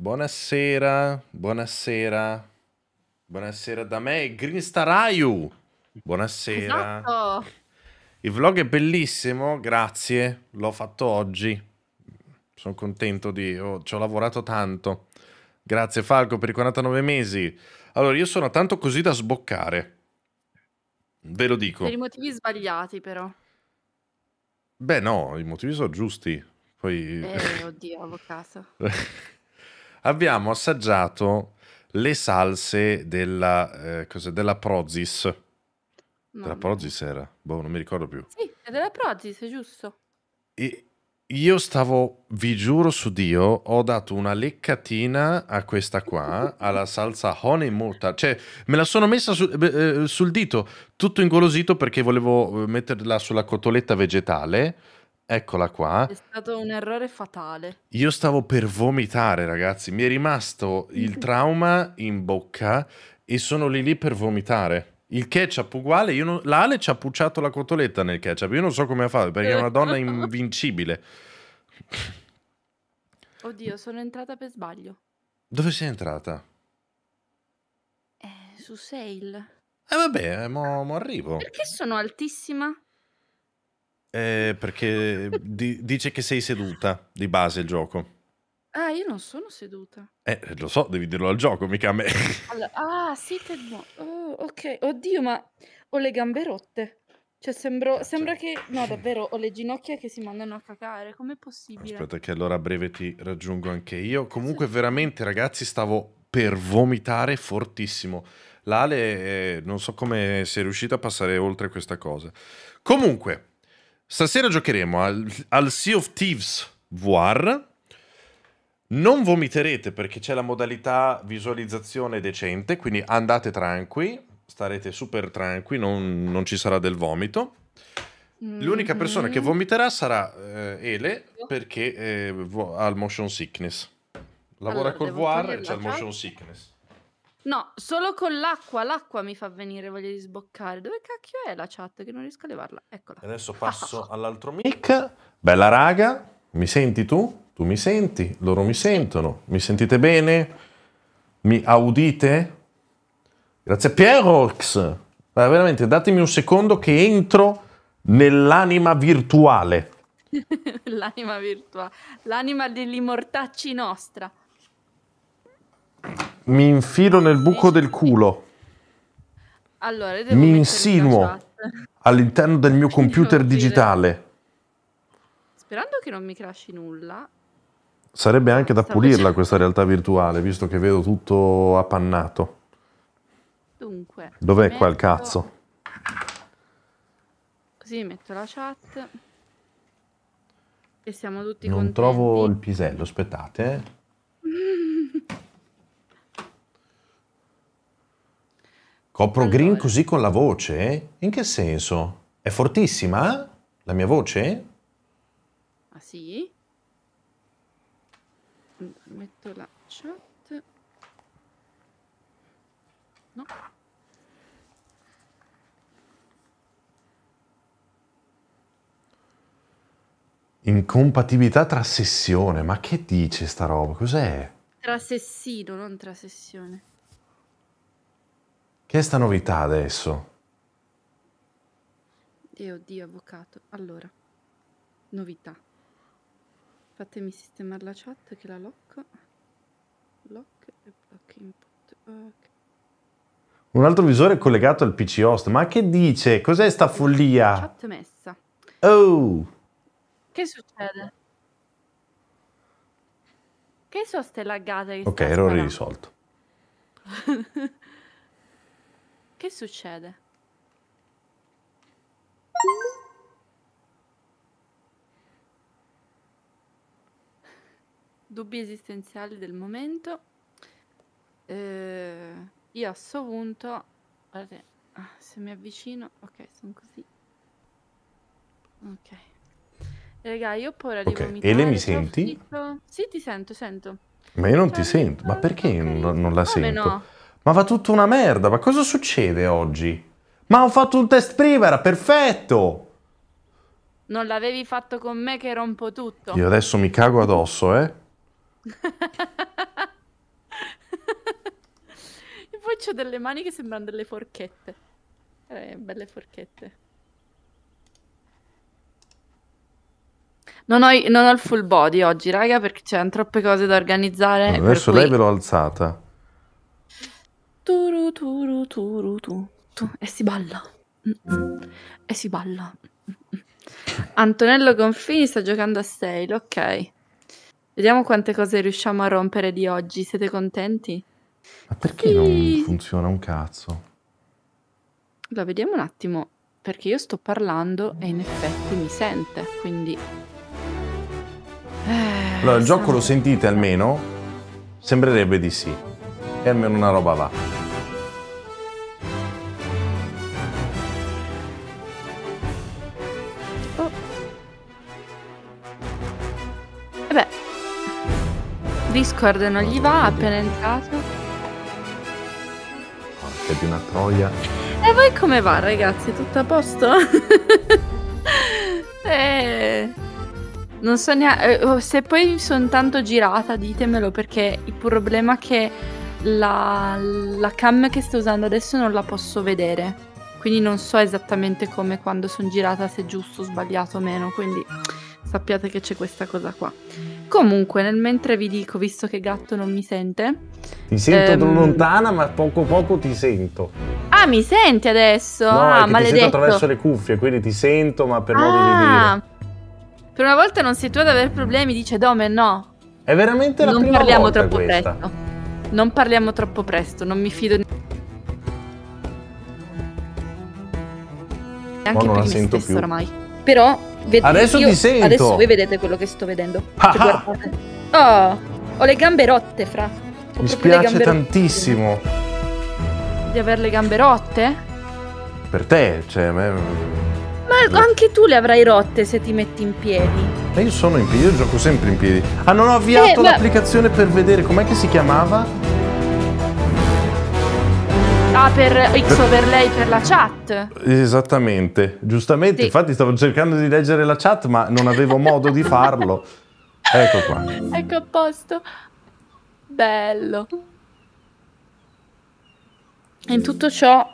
Buonasera, buonasera. Buonasera da me, Green Greenstarayu. Buonasera. Esatto. Il vlog è bellissimo, grazie. L'ho fatto oggi. Sono contento di... Oh, ci ho lavorato tanto. Grazie Falco per i 49 mesi. Allora, io sono tanto così da sboccare. Ve lo dico. Per i motivi sbagliati, però. Beh, no, i motivi sono giusti. Poi... Eh, oddio, avvocato. abbiamo assaggiato le salse della, eh, della Prozis. Mamma. Della Prozis era? Boh, non mi ricordo più. Sì, è della Prozis, giusto. E io stavo, vi giuro su Dio, ho dato una leccatina a questa qua, alla salsa honey murta. Cioè, me la sono messa su, eh, eh sul dito, tutto ingolosito perché volevo eh, metterla sulla cotoletta vegetale Eccola qua. È stato un errore fatale. Io stavo per vomitare, ragazzi. Mi è rimasto il trauma in bocca e sono lì lì per vomitare. Il ketchup uguale, io non... l'Ale ci ha pucciato la cotoletta nel ketchup. Io non so come ha fatto perché è una donna invincibile. Oddio, sono entrata per sbaglio. Dove sei entrata? Eh, su Sale. Eh vabbè, eh, mo, mo arrivo. Perché sono altissima? Eh, perché di- dice che sei seduta di base il gioco. Ah, io non sono seduta. Eh, lo so, devi dirlo al gioco, mica a me. Allora, ah, siete... mo- Oh, ok, oddio, ma ho le gambe rotte. Cioè, sembro- eh, sembra cioè. che... No, davvero, ho le ginocchia che si mandano a cacare. Com'è possibile? Aspetta che allora a breve ti raggiungo anche io. Comunque veramente ragazzi stavo per vomitare fortissimo. L'Ale eh, non so come sei riuscita a passare oltre questa cosa. Comunque, Stasera giocheremo al, al Sea of Thieves VR. Non vomiterete perché c'è la modalità visualizzazione decente, quindi andate tranqui, starete super tranqui, non, non ci sarà del vomito. L'unica mhm. persona che vomiterà sarà eh, Ele perché eh, ha il motion sickness. Lavora allora, col VR e c'è il motion sickness. No, solo con l'acqua. L'acqua mi fa venire voglia di sboccare. Dove cacchio è la chat che non riesco a levarla? Eccola. Adesso passo all'altro mic. Bella raga, mi senti tu? Tu mi senti? Loro mi sentono? Mi sentite bene? Mi audite? Grazie Pierox. Ma veramente, datemi un secondo che entro nell'anima virtuale. L'anima virtuale. L'anima degli mortacci nostra. Mi infilo nel buco del culo. Allora, mi insinuo all'interno del mio computer digitale. Sperando che non mi crashi nulla. Sarebbe anche da pulirla questa realtà virtuale, visto che vedo tutto appannato. Dunque. Dov'è metto... qua il cazzo? Così metto la chat. E siamo tutti non contenti. Non trovo il pisello, aspettate. Eh. Copro allora. green così con la voce? In che senso? È fortissima eh? la mia voce? Ah sì? Metto la chat. No. Incompatibilità tra sessione, ma che dice sta roba? Cos'è? Tra sessino, non tra sessione. Che è sta novità adesso? E eh, oddio, avvocato. Allora, novità. Fatemi sistemare la chat che la locco. Lock e block input. Okay. Un altro visore collegato al PC host. Ma che dice? Cos'è sta follia? Chat messa. Oh! Che succede? Che so ste laggate che Ok, errore risolto. Che succede? Dubbi esistenziali del momento. Eh, io a sto punto... Guardate, ah, se mi avvicino... Ok, sono così. Ok. Raga, io ho paura di okay. vomitare. Ele mi senti? Sì, ti sento, sento. Ma io non cioè, ti sento. Ma perché okay. non, non la Come sento? No? Ma va tutta una merda, ma cosa succede oggi? Ma ho fatto un test prima, era perfetto! Non l'avevi fatto con me che rompo tutto. Io adesso mi cago addosso, eh? e poi ho delle mani che sembrano delle forchette. Eh, belle forchette. Non ho, non ho, il full body oggi, raga, perché c'erano troppe cose da organizzare. Adesso cui... lei ve l'ho alzata. Turu turu turu tu. E si balla. Mm, mm. E si balla. Mm, Antonello Confini sta giocando a Sail, ok. Vediamo quante cose riusciamo a rompere di oggi. Siete contenti? Ma perché sì. non funziona un cazzo? La vediamo un attimo, perché io sto parlando e in effetti mi sente, quindi... Eh, allora, il gioco lo sentite almeno? Sembrerebbe di sì e almeno una roba va. Oh. E eh Discord non gli va, appena entrato. Porca di una troia. E voi come va ragazzi? Tutto a posto? eh... Non so neanche... Eh, oh, se poi sono tanto girata, ditemelo, perché il problema è che la, la cam che sto usando adesso non la posso vedere, quindi non so esattamente come quando sono girata se è giusto sbagliato o meno, quindi sappiate che c'è questa cosa qua. Comunque, nel mentre vi dico, visto che gatto non mi sente... Ti sento ehm... lontana, ma poco poco ti sento. Ah, mi senti adesso? No, ah, è maledetto. ti sento attraverso le cuffie, quindi ti sento, ma per ah. di dire. Ah, per una volta non sei tu ad avere problemi, dice Dome, no. È veramente la non prima volta Non parliamo troppo questa. presto. Non parliamo troppo presto, non mi fido neanche no, per me stesso più. ormai. Però adesso io, ti sento. Adesso voi vedete quello che sto vedendo. Ah, cioè, ah. oh, ho le gambe rotte, fra. Ho mi spiace tantissimo. Rotte. Di avere le gambe rotte? Per te, cioè, me... Ma anche tu le avrai rotte se ti metti in piedi. Ma io sono in piedi, io gioco sempre in piedi. Ah, non ho avviato eh, l'applicazione per vedere com'è che si chiamava? A ah, per X per lei per la chat. Esattamente, giustamente. Sì. Infatti stavo cercando di leggere la chat ma non avevo modo di farlo. Ecco qua. Ecco a posto. Bello. In tutto ciò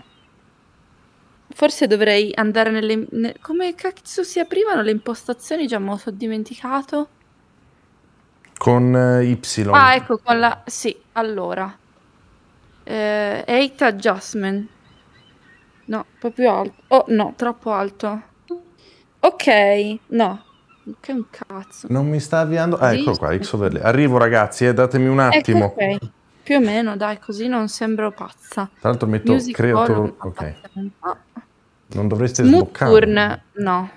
forse dovrei andare nelle... Ne, come cazzo si aprivano le impostazioni? Già me lo so dimenticato. Con eh, Y. Ah, ecco, con la... Sì, allora eh, Eight Adjustment. No, proprio alto. Oh, no, troppo alto. Ok, no. Che un cazzo. Non mi sta avviando... Ah, ecco qua, X overlay. Arrivo ragazzi, eh, datemi un ecco attimo. Ecco, ok. Più o meno, dai, così non sembro pazza. Tra l'altro metto Music creator... Ok. Non dovreste Smooth sboccare. Turn, no.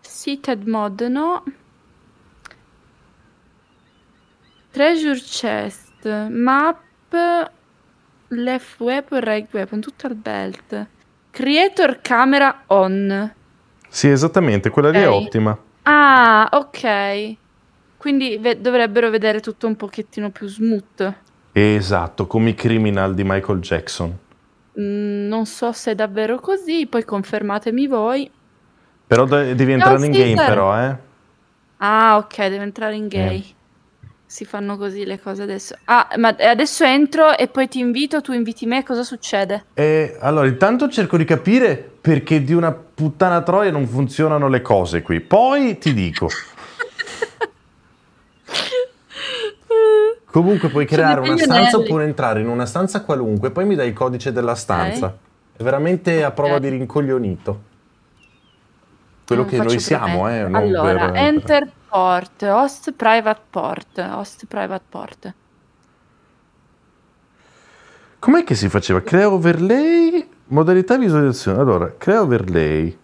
Seated mod, no. Treasure chest, map left web, right weapon, tutto al belt. Creator camera on. Sì, esattamente, quella okay. lì è ottima. Ah, ok. Quindi ve dovrebbero vedere tutto un pochettino più smooth. Esatto, come i criminal di Michael Jackson. Mm, non so se è davvero così, poi confermatemi voi. Però devi entrare no, in game, però, eh. Ah, ok, devi entrare in eh. game. Eh si fanno così le cose adesso. Ah, ma adesso entro e poi ti invito, tu inviti me, cosa succede? Eh, allora, intanto cerco di capire perché di una puttana troia non funzionano le cose qui. Poi ti dico. Comunque puoi creare una stanza oppure entrare in una stanza qualunque, poi mi dai il codice della stanza. Okay. È veramente a prova di rincoglionito. Quello non che noi siamo, eh. allora, per... enter port, host private port, host private port. Com'è che si faceva? Crea overlay, modalità visualizzazione. Allora, crea overlay.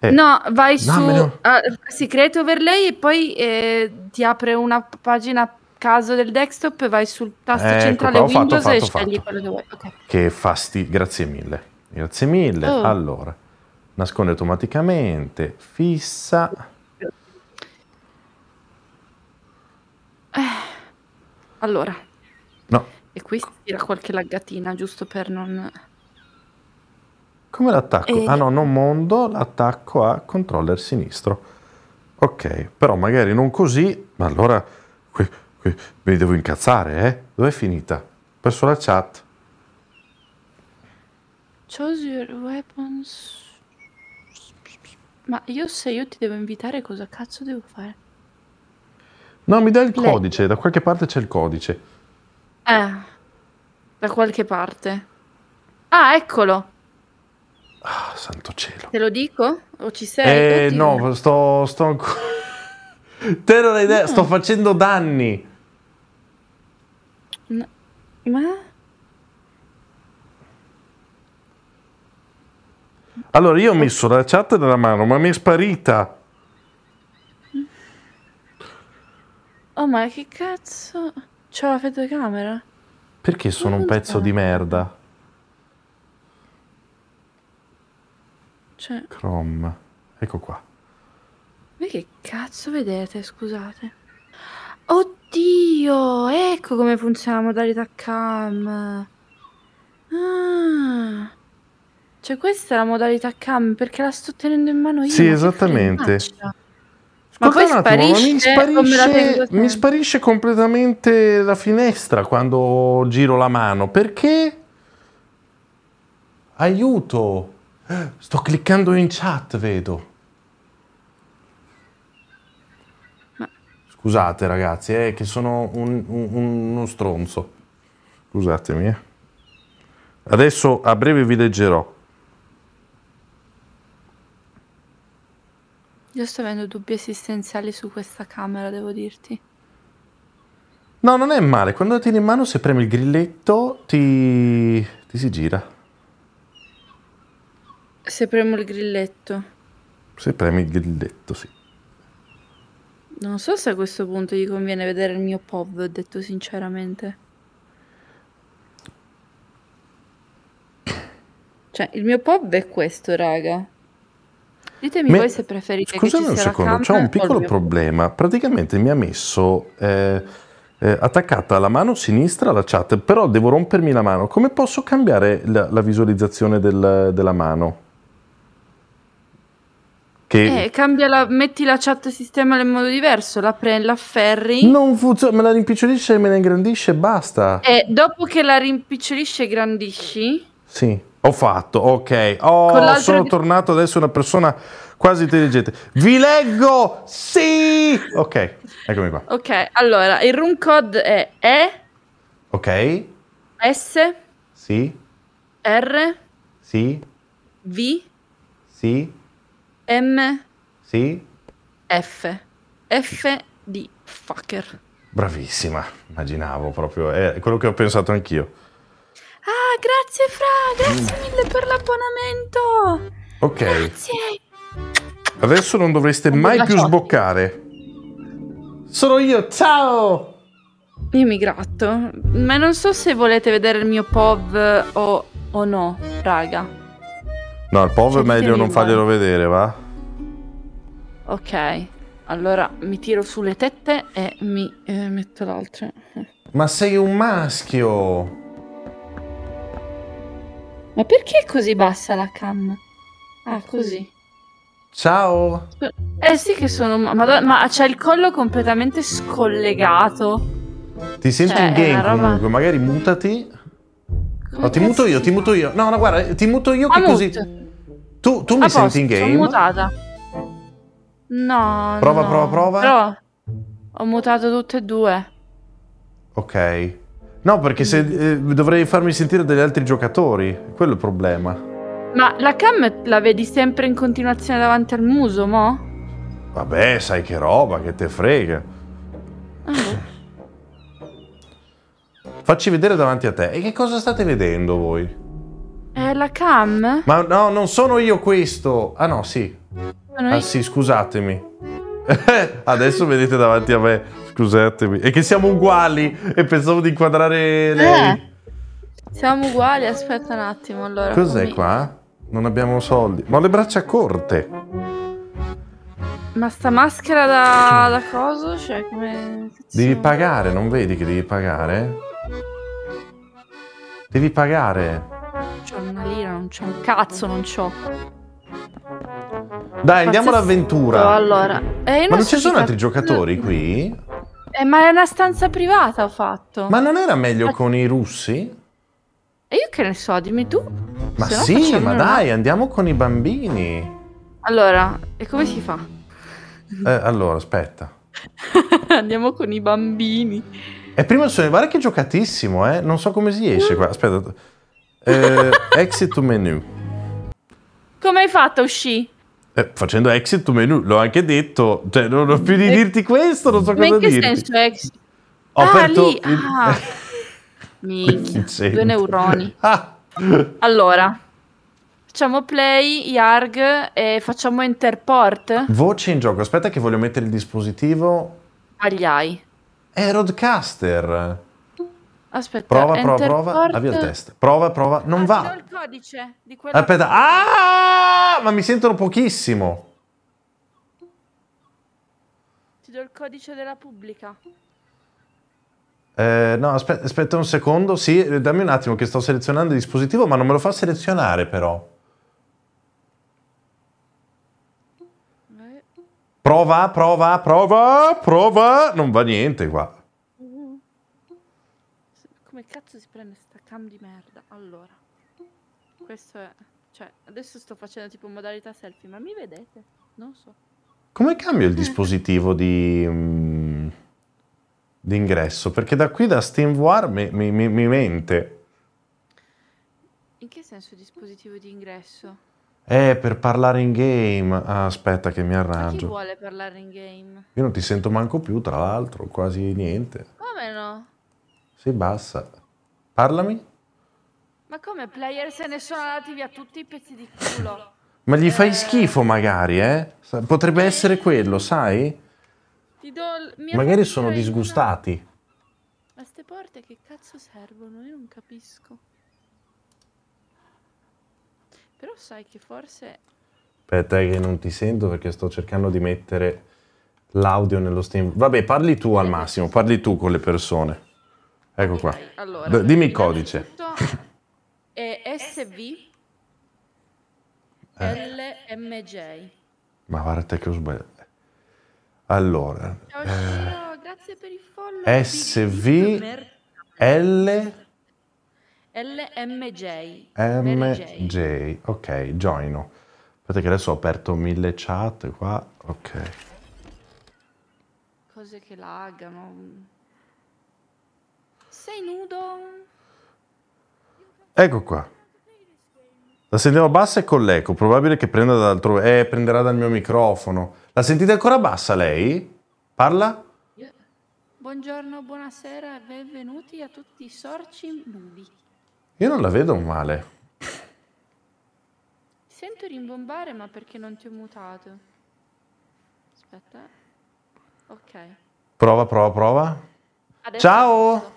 Eh. No, vai no, su... No. Uh, ah, si crea overlay e poi eh, ti apre una pagina caso del desktop e vai sul tasto ecco, centrale Windows fatto, fatto, e scegli fatto. quello che vuoi. Che fasti, grazie mille. Grazie mille. Oh. Allora, nasconde automaticamente, fissa Eh, allora. No. E qui si tira qualche laggatina, giusto per non... Come l'attacco? E... Eh. Ah no, non mondo, l'attacco a controller sinistro. Ok, però magari non così, ma allora qui, qui, mi devo incazzare, eh? Dov'è finita? Perso la chat. Chose your weapons. Ma io se io ti devo invitare cosa cazzo devo fare? No, mi dai il Le... codice, da qualche parte c'è il codice. Eh, da qualche parte. Ah, eccolo. Ah, santo cielo. Te lo dico? O ci sei? Eh, no, sto, sto ancora... Te non hai idea, no. sto facendo danni. No. Ma... Allora, io ho eh. messo la chat della mano, ma mi è sparita. Oh ma che cazzo? C'ho la fotocamera? Perché sono un pezzo di merda? Cioè... Chrome. Ecco qua. Ma che cazzo vedete? Scusate. Oddio! Ecco come funziona la modalità cam. Ah. Cioè questa è la modalità cam perché la sto tenendo in mano io. Sì, esattamente. Ma poi sparisce, mi sparisce, mi sparisce completamente la finestra quando giro la mano. Perché? Aiuto! Sto cliccando in chat, vedo. Scusate ragazzi, eh, che sono un, un, uno stronzo. Scusatemi. Eh. Adesso a breve vi leggerò. Io sto avendo dubbi esistenziali su questa camera, devo dirti. No, non è male. Quando la tieni in mano, se premi il grilletto, ti, ti si gira. Se premo il grilletto. Se premi il grilletto, sì. Non so se a questo punto gli conviene vedere il mio POV, detto sinceramente. Cioè, il mio POV è questo, raga. Ditemi Me... voi se preferite Scusami un secondo, c'è un piccolo problema. Praticamente mi ha messo eh, eh, attaccata la mano sinistra alla chat, però devo rompermi la mano. Come posso cambiare la, la visualizzazione del, della mano? Che... Eh, cambia la, metti la chat sistema in modo diverso, la prendi, la ferri. Non funziona, me la rimpicciolisce e me la ingrandisce e basta. Eh, dopo che la rimpicciolisce e grandisci? Sì. Ho fatto, ok. Oh, sono di... tornato adesso una persona quasi intelligente. Vi leggo! Sì! Ok, eccomi qua. Ok, allora, il room code è E. Ok. S. Sì. R. Sì. V. Sì. M. Sì. F. F di fucker. Bravissima, immaginavo proprio, è quello che ho pensato anch'io. Ah, grazie Fra, grazie mm. mille per l'abbonamento. Ok. Grazie. Adesso non dovreste non mai più ciò. sboccare. Sono io, ciao! Io mi gratto, ma non so se volete vedere il mio POV o, o no, raga. No, il POV è cioè, meglio non farglielo vedere, va? Ok, allora mi tiro sulle tette e mi eh, metto l'altro. Ma sei un maschio! Ma perché è così bassa la cam? Ah, così. Ciao! Eh sì che sono... Madonna, ma c'è il collo completamente scollegato. Ti senti cioè, in game roba... comunque, magari mutati. Come no, ti muto io, ti muto io. No, no, guarda, ti muto io che così... Tu, tu mi posto, senti in game? Sono mutata. No, Prova, no. prova, prova. Però ho mutato tutte e due. Ok. No, perché se, eh, dovrei farmi sentire dagli altri giocatori, quello è il problema. Ma la cam la vedi sempre in continuazione davanti al muso, mo? Vabbè, sai che roba, che te frega. Ah. Boh. Facci vedere davanti a te. E che cosa state vedendo voi? È eh, la cam? Ma no, non sono io questo. Ah no, sì. Sono ah io. sì, scusatemi. Adesso vedete davanti a me. Scusatemi. E che siamo uguali e pensavo di inquadrare lei. Eh. Siamo uguali, aspetta un attimo allora. Cos'è mi... qua? Non abbiamo soldi. Ma ho le braccia corte. Ma sta maschera da, da coso? Cioè, come... Devi pagare, non vedi che devi pagare? Devi pagare. C'ho una lira, non c'ho un cazzo, non c'ho. Dai, andiamo all'avventura. Allora. Eh, Ma non ci sono altri giocatori qui? Eh, ma è una stanza privata ho fatto. Ma non era meglio ma... con i russi? E io che ne so, dimmi tu. Ma Se sì, no ma dai, una... andiamo con i bambini. Allora, e come si fa? Eh, allora, aspetta. andiamo con i bambini. E prima il suono, guarda che giocatissimo, eh. Non so come si esce qua. Aspetta. Eh, exit to menu. Come hai fatto a uscire? Eh, facendo exit tu menu, l'ho anche detto, cioè non ho più di eh, dirti questo, non so cosa dire. Ma in che dirti. senso exit? Ho ah, aperto lì, il... ah. Minchia, due neuroni. Ah. Allora, facciamo play, Yarg e facciamo interport. Voce in gioco, aspetta che voglio mettere il dispositivo. Agli hai. È eh, Roadcaster. Aspetta, prova, Enterport... prova, prova, avvia il test. Prova, prova, non ah, va. il codice di quello Aspetta, ah, ma mi sentono pochissimo. Ti do il codice della pubblica. Eh, no, aspetta, aspetta, un secondo, sì, dammi un attimo che sto selezionando il dispositivo, ma non me lo fa selezionare però. Eh. Prova, prova, prova, prova, non va niente qua cazzo si prende sta cam di merda? Allora, questo è... Cioè, adesso sto facendo tipo modalità selfie, ma mi vedete? Non so. Come cambio il dispositivo di... Mm, d'ingresso? Perché da qui da SteamVR mi, mi, mi, mi mente. In che senso dispositivo di ingresso? Eh, per parlare in game. Ah, aspetta che mi arrangio. Ma chi vuole parlare in game? Io non ti sento manco più, tra l'altro, quasi niente. Come no? Sì, basta. Parlami. Ma come player se ne sono andati via tutti i pezzi di culo? Ma gli fai eh. schifo magari, eh? Potrebbe eh. essere quello, sai? Do... Magari sono disgustati. Una... Ma ste porte che cazzo servono? Io non capisco. Però sai che forse... Aspetta eh, che non ti sento perché sto cercando di mettere l'audio nello stream. Vabbè, parli tu al massimo, parli tu con le persone. Ecco qua. allora, D- dimmi il codice. È SV LMJ. Ma guarda che ho sbagliato. Allora. Ciao, Ciro, eh, grazie per il follow. SV LMJ. MJ. Ok, joino. Aspetta che adesso ho aperto mille chat qua. Ok. Cose che laggano. Sei nudo? Ecco qua. La sentiamo bassa e con l'eco, probabile che prenda da altro... Eh, prenderà dal mio microfono. La sentite ancora bassa lei? Parla? Buongiorno, buonasera e benvenuti a tutti i sorci nudi. Io non la vedo male. Ti sento rimbombare, ma perché non ti ho mutato? Aspetta. Ok. Prova, prova, prova. Adesso Ciao!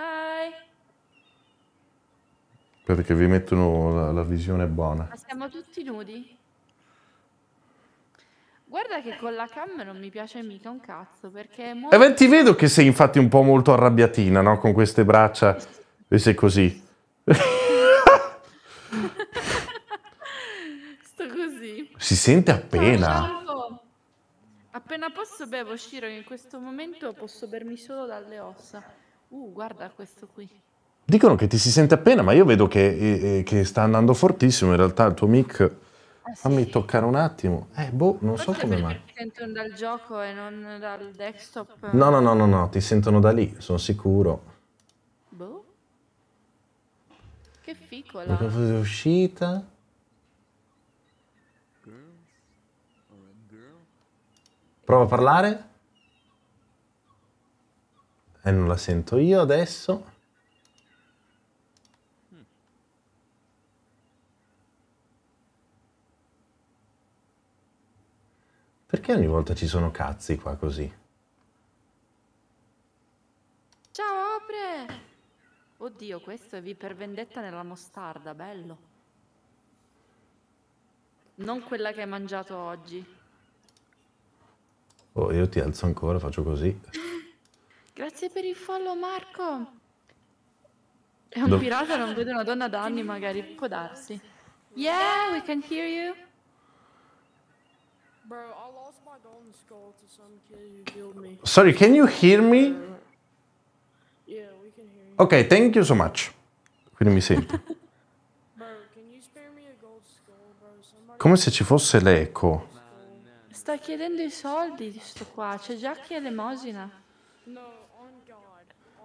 Hi. Perché vi mettono la, la visione buona. Ma siamo tutti nudi? Guarda che con la cam non mi piace mica un cazzo, perché... Molto... Eh beh, ti vedo che sei infatti un po' molto arrabbiatina, no? Con queste braccia, e sei così. Sto così. Si sente appena. No, appena posso bevo Shiro, in questo momento posso bermi solo dalle ossa. Uh, guarda questo qui. Dicono che ti si sente appena, ma io vedo che, eh, eh che sta andando fortissimo. In realtà il tuo mic. Ah, sì. Fammi toccare un attimo. Eh, boh, non Forse so come mai. Ti sentono dal gioco e non dal desktop. No, no, no, no, no, ti sentono da lì, sono sicuro. Boh. Che ficola. La cosa è uscita. Prova a parlare. E eh, non la sento io adesso. Perché ogni volta ci sono cazzi qua così? Ciao, apre! Oddio, questo è V per vendetta nella mostarda, bello. Non quella che hai mangiato oggi. Oh, io ti alzo ancora, faccio così. Grazie per il follow, Marco. È un Dov pirata, non vede una donna da anni, magari. Può darsi. Yeah, we can hear you. Sorry, can you hear me? Yeah, we can hear you. Ok, thank you so much. Quindi mi senti. Come se ci fosse l'eco. Sta chiedendo i soldi di sto qua, c'è già chi è l'emosina. No.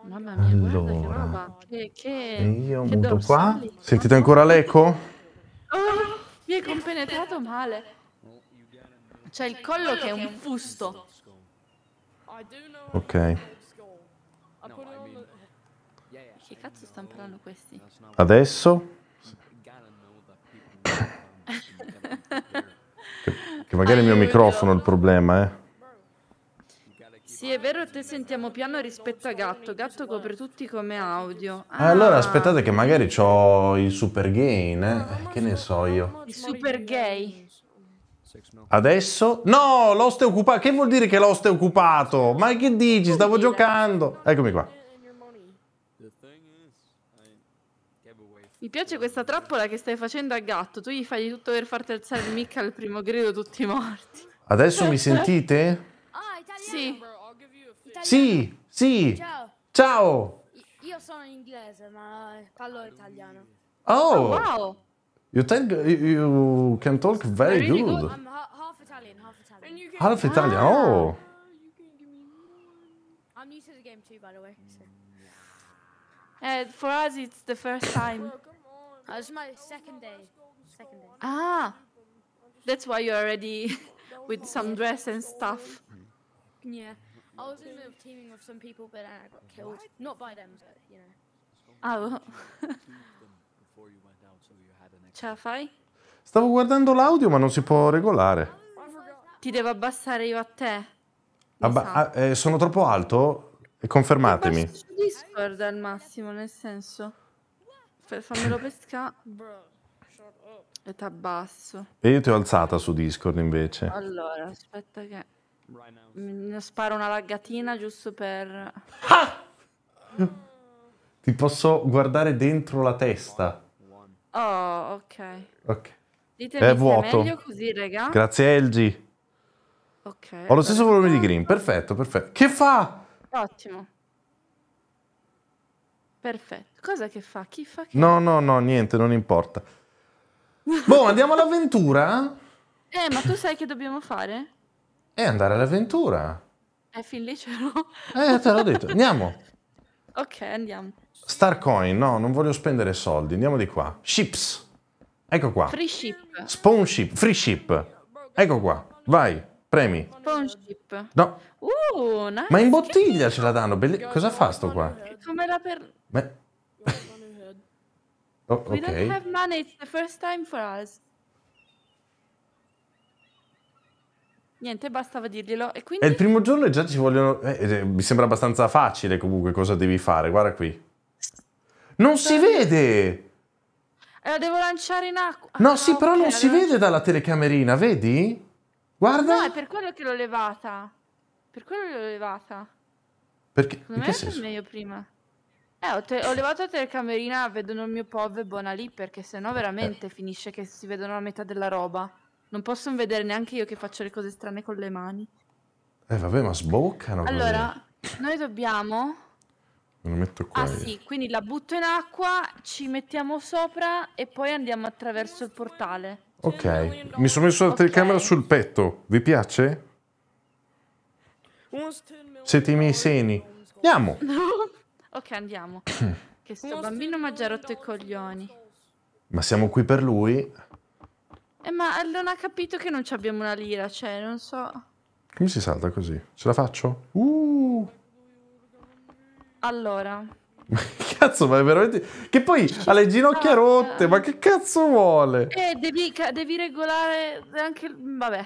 Mamma mia, allora. Che, che, e io che muto dorsali. qua. Sentite ancora l'eco? Oh, mi è compenetrato male. C'è il collo che è un fusto. Ok. Che cazzo stamperanno questi? Adesso? che, magari è il mio microfono il problema, eh. Sì, è vero, te sentiamo piano rispetto a Gatto. Gatto copre tutti come audio. Ah. Allora ah. aspettate che magari ho il super gain, eh? Che ne so io. Il super gay. Adesso? No, l'host è occupato. Che vuol dire che l'host è occupato? Ma che dici? Stavo giocando. Eccomi qua. Mi piace questa trappola che stai facendo a gatto. Tu gli fai tutto per farti alzare il mic al primo grido tutti morti. Adesso mi sentite? sì. italiano. Sì, sì. Ciao. Ciao. Io sono in inglese, ma parlo italiano. Oh. oh wow. You, think, you can talk very good. good. I'm half Italian, half Italian. Half ah. Italian. Oh. I'm new to the game too, by the way. So. Uh, for us, it's the first time. oh, it's my second day. Second day. Ah, that's why you're already with some dress and stuff. Yeah. I was in the teaming with some people, but then uh, I got killed. What? Not by them, but you know. Ah, Ce la fai? Stavo guardando l'audio, ma non si può regolare. Ti devo abbassare io a te. Abba so. Ah, eh, sono troppo alto? Confermatemi. Su Discord al massimo, nel senso. Fammelo pescare. E t'abbasso. E io ti ho alzata su Discord invece. Allora, aspetta che sparo una laggatina giusto per... Ah! Ti posso guardare dentro la testa. Oh, ok. Ok. Ditemi è vuoto. È meglio così, raga. Grazie, Elgi. Ok. Ho lo stesso volume di green. Perfetto, perfetto. Che fa? Ottimo. Perfetto. Cosa che fa? Chi fa che? No, no, no, niente, non importa. boh, andiamo all'avventura? Eh, ma tu sai che dobbiamo fare? E andare all'avventura. E eh, fin lì c'ero. eh, te l'ho detto. Andiamo. ok, andiamo. Starcoin, no, non voglio spendere soldi. Andiamo di qua. Ships. Ecco qua. Free ship. Spawn ship. Free ship. Ecco qua. Vai, premi. Spawn ship. No. Uh, nice. Ma in bottiglia ce la danno. Belle... Cosa fa sto qua? Come la per... Beh. Oh, okay. We don't have money, it's the first time for us. Niente, bastava dirglielo. E quindi... È il primo giorno e già ci vogliono... Eh, eh, mi sembra abbastanza facile comunque cosa devi fare, guarda qui. Non si vede! Eh, la devo lanciare in acqua. No, ah, sì, però okay, non si vede lanciare... dalla telecamerina, vedi? Guarda. No, è per quello che l'ho levata. Per quello che l'ho levata. Perché? Secondo me senso? meglio prima. Eh, ho, te- ho, levato la telecamerina, vedono il mio POV e buona lì, perché sennò eh. veramente eh. finisce che si vedono la metà della roba. Non possono vedere neanche io che faccio le cose strane con le mani. Eh vabbè, ma sboccano. Allora, così. noi dobbiamo... Me lo metto qua. Ah io. sì, quindi la butto in acqua, ci mettiamo sopra e poi andiamo attraverso il portale. Ok, mi sono messo la okay. telecamera sul petto, vi piace? Siete i miei seni. Andiamo! ok, andiamo. che sto bambino mi ha già rotto i coglioni. Ma siamo qui per lui? Eh, ma non ha capito che non abbiamo una lira, cioè, non so. Come si salta così? Ce la faccio? Uh! Allora. Ma che cazzo, ma è veramente... Che poi ha le ginocchia ah, rotte, ma che cazzo vuole? Eh, devi, devi regolare anche... vabbè.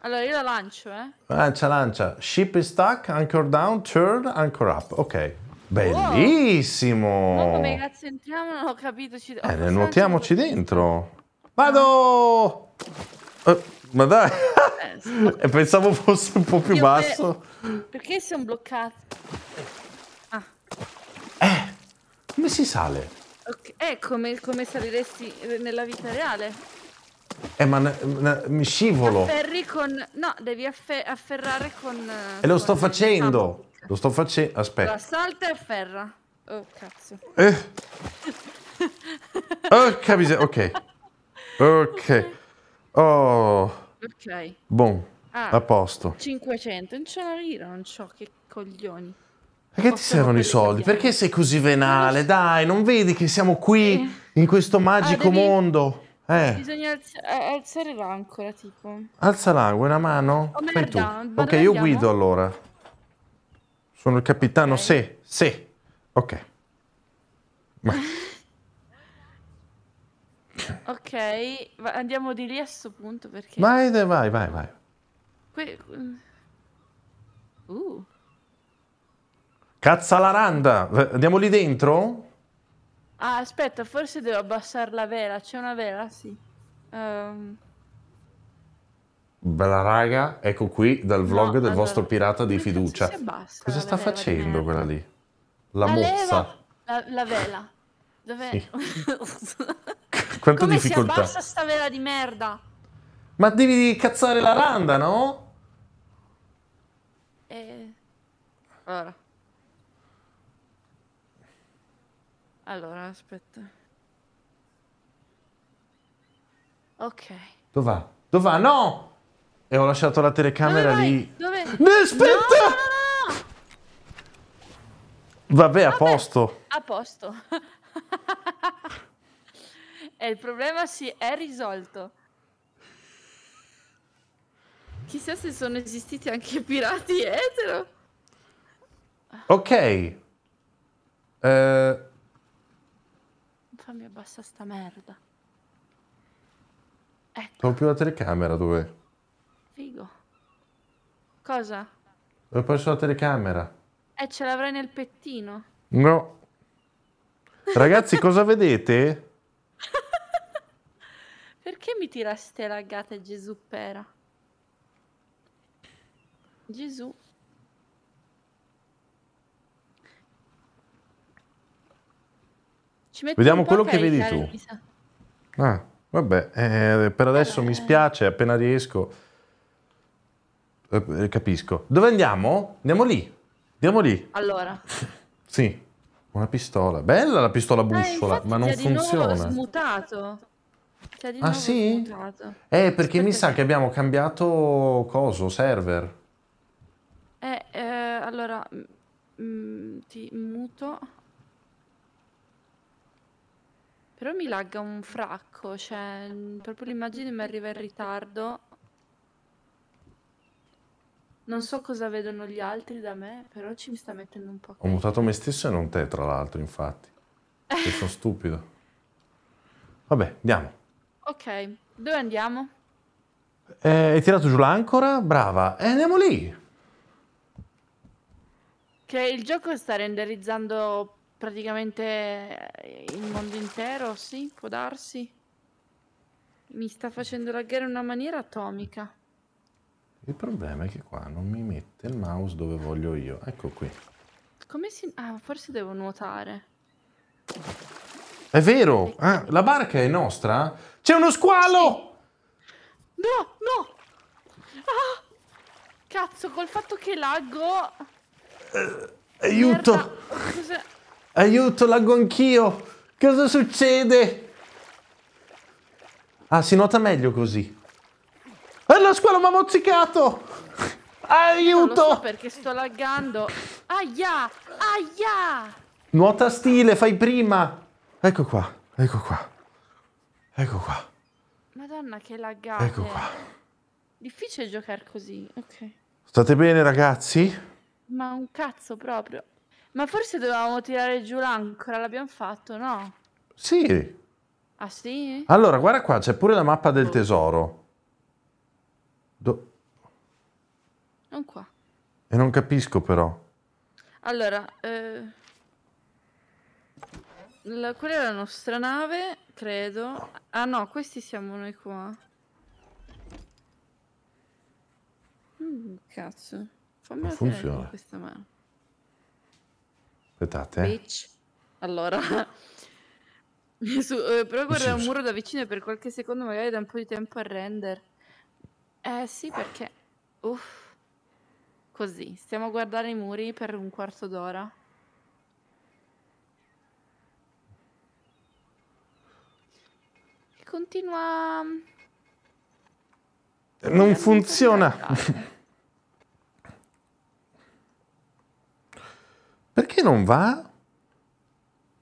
Allora, io la lancio, eh. Lancia, lancia. Ship is stuck, anchor down, turn, anchor up. Ok. Bellissimo! Wow. Ma come cazzo entriamo? Non ho capito. Ci... Eh, nuotiamoci dentro. Vado! Eh, ma dai! Eh, Pensavo fosse un po' più Io basso. Me... Perché sono bloccato? Ah. Eh, come si sale? Okay. È come, come saliresti eh, nella vita reale. Eh, ma mi scivolo. Afferri con... No, devi affer afferrare con... Eh, e lo con sto facendo. Diciamo. Lo sto facendo... Aspetta. Salta e afferra. Oh, cazzo. Eh. oh, capis- ok. Ok. Oh. Ok. Boom. Ah, a posto. 500, non c'è una rira, non so che coglioni. Perché ti servono i soldi? Italiani. Perché sei così venale? Dai, non vedi che siamo qui, eh. in questo ah, magico ah, devi... mondo? Eh. Bisogna alz alzare l'ancora, tipo. Alza l'ancora, una mano? Oh, merda, ok, io andiamo? guido allora. Sono il capitano, okay. se, se. Ok. Ma... Ok, andiamo di lì a questo punto perché... Vai, vai, vai, vai. Que... Uh. uh. Cazza la randa! Andiamo lì dentro? Ah, aspetta, forse devo abbassare la vela. C'è una vela, sì. Um... Bella raga, ecco qui dal vlog no, del allora, vostro pirata di fiducia. Cosa sta facendo quella lì? La, la mozza. La, la, vela. Dov'è? Sì. Quanta Come difficoltà. Come si abbassa sta vela di merda? Ma devi cazzare la randa, no? Eh... Allora. Allora, aspetta. Ok. Dov'è? Dov'è? No! E ho lasciato la telecamera Dove lì. Dove? No, aspetta! No, no, no, Vabbè, a Vabbè, posto. A posto. e il problema si è risolto. Chissà se sono esistiti anche pirati etero. Ok. Uh... Fammi abbassa sta merda. Ecco. Trovo più la telecamera, dove? Figo. Cosa? Ho perso la telecamera. E eh, ce l'avrai nel pettino. No. Ragazzi, cosa vedete? Perché mi tiraste ste laggate Gesù pera? Gesù. Vediamo quello che vedi tu. Ah, vabbè, eh, per adesso vabbè. mi spiace, appena riesco. Eh, eh, capisco. Dove andiamo? Andiamo lì. Andiamo lì. Allora. sì, una pistola. Bella la pistola ah, bussola, eh, ma non funziona. Di nuovo smutato. C'è cioè, di ah sì? Mutato. Eh, perché mi sa che abbiamo cambiato coso, server. Eh, eh allora, mh, ti muto. Però mi lagga un fracco, cioè proprio l'immagine mi arriva in ritardo. Non so cosa vedono gli altri da me, però ci mi sta mettendo un po'. Ho mutato me stesso e non te, tra l'altro, infatti. Che sono stupido. Vabbè, andiamo. Ok, dove andiamo? Eh, hai tirato giù l'ancora? Brava. E eh, andiamo lì. Che il gioco sta renderizzando praticamente eh, il mondo intero, sì, può darsi. Mi sta facendo laggare in una maniera atomica. Il problema è che qua non mi mette il mouse dove voglio io. Ecco qui. Come si... Ah, forse devo nuotare. È vero, eh? la barca è nostra? C'è uno squalo! No, no! Ah! Cazzo, col fatto che laggo... Eh, aiuto! Aiuto, laggo anch'io! Cosa succede? Ah, si nota meglio così. Ah, lo squalo mi ha mozzicato! Aiuto! No, so perché sto laggando. Aia! Aia! Nuota stile, fai prima! Ecco qua, ecco qua. Ecco qua. Madonna che laggate. Ecco qua. Difficile giocare così, ok. State bene ragazzi? Ma un cazzo proprio. Ma forse dovevamo tirare giù l'ancora, l'abbiamo fatto, no? Sì. Ah sì? Allora, guarda qua, c'è pure la mappa del tesoro. Do... Non qua. E non capisco però. Allora, eh... La, quella è la nostra nave, credo. Ah no, questi siamo noi qua. Mm, cazzo. Fammi funziona. questa mano. Aspettate. Eh. Bitch. Allora. Su, eh, però guardare un muro da vicino per qualche secondo magari da un po' di tempo a render. Eh sì, perché... Uff. Così, stiamo a guardare i muri per un quarto d'ora. continua... Mm, eh, non eh, funziona. Perché non va?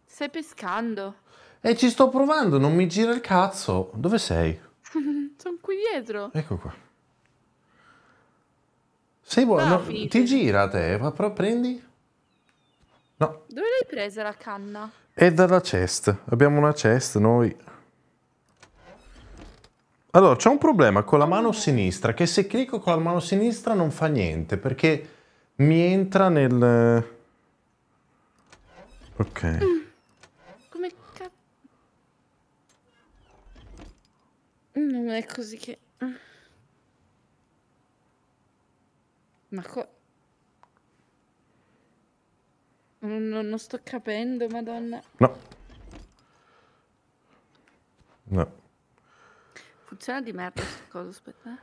Stai pescando. E ci sto provando, non mi gira il cazzo. Dove sei? Sono qui dietro. Ecco qua. Sei buono. Ah, no, ti gira te, ma però prendi. No. Dove l'hai presa la canna? È dalla chest. Abbiamo una chest noi. Allora, c'è un problema con la mano sinistra, che se clicco con la mano sinistra non fa niente, perché mi entra nel... Ok. Mm. Come cazzo... Non è così che... Ma co... Non, non sto capendo, madonna. No. No funziona di merda cosa, aspetta. Eh.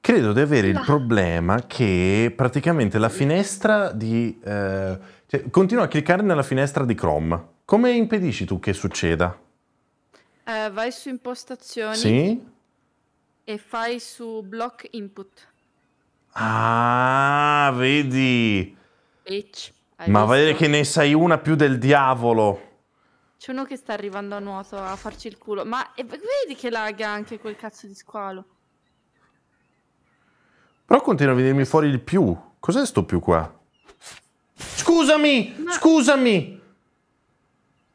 Credo di avere il problema che praticamente la finestra di... Eh, cioè, continua a cliccare nella finestra di Chrome. Come impedisci tu che succeda? Eh, vai su impostazioni. Sì? E fai su block input. Ah, vedi. Bitch, Ma vedere che ne sai una più del diavolo. C'è uno che sta arrivando a nuoto a farci il culo. Ma e, vedi che laga anche quel cazzo di squalo. Però continua a venirmi fuori il più. Cos'è sto più qua? Scusami! Ma... Scusami!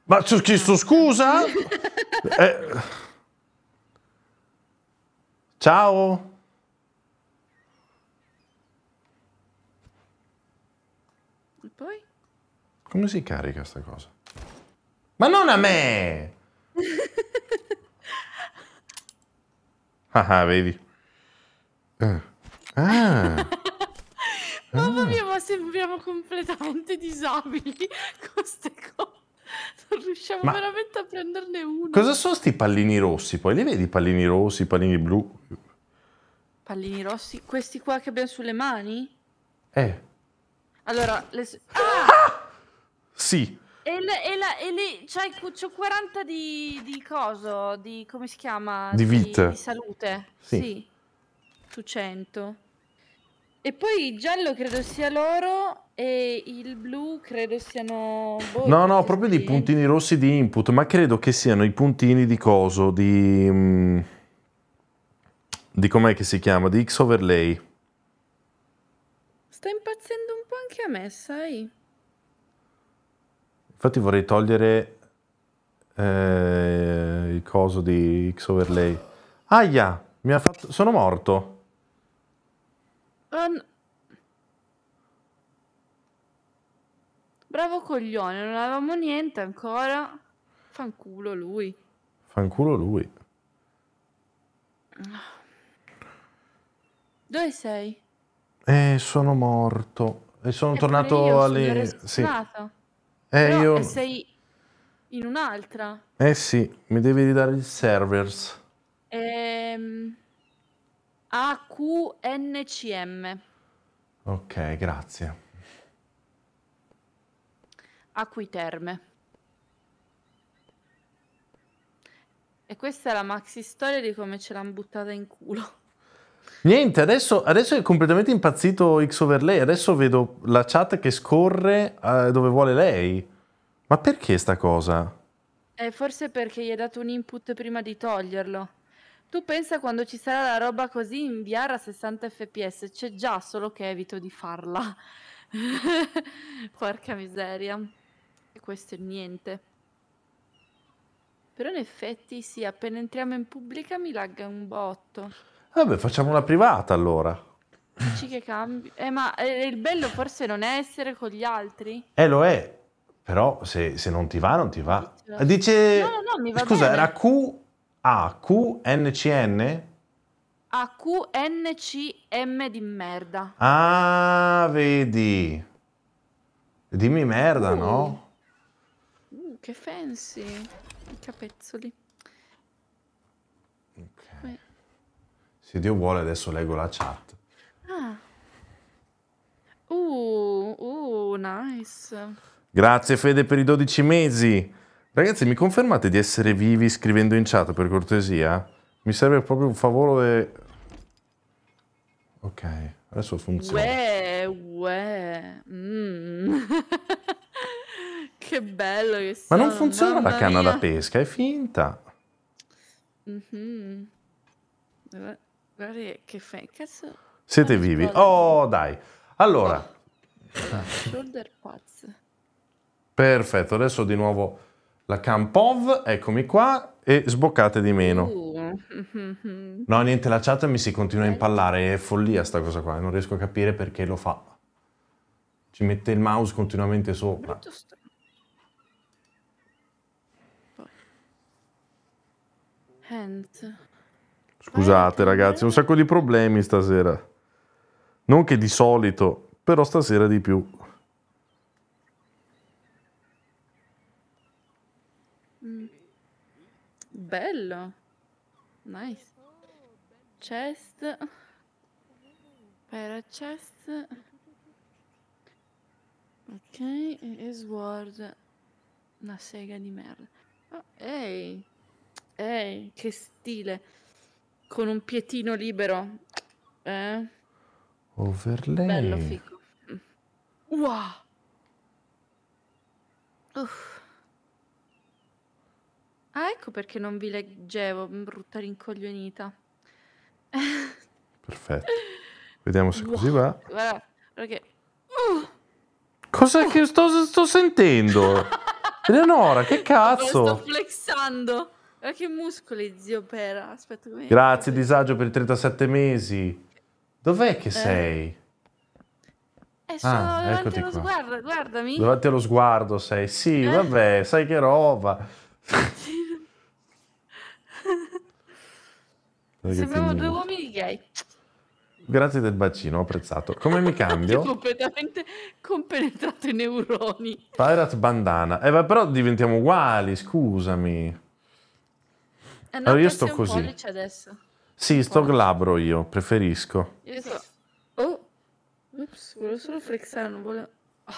Ma ci ho chiesto scusa? eh. Ciao! E poi? Come si carica sta cosa? Ma non a me! Ah, ah, vedi. Eh. Ah. ah. Mamma mia, ma sembriamo completamente disabili con queste cose. Non riusciamo ma veramente a prenderne uno. Cosa sono sti pallini rossi? Poi li vedi pallini rossi, pallini blu? Pallini rossi? Questi qua che abbiamo sulle mani? Eh. Allora, le... Ah! ah! Sì. E, la, e, la, e lì c'hai cioè, 40 di, di, coso, di come si chiama? Di vita. Di, di salute. Sì. sì. Su 100. E poi il giallo credo sia loro e il blu credo siano... Boh, no, no, proprio dei puntini rossi di input, ma credo che siano i puntini di coso, di... Mm, di com'è che si chiama? Di X overlay. Sta impazzendo un po' anche a me, sai? Infatti vorrei togliere eh, il coso di X overlay. Aia, mi ha fatto... sono morto. Um... Bravo coglione, non avevamo niente ancora. Fanculo lui. Fanculo lui. Dove sei? Eh, sono morto. E sono e tornato alle... Sono sì. Eh, Però io... sei in un'altra. Eh sì, mi devi ridare il servers. Ehm... AQNCM. Ok, grazie. Acquiterme. E questa è la maxi storia di come ce l'hanno buttata in culo. Niente, adesso, adesso, è completamente impazzito X over lei. Adesso vedo la chat che scorre uh, dove vuole lei. Ma perché sta cosa? Eh, forse perché gli hai dato un input prima di toglierlo. Tu pensa quando ci sarà la roba così inviare a 60 fps? C'è già, solo che evito di farla. Porca miseria. E questo è niente. Però in effetti sì, appena entriamo in pubblica mi lagga un botto. Vabbè, facciamo una privata allora. Dici che cambi. Eh, ma eh, il bello forse non è essere con gli altri? Eh, lo è. Però se, se non ti va, non ti va. Dice... No, no, mi va Scusa, bene. era Q... A, Q, N, C, N? A, Q, N, C, M di merda. Ah, vedi. Dimmi merda, uh. no? Uh, che fancy. I capezzoli. Se Dio vuole adesso leggo la chat. Ah. Uh, uh, nice. Grazie Fede per i 12 mesi. Ragazzi, mi confermate di essere vivi scrivendo in chat per cortesia? Mi serve proprio un favore. Ok, adesso funziona. Uè, uè. Mm. che bello che sono. Ma non funziona la canna mia. da pesca, è finta. mm mm-hmm. Guardi che fai, cazzo. Siete vivi. Oh, dai. Allora. Shoulder pazz. Perfetto, adesso di nuovo la Campov, eccomi qua, e sboccate di meno. Uh. Mm-hmm. No, niente, la chat mi si continua a impallare, è follia sta cosa qua, non riesco a capire perché lo fa. Ci mette il mouse continuamente sopra. Hands. Scusate ragazzi, un sacco di problemi stasera. Non che di solito, però stasera di più. Mm. Bello. Nice. Chest. Para chest. Ok, e sword. Una sega di merda. Oh, ehi. Ehi, che stile con un pietino libero. Eh? Overlay. Bello figo. Wow. Uff. Ah, ecco perché non vi leggevo, brutta rincoglionita. Perfetto. Vediamo se wow. così va. Guarda, guarda Cosa uh. che sto, sto sentendo? Eleonora, che cazzo? Sto flexando. Ma che muscoli, zio Pera. Aspetta, come... Grazie, disagio per i 37 mesi. Dov'è che eh. sei? Eh, sono ah, davanti allo qua. sguardo, guardami. Davanti allo sguardo sei. Sì, eh. vabbè, sai che roba. Sembriamo due uomini gay. Grazie del bacino, ho apprezzato. Come mi cambio? Sono completamente compenetrato i neuroni. Pirate bandana. Eh, ma però diventiamo uguali, scusami. Eh, allora io sto così. Adesso. Sì, sto glabro io, preferisco. Io sto... Oh, Ups, volevo solo flexare, non volevo... Oh.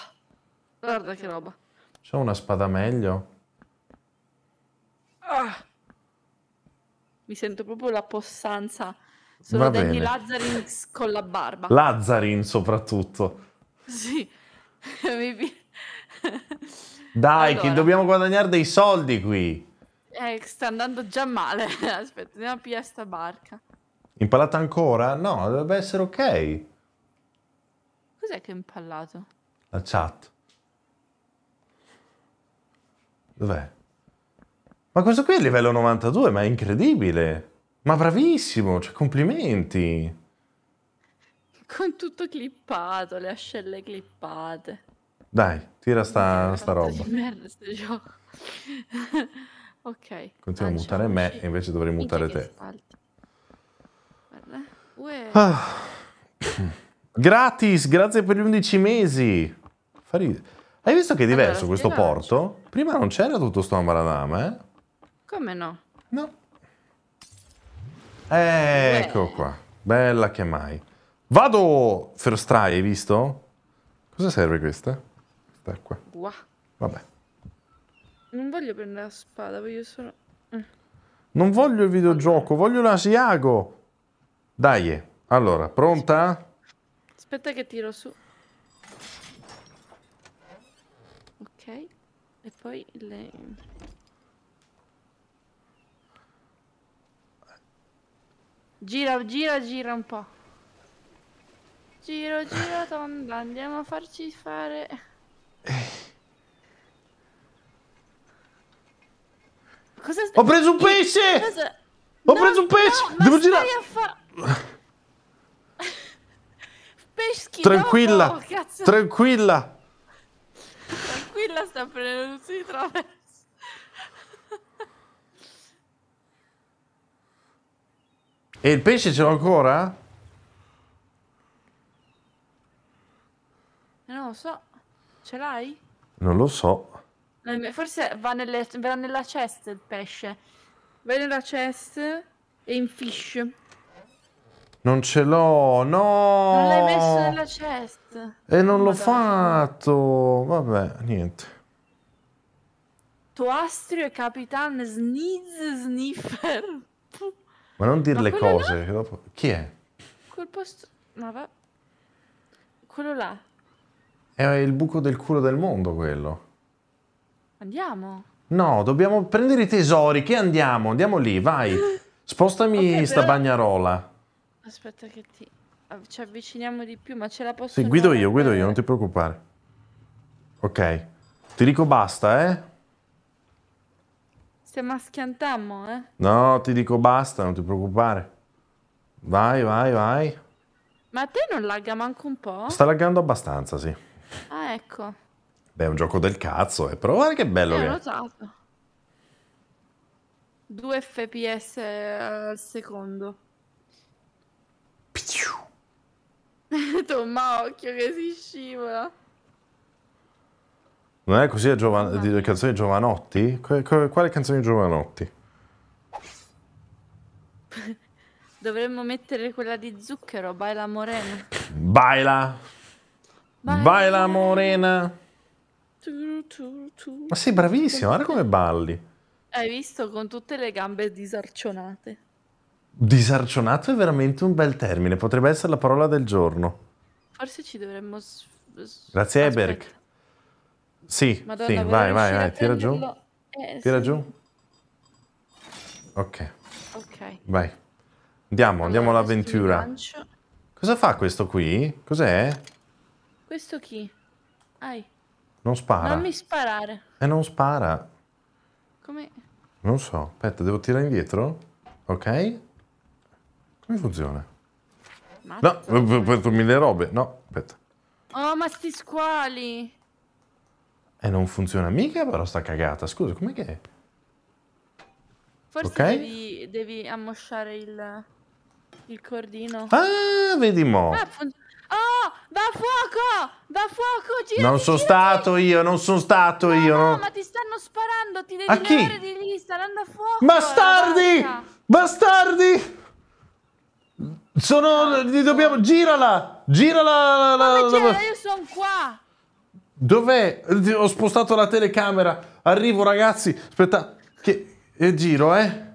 Guarda che roba. C'è una spada meglio? Ah. Mi sento proprio la possanza. Sono Va Danny Lazzarin con la barba. Lazzarin soprattutto. Sì. Dai, allora. che dobbiamo guadagnare dei soldi qui. Eh, sta andando già male. Aspetta, andiamo a pigliare sta barca. Impallata ancora? No, dovrebbe essere ok. Cos'è che è impallato? La chat. Dov'è? Ma questo qui è livello 92, ma è incredibile. Ma bravissimo, cioè complimenti. Con tutto clippato, le ascelle clippate. Dai, tira sta, sta roba. Di merda, sto gioco. Ok. Continua a mutare me e invece dovrei mutare te. Ah. Gratis, grazie per gli 11 mesi. Hai visto che è diverso allora, questo porto? Prima non c'era tutto sto ambaradama, eh? Come no? No. Ecco qua. Bella che mai. Vado first try, hai visto? Cosa serve questa? Questa qua. Vabbè. Non voglio prendere la spada, voglio solo... Mm. Non voglio il videogioco, voglio l'asiago. Dai, allora, pronta? Aspetta che tiro su. Ok, e poi le... Gira, gira, gira un po'. Giro, giro, tonda, andiamo a farci fare... Eh. Cosa Ho preso un pesce! Cosa... Ho no, preso un pesce! No, Devo girare! Fa... Peschi, tranquilla! No, cazzo. Tranquilla! Tranquilla sta prendendo tutti i traversi. E il pesce ce l'ho ancora? Non lo so. Ce l'hai? Non lo so. Eh, forse va, nelle, va nella chest il pesce. Vai nella chest e in fish. Non ce l'ho, no! Non l'hai messo nella chest. E non l'ho fatto. Vabbè, niente. Toastrio e Capitan Sneeze Sniffer. Ma non dire le cose. Là? Chi è? Quel posto... Ma va... Quello là. È il buco del culo del mondo, quello. Andiamo. No, dobbiamo prendere i tesori. Che andiamo? Andiamo lì, vai. Spostami okay, sta però... bagnarola. Aspetta che ti... Ci avviciniamo di più, ma ce la posso... Sì, guido io, guido io, non ti preoccupare. Ok. Ti dico basta, eh? Stiamo a schiantammo, eh? No, ti dico basta, non ti preoccupare. Vai, vai, vai. Ma a te non lagga manco un po'? Sta laggando abbastanza, sì. Ah, ecco. Beh, è un gioco del cazzo, eh, però guarda che bello eh, che è. notato. 2 fps al secondo. Picciu. Tomma, occhio che si scivola. Non è così la Giovan- canzone Giovanotti? Qu quale canzone Giovanotti? Dovremmo mettere quella di Zucchero, Baila Morena. Baila! Baila, Baila Morena. Ma sei bravissima, guarda come balli. Hai visto con tutte le gambe disarcionate. Disarcionato è veramente un bel termine, potrebbe essere la parola del giorno. Forse ci dovremmo... Grazie Aspetta. Eberg. Sì, Madonna, sì vai, vai, vai, tira giù. Eh, tira sì. giù. Ok. Ok. Vai. Andiamo, andiamo all'avventura. Cosa fa questo qui? Cos'è? Questo chi? Ai. Non spara. Fammi sparare. E eh, non spara. Come? Non so. Aspetta, devo tirare indietro? Ok? Come funziona? Mazza, no, ho eh, fatto mille robe. No, aspetta. Oh, ma sti squali. E eh, non funziona mica però sta cagata. Scusa, com'è che è? Forse okay. devi, devi ammosciare il, il cordino. Ah, vedi mo. Ah, funziona. Oh, va a fuoco! Va a fuoco, girati, Non sono stato io, non sono stato no, io. No, ma ti stanno sparando, ti devi a chi? di lì, stanno a fuoco. Bastardi! Eh, Bastardi! Sono... Ah, dobbiamo... Girala! Girala! La, la, la, io sono qua! Dov'è? Ho spostato la telecamera. Arrivo, ragazzi. Aspetta. Che... E eh, giro, eh?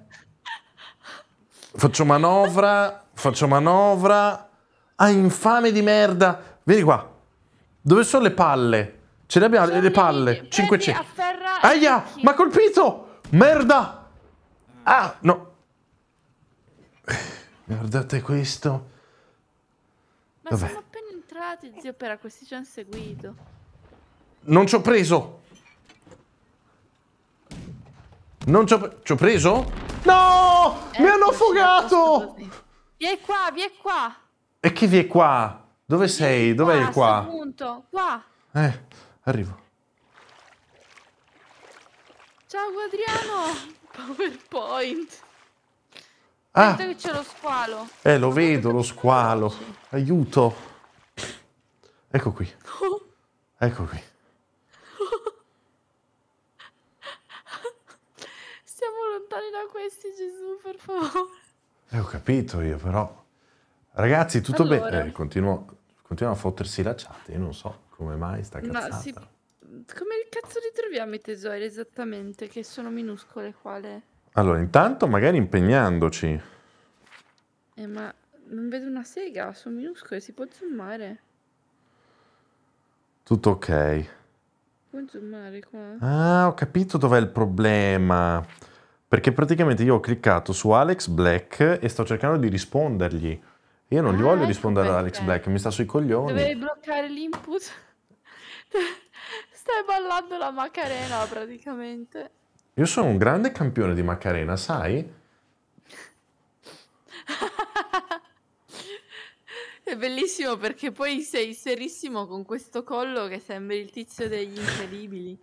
Faccio manovra. Faccio manovra. Ah, infame di merda! Vieni qua. Dove sono le palle? Ce le abbiamo, sono le palle. 500. Aia, ma colpito! Merda! Ah, no. Guardate questo. Ma Vabbè. siamo appena entrati, zio Pera, questi ci hanno seguito. Non ci ho preso! Non ci ho, pre ho preso? No! Eh, Mi hanno affogato! Vieni qua, vieni qua! E che vi è qua? Dove sei? Dov'è il qua? Appunto, qua. Eh, arrivo. Ciao Adriano! PowerPoint. Ah. Vedo che c'è lo squalo. Eh, lo vedo, lo squalo. Aiuto. Ecco qui. Ecco qui. Stiamo lontani da questi, Gesù, per favore. Eh, ho capito io, però... Ragazzi, tutto allora. bene? Eh, continuo, continuano a fottersi la chat, io non so come mai sta cazzata. No, Come cazzo ritroviamo i tesori esattamente, che sono minuscole quale? Allora, intanto magari impegnandoci. Eh, ma non vedo una sega, sono minuscole, si può zoomare. Tutto ok. Può zoomare qua? Ah, ho capito dov'è il problema. Perché praticamente io ho cliccato su Alex Black e sto cercando di rispondergli. Io non gli ah, voglio ecco rispondere ad Alex Black, mi sta sui coglioni. Dovevi bloccare l'input. Stai ballando la Macarena praticamente. Io sono un grande campione di Macarena, sai? È bellissimo perché poi sei serissimo con questo collo che sembri il tizio degli incredibili.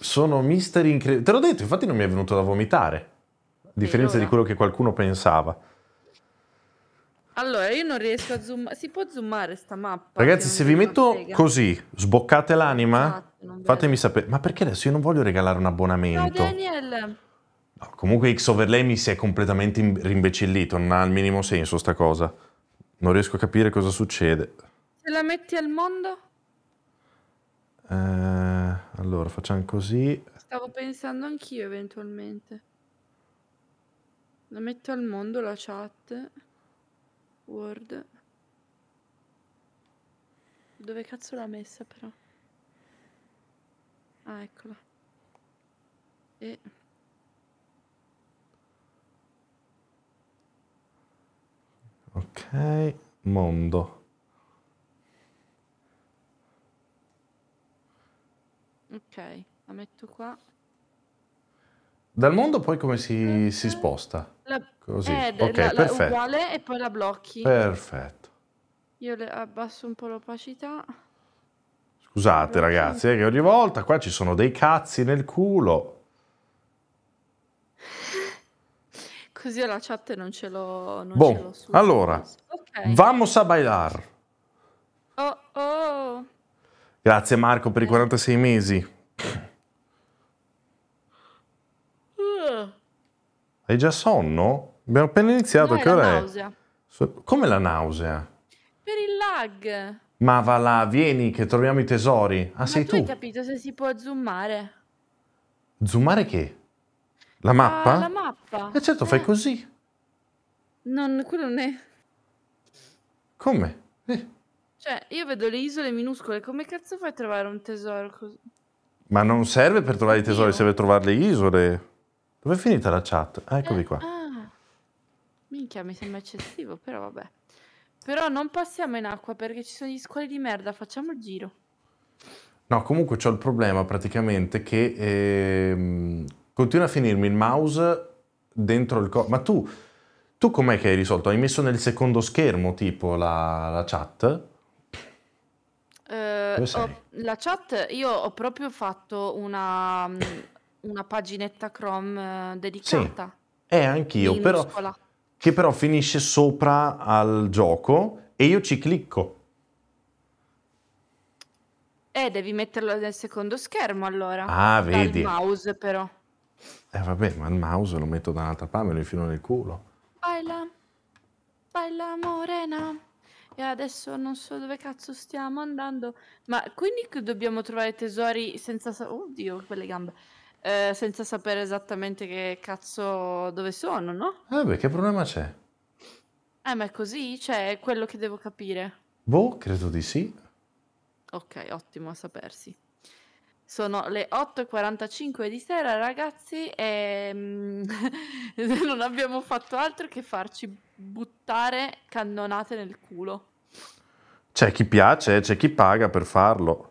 Sono misteri incredibili. Te l'ho detto, infatti non mi è venuto da vomitare. A differenza di quello che qualcuno pensava. Allora, io non riesco a zoomare. Si può zoomare sta mappa? Ragazzi, se vi metto prega. così, sboccate l'anima, esatto, fatemi sapere. Ma perché adesso io non voglio regalare un abbonamento? Ma Daniel! No, comunque X Overlay mi si è completamente rimbecillito, non ha il minimo senso sta cosa. Non riesco a capire cosa succede. Se la metti al mondo? Eh, allora, facciamo così. Stavo pensando anch'io eventualmente. La metto al mondo la chat. Word. Dove cazzo l'ha messa però? Ah, eccola. E... Ok, mondo. Ok, la metto qua. Dal mondo poi come si, si sposta? Così, eh, ok, la, perfetto. La uguale e poi la blocchi. Perfetto. Io le abbasso un po' l'opacità. Scusate ragazzi, eh, che ogni volta qua ci sono dei cazzi nel culo. Così la chat non ce l'ho non boh, ce l'ho su. Allora, okay. vamos a bailar. Oh, oh. Grazie Marco per eh. i 46 mesi. Uh. Hai già sonno? Abbiamo appena iniziato, no, che ora nausea. è? Come la nausea? Per il lag. Ma va là, vieni che troviamo i tesori. Ah, Ma sei tu. hai capito se si può zoomare. Zoomare che? La mappa? Ah, la mappa. E eh certo, eh. fai così. Non, quello non è... Come? Eh. Cioè, io vedo le isole minuscole, come cazzo fai a trovare un tesoro così? Ma non serve per trovare i tesori, io. serve trovare le isole. Dove è finita la chat? Ah, eccovi eh, qua. Ah. Minchia, mi sembra eccessivo, però vabbè. Però non passiamo in acqua perché ci sono gli squali di merda, facciamo il giro. No, comunque c'ho il problema praticamente che ehm, continua a finirmi il mouse dentro il corpo. Ma tu, tu com'è che hai risolto? Hai messo nel secondo schermo tipo la, la chat? Eh, ho, la chat io ho proprio fatto una, una paginetta Chrome eh, dedicata. Sì. Eh, anch'io, però... Muscola che però finisce sopra al gioco e io ci clicco. Eh, devi metterlo nel secondo schermo allora. Ah, vedi. Il mouse però. Eh vabbè, ma il mouse lo metto da un'altra parte, me lo infilo nel culo. Baila, baila morena. E adesso non so dove cazzo stiamo andando. Ma quindi dobbiamo trovare tesori senza... Oddio, quelle gambe eh, senza sapere esattamente che cazzo dove sono, no? Eh beh, che problema c'è? Eh, ma è così? Cioè, è quello che devo capire. Boh, credo di sì. Ok, ottimo a sapersi. Sono le 8.45 di sera, ragazzi, e mm, non abbiamo fatto altro che farci buttare cannonate nel culo. C'è chi piace, c'è chi paga per farlo.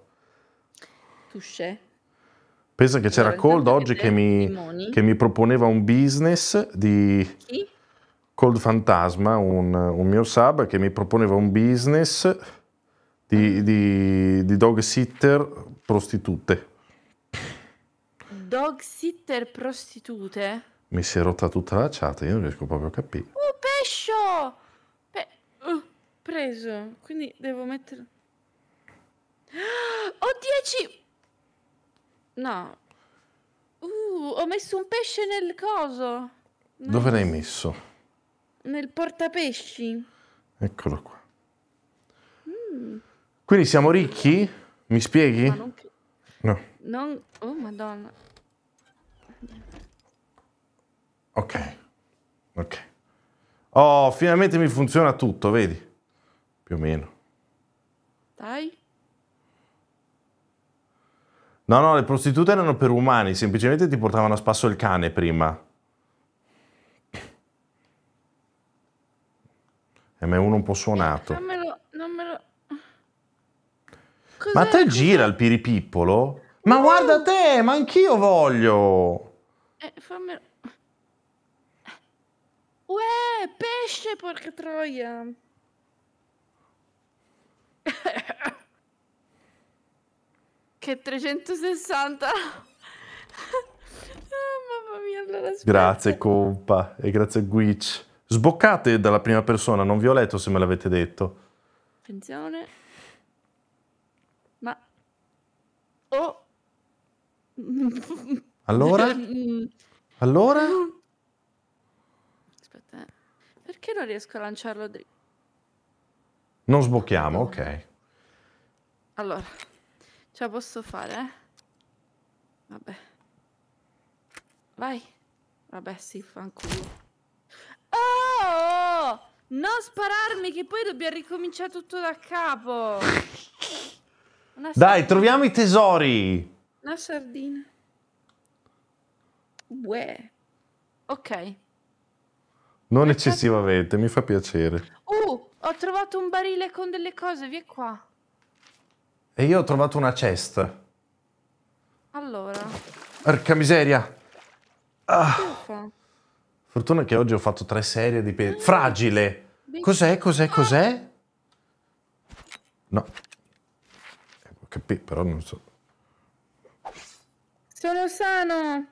Touché. Pensa che c'era Cold oggi che mi, che mi, proponeva un business di... Chi? Cold Fantasma, un, un, mio sub, che mi proponeva un business di, ah. di, di dog sitter prostitute. Dog sitter prostitute? Mi si è rotta tutta la chat, io non riesco proprio a capire. Oh, pescio! Pe- oh, preso, quindi devo mettere... Ho oh, 10... No. Uh, ho messo un pesce nel coso. No. Dove l'hai messo? Nel portapesci. Eccolo qua. Mm. Quindi siamo ricchi? Mi spieghi? Ma non... No. Non... Oh, madonna. Ok. Ok. Oh, finalmente mi funziona tutto, vedi? Più o meno. Dai. No, no, le prostitute erano per umani, semplicemente ti portavano a spasso il cane prima. E eh, me è uno un po' suonato. Non me lo... Non me lo... Ma te gira il piripippolo? Ma no. guarda te, ma anch'io voglio! Eh, fammelo... Uè, pesce, porca troia! Che 360. oh, ah, mamma mia, allora aspetta. Grazie compa e grazie Guic. Sboccate dalla prima persona, non vi ho letto se me l'avete detto. Attenzione. Ma... Oh! Allora? allora? Aspetta, eh. perché non riesco a lanciarlo dritto? Non sbocchiamo, ok. Allora. Ce la posso fare, eh? Vabbè. Vai. Vabbè, sì, fanculo. Oh! Non spararmi che poi dobbiamo ricominciare tutto da capo. Dai, troviamo i tesori. Una sardina. Uè. Ok. Non eccessivamente, mi fa piacere. Uh, ho trovato un barile con delle cose, vieni qua. E io ho trovato una chest. Allora. Porca miseria. Ah. Fortuna che oggi ho fatto tre serie di pesi. Mm. Fragile. Cos'è? Cos'è? Ah. Cos'è? No. Ho però non so. Sono sano.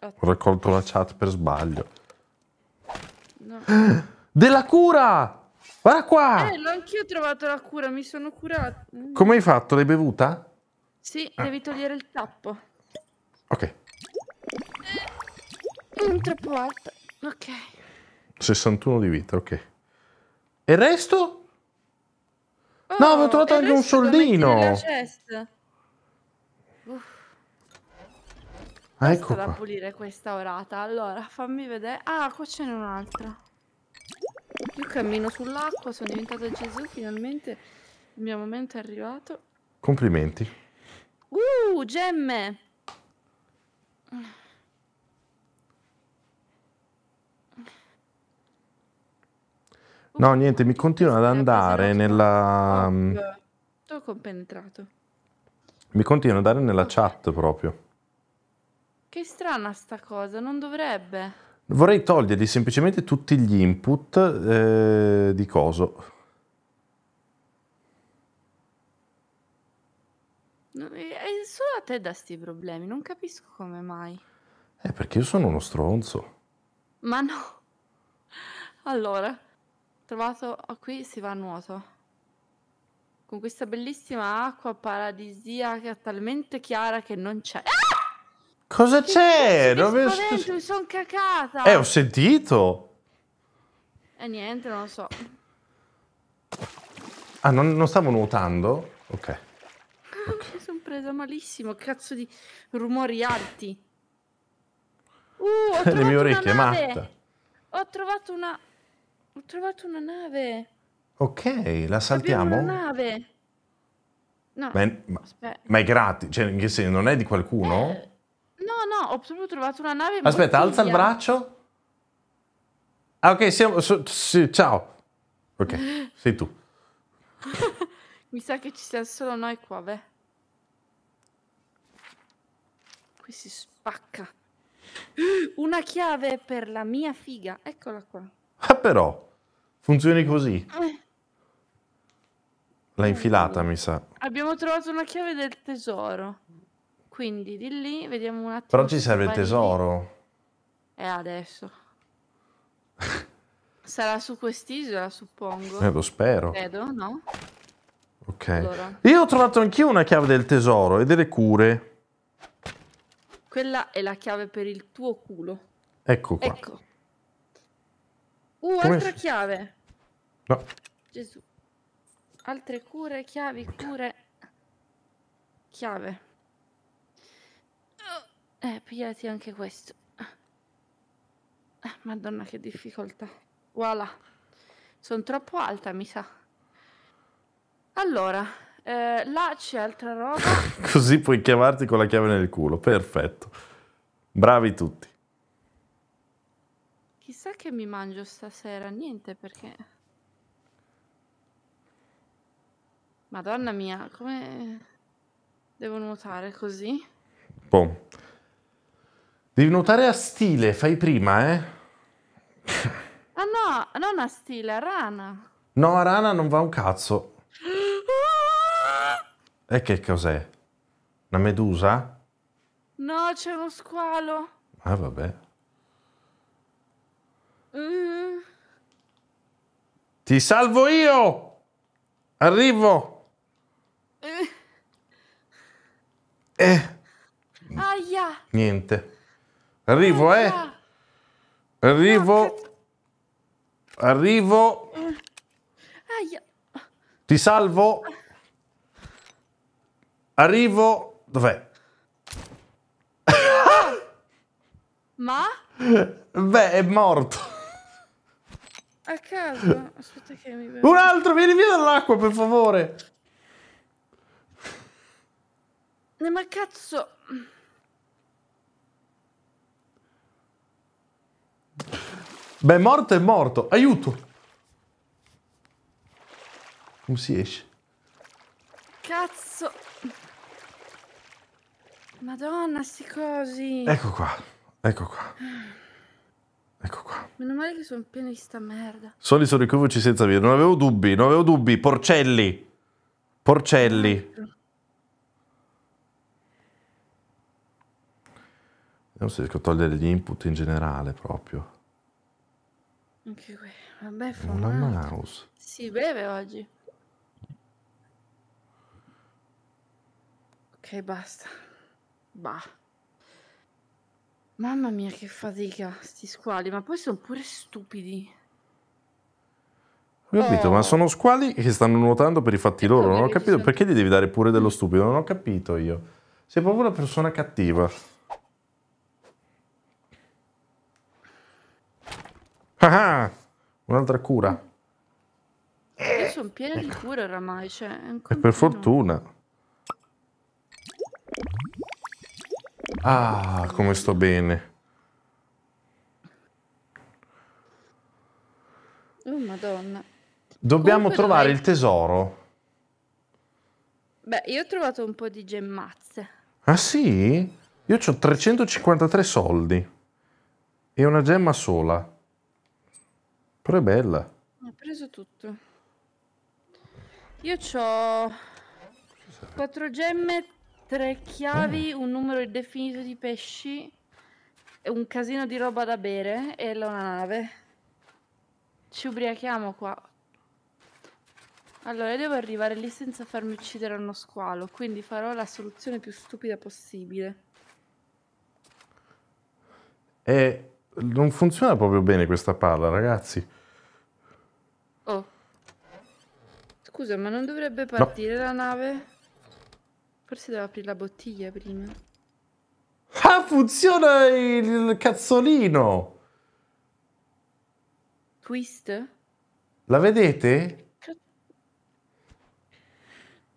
Ho raccolto la chat per sbaglio. No. Della cura! Guarda qua! Eh, l'ho anch'io trovato la cura, mi sono curato. Come hai fatto? L'hai bevuta? Sì, ah. devi togliere il tappo. Ok. Non mm, troppo alto. Ok. 61 di vita, ok. E il resto? Oh, no, avevo oh, trovato anche un soldino. Ah, ecco da pulire questa orata. Allora, fammi vedere. Ah, qua ce n'è un'altra più cammino sull'acqua, sono diventata Gesù, finalmente il mio momento è arrivato. Complimenti. Uh, gemme! No, niente, mi continua ad andare nella... Mm, T'ho compenetrato. Mi continua ad andare nella chat proprio. Che strana sta cosa, non dovrebbe vorrei togliergli semplicemente tutti gli input eh, di coso. è solo a te da sti problemi, non capisco come mai. Eh, perché io sono uno stronzo. Ma no. Allora, trovato oh, qui si va a nuoto. Con questa bellissima acqua paradisiaca talmente chiara che non c'è. Ah! Cosa c'è? Dove spavento, mi sono cacata. Eh, ho sentito. E eh, niente, non lo so. Ah, non, non stavo nuotando? Ok. okay. mi sono presa malissimo, cazzo di rumori alti. Uh, Le mie orecchie, matta. Ho trovato una... Ho trovato una nave. Ok, la saltiamo? Abbiamo una nave. No, Beh, ma, ma, è gratis, cioè, non è di qualcuno? Eh no, ho proprio trovato una nave. Aspetta, alza il braccio. Ah, ok, siamo. Su, sì, ciao. Ok, sei tu. Mi sa che ci siamo solo noi qua, beh. Qui si spacca. Una chiave per la mia figa. Eccola qua. Ah, però. Funzioni così. Eh. L'ha infilata, mi sa. Abbiamo trovato una chiave del tesoro. Quindi di lì vediamo un attimo. Però ci serve il tesoro. È adesso. Sarà su quest'isola, suppongo. Eh, lo spero. Credo, no? Ok. Allora. Io ho trovato anch'io una chiave del tesoro e delle cure. Quella è la chiave per il tuo culo. Ecco qua. Ecco. Uh, Come altra si... chiave. No. Gesù. Altre cure, chiavi, cure. Chiave. Eh, pigliati anche questo. Eh, madonna, che difficoltà. Voilà. Sono troppo alta, mi sa. Allora, eh, là c'è altra roba. Così puoi chiamarti con la chiave nel culo. Perfetto. Bravi tutti. Chissà che mi mangio stasera. Niente, perché... Madonna mia, come... Devo nuotare così? Boh. Devi nuotare a stile, fai prima, eh? Ah no, non a stile, a rana. No, a rana non va un cazzo. E che cos'è? Una medusa? No, c'è uno squalo. Ah, vabbè. Mm. Ti salvo io! Arrivo! Eh. eh. Aia! Niente. Arrivo, eh! Arrivo! Arrivo! Ti salvo! Arrivo! Dov'è? Ma? Beh, è morto. A caso. Aspetta che mi bevo. Un altro, vieni via dall'acqua, per favore. Ma cazzo. Beh, morto è morto. Aiuto. Come si esce? Cazzo. Madonna, sti cosi. Ecco qua. Ecco qua. Ecco qua. Meno male che sono pieno di sta merda. Soli sono ricoverci senza via. Non avevo dubbi, non avevo dubbi. Porcelli. Porcelli. Vediamo se riesco a togliere gli input in generale proprio. Anche qui, vabbè, fa una mouse. Si beve oggi. Ok, basta. Bah. Mamma mia, che fatica, sti squali, ma poi sono pure stupidi. Ho capito, oh. ma sono squali che stanno nuotando per i fatti e eh, loro, non ho capito perché gli devi dare pure dello stupido, non ho capito io. Sei proprio una persona cattiva. Ah, ah, un'altra cura. Io sono piena di cure oramai, cioè... E per fortuna. Ah, come sto bene. Oh, madonna. Dobbiamo Comunque trovare dovrei... il tesoro. Beh, io ho trovato un po' di gemmazze. Ah sì? Io ho 353 soldi. E una gemma sola. Però è bella. Ho preso tutto. Io ho 4 gemme, 3 chiavi, eh. un numero indefinito di pesci, un casino di roba da bere e la nave. Ci ubriachiamo qua. Allora, devo arrivare lì senza farmi uccidere uno squalo, quindi farò la soluzione più stupida possibile. E non funziona proprio bene questa palla, ragazzi. Scusa, ma non dovrebbe partire no. la nave? Forse devo aprire la bottiglia prima. Ah, funziona il cazzolino! Twist? La vedete?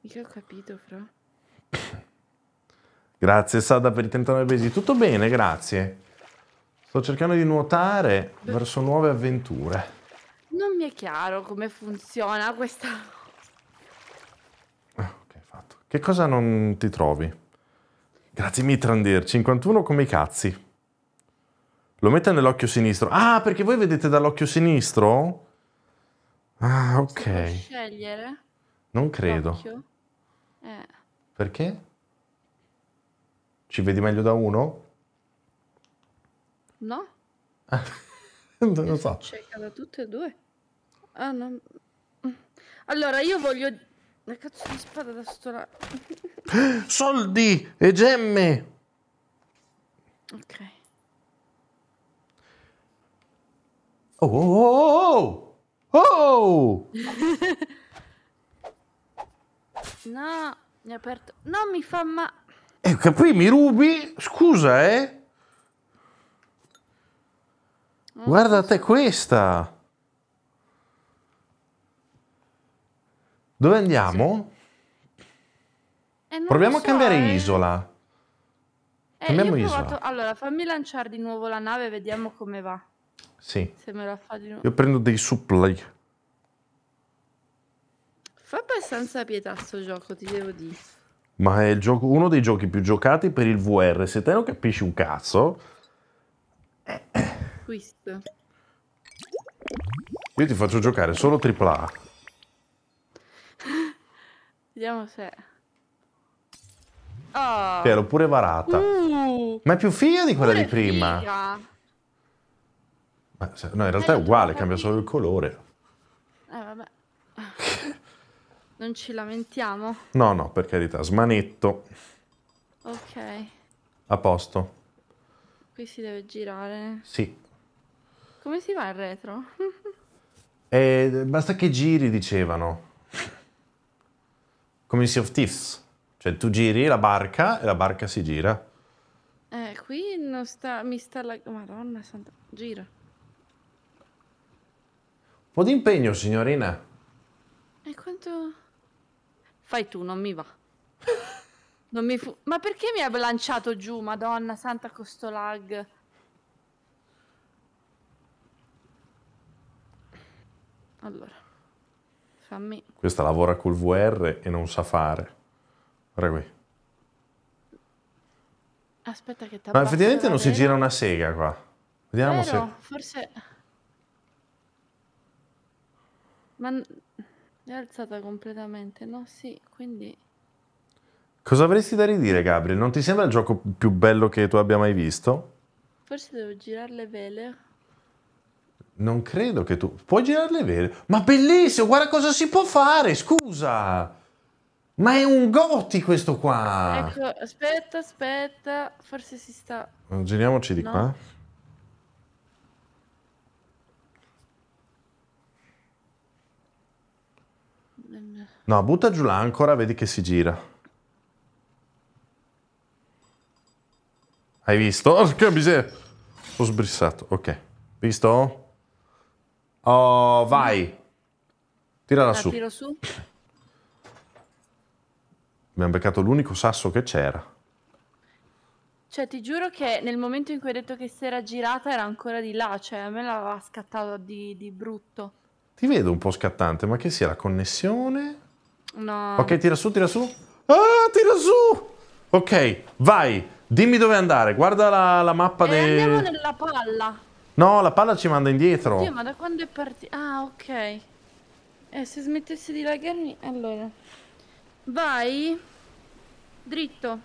Mica ho capito, fra. Grazie Sada per i 39 mesi. Tutto bene, grazie. Sto cercando di nuotare verso nuove avventure. Non mi è chiaro come funziona questa che cosa non ti trovi? Grazie Mitrandir, 51 come i cazzi. Lo mette nell'occhio sinistro. Ah, perché voi vedete dall'occhio sinistro? Ah, ok. Si può scegliere? Non credo. Eh. Perché? Ci vedi meglio da uno? No. non lo so. Cerca da tutte e due. Ah, no. Allora, io voglio una cazzo di spada da stora... Soldi e gemme! Ok. Oh! Oh! oh, oh. oh, oh. no, mi ha aperto... Non mi fa ma... E eh, poi mi rubi? Scusa, eh? Guarda te questa! Dove andiamo? Sì. Eh, Proviamo so, a cambiare eh. isola. Eh, Cambiamo isola. Provato... Allora, fammi lanciare di nuovo la nave e vediamo come va. Sì. Se me la fa di nuovo. Io prendo dei supply. Fa abbastanza pietà sto gioco, ti devo dire. Ma è gioco, uno dei giochi più giocati per il VR. Se te non capisci un cazzo... Questo. Io ti faccio giocare solo AAA. Vediamo se... Oh. Cioè, pure varata. Uh, Ma è più figa di quella di prima. Figa. Ma, se, no, in realtà eh, è uguale, cambia solo il colore. Eh, vabbè. non ci lamentiamo. No, no, per carità. Smanetto. Ok. A posto. Qui si deve girare. Sì. Come si va in retro? eh, basta che giri, dicevano. Come in Sea of Thieves. Cioè tu giri la barca e la barca si gira. Eh, qui non sta... mi sta la... Madonna santa... Gira. Un po' di impegno, signorina. E quanto... Fai tu, non mi va. non mi fu... Ma perché mi ha lanciato giù, madonna santa, con sto lag? Allora. Fammi. Questa lavora col VR e non sa fare. Guarda qui. Aspetta che t'abbasso. Ma effettivamente non si gira una sega qua. Vediamo Vero, se... forse... Ma è alzata completamente, no? Sì, quindi... Cosa avresti da ridire, Gabriel? Non ti sembra il gioco più bello che tu abbia mai visto? Forse devo girare le vele. Non credo che tu... Puoi girare le vele? Ma bellissimo, guarda cosa si può fare, scusa! Ma è un Gotti questo qua! Ecco, aspetta, aspetta, forse si sta... Giriamoci di no. qua. No, butta giù l'ancora, vedi che si gira. Hai visto? Oh, che miseria! Ho sbrissato, ok. Visto? Oh, vai. Tirala La su. tiro su. Abbiamo beccato l'unico sasso che c'era. Cioè, ti giuro che nel momento in cui hai detto che si era girata era ancora di là, cioè a me l'aveva scattato di, di brutto. Ti vedo un po' scattante, ma che sia la connessione? No. Ok, tira su, tira su. Ah, tira su! Ok, vai, dimmi dove andare, guarda la, la mappa e eh, del... andiamo nella palla. No, la palla ci manda indietro. Oddio, ma da quando è partita? Ah, ok. E eh, se smettesse di laggarmi... Allora. Vai. Dritto.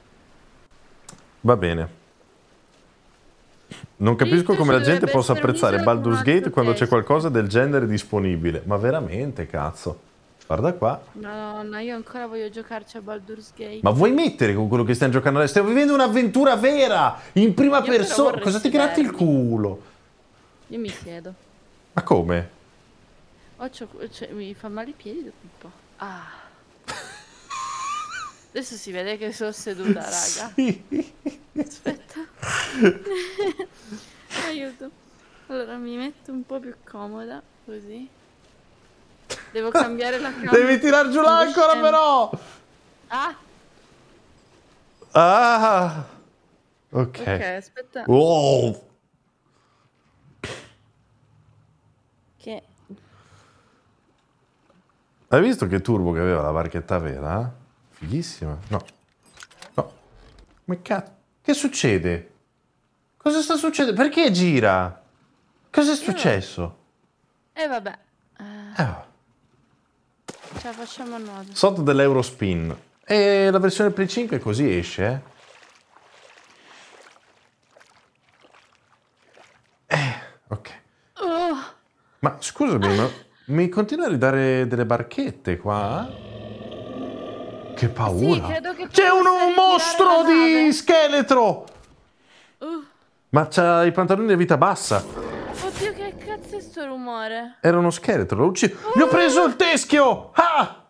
Va bene. Non capisco Dritto come la gente possa apprezzare Baldur's Gate quando c'è qualcosa del genere disponibile. Ma veramente, cazzo. Guarda qua. Madonna, no, no, io ancora voglio giocarci a Baldur's Gate. Ma vuoi mettere con quello che stiamo giocando adesso? Stiamo vivendo un'avventura vera, in prima persona. Cosa ti gratta il culo? Io mi siedo. Ma come? Oh, cioè, mi fa male i piedi un po'. Ah. Adesso si vede che sono seduta, raga. Sì. Aspetta. Aiuto. Allora mi metto un po' più comoda, così. Devo cambiare la camera. Devi tirar giù l'ancora però! Ah! Ah! Ok. Ok, aspetta. Wow! Hai visto che turbo che aveva la barchetta vera? Fighissima. No. No. Come cazzo? Che succede? Cosa sta succedendo? Perché gira? Cosa è successo? E eh, vabbè. Eh, eh vabbè. Ce la facciamo a nuovo. Sotto dell'Eurospin. E la versione Play 5 così esce, eh? Eh, ok. Oh. Ma scusami, ma... Mi continua a ridare delle barchette qua? Che paura! Sì, che C'è un mostro di scheletro! Uh. Ma c'ha i pantaloni a vita bassa. Oddio, che cazzo è sto rumore? Era uno scheletro, l'ho ucciso. Uh. Gli ho preso il teschio! Ah!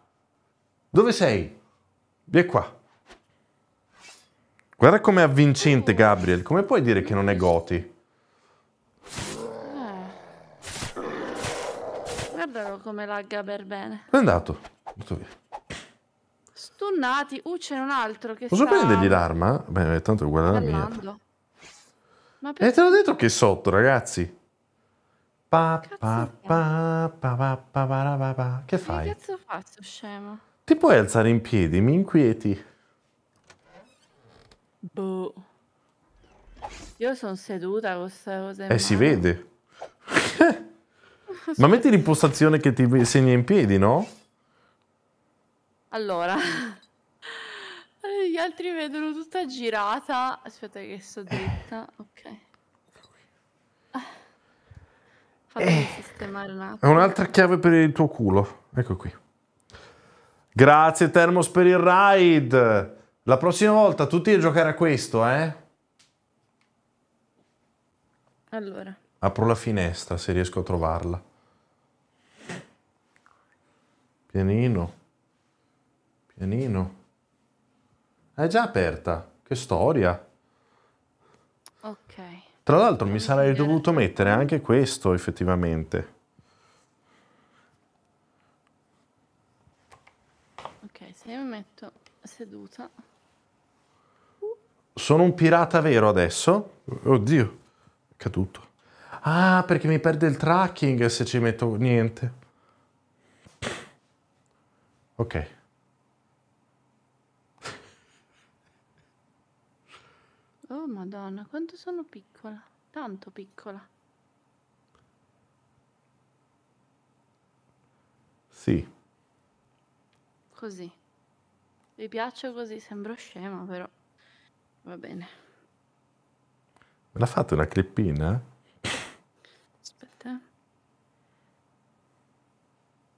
Dove sei? Vieni qua. Guarda com'è avvincente, uh. Gabriel. Come puoi dire che non è Goti? Guardalo come lagga per bene. È andato. Andato via. Stunnati. Uh, c'è un altro che Posso sta... prendergli l'arma? Beh, tanto è uguale alla mia. Ma eh, per... E te l'ho detto che è sotto, ragazzi. Pa, pa, pa, pa, pa, pa, pa, pa, Che fai? Che cazzo fa sto scemo? Ti puoi alzare in piedi? Mi inquieti. Boh. Io sono seduta con questa cosa. E eh, si vede. Ma metti l'impostazione che ti segna in piedi, no? Allora, gli altri vedono tutta girata. Aspetta che sto dritta, ok. Ah. Fatemi eh. sistemare È un'altra chiave per il tuo culo. Ecco qui. Grazie Termos per il raid La prossima volta tutti a giocare a questo, eh? Allora. Apro la finestra se riesco a trovarla. Pianino, pianino. È già aperta, che storia. Ok. Tra l'altro mi sarei dovuto mettere anche questo effettivamente. Ok, se io mi metto seduta. Sono un pirata vero adesso? Oddio, è caduto. Ah, perché mi perde il tracking se ci metto niente. Ok. Oh madonna, quanto sono piccola. Tanto piccola. Sì. Così. Vi piaccio così, sembro scema, però va bene. Me la fate una clippina?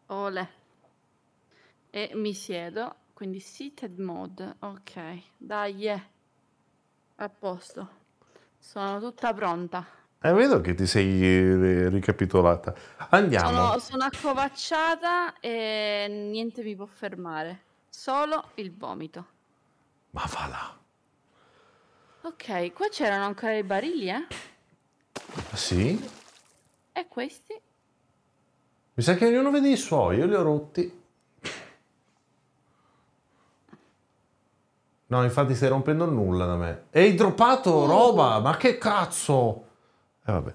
Ole. E mi siedo, quindi seated mode, ok, dai, yeah. a posto, sono tutta pronta. E eh, vedo che ti sei eh, ricapitolata. Andiamo. Sono, sono accovacciata e niente mi può fermare, solo il vomito. Ma va là. Ok, qua c'erano ancora i barili, eh? Sì. E questi? Mi sa che ognuno vede i suoi, io li ho rotti. No, infatti stai rompendo nulla da me. Ehi, droppato oh. roba, ma che cazzo! E eh, vabbè.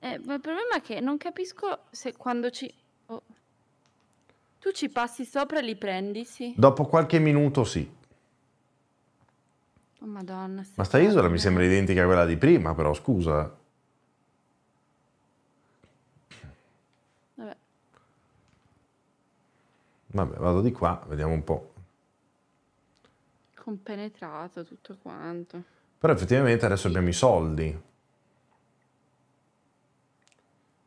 Eh, ma il problema è che non capisco se quando ci... Oh. Tu ci passi sopra e li prendi, sì? Dopo qualche minuto sì. Oh madonna. Ma sta isola mi sembra identica a quella di prima, però scusa. Vabbè, vado di qua, vediamo un po'. Compenetrato tutto quanto. Però effettivamente adesso abbiamo i soldi.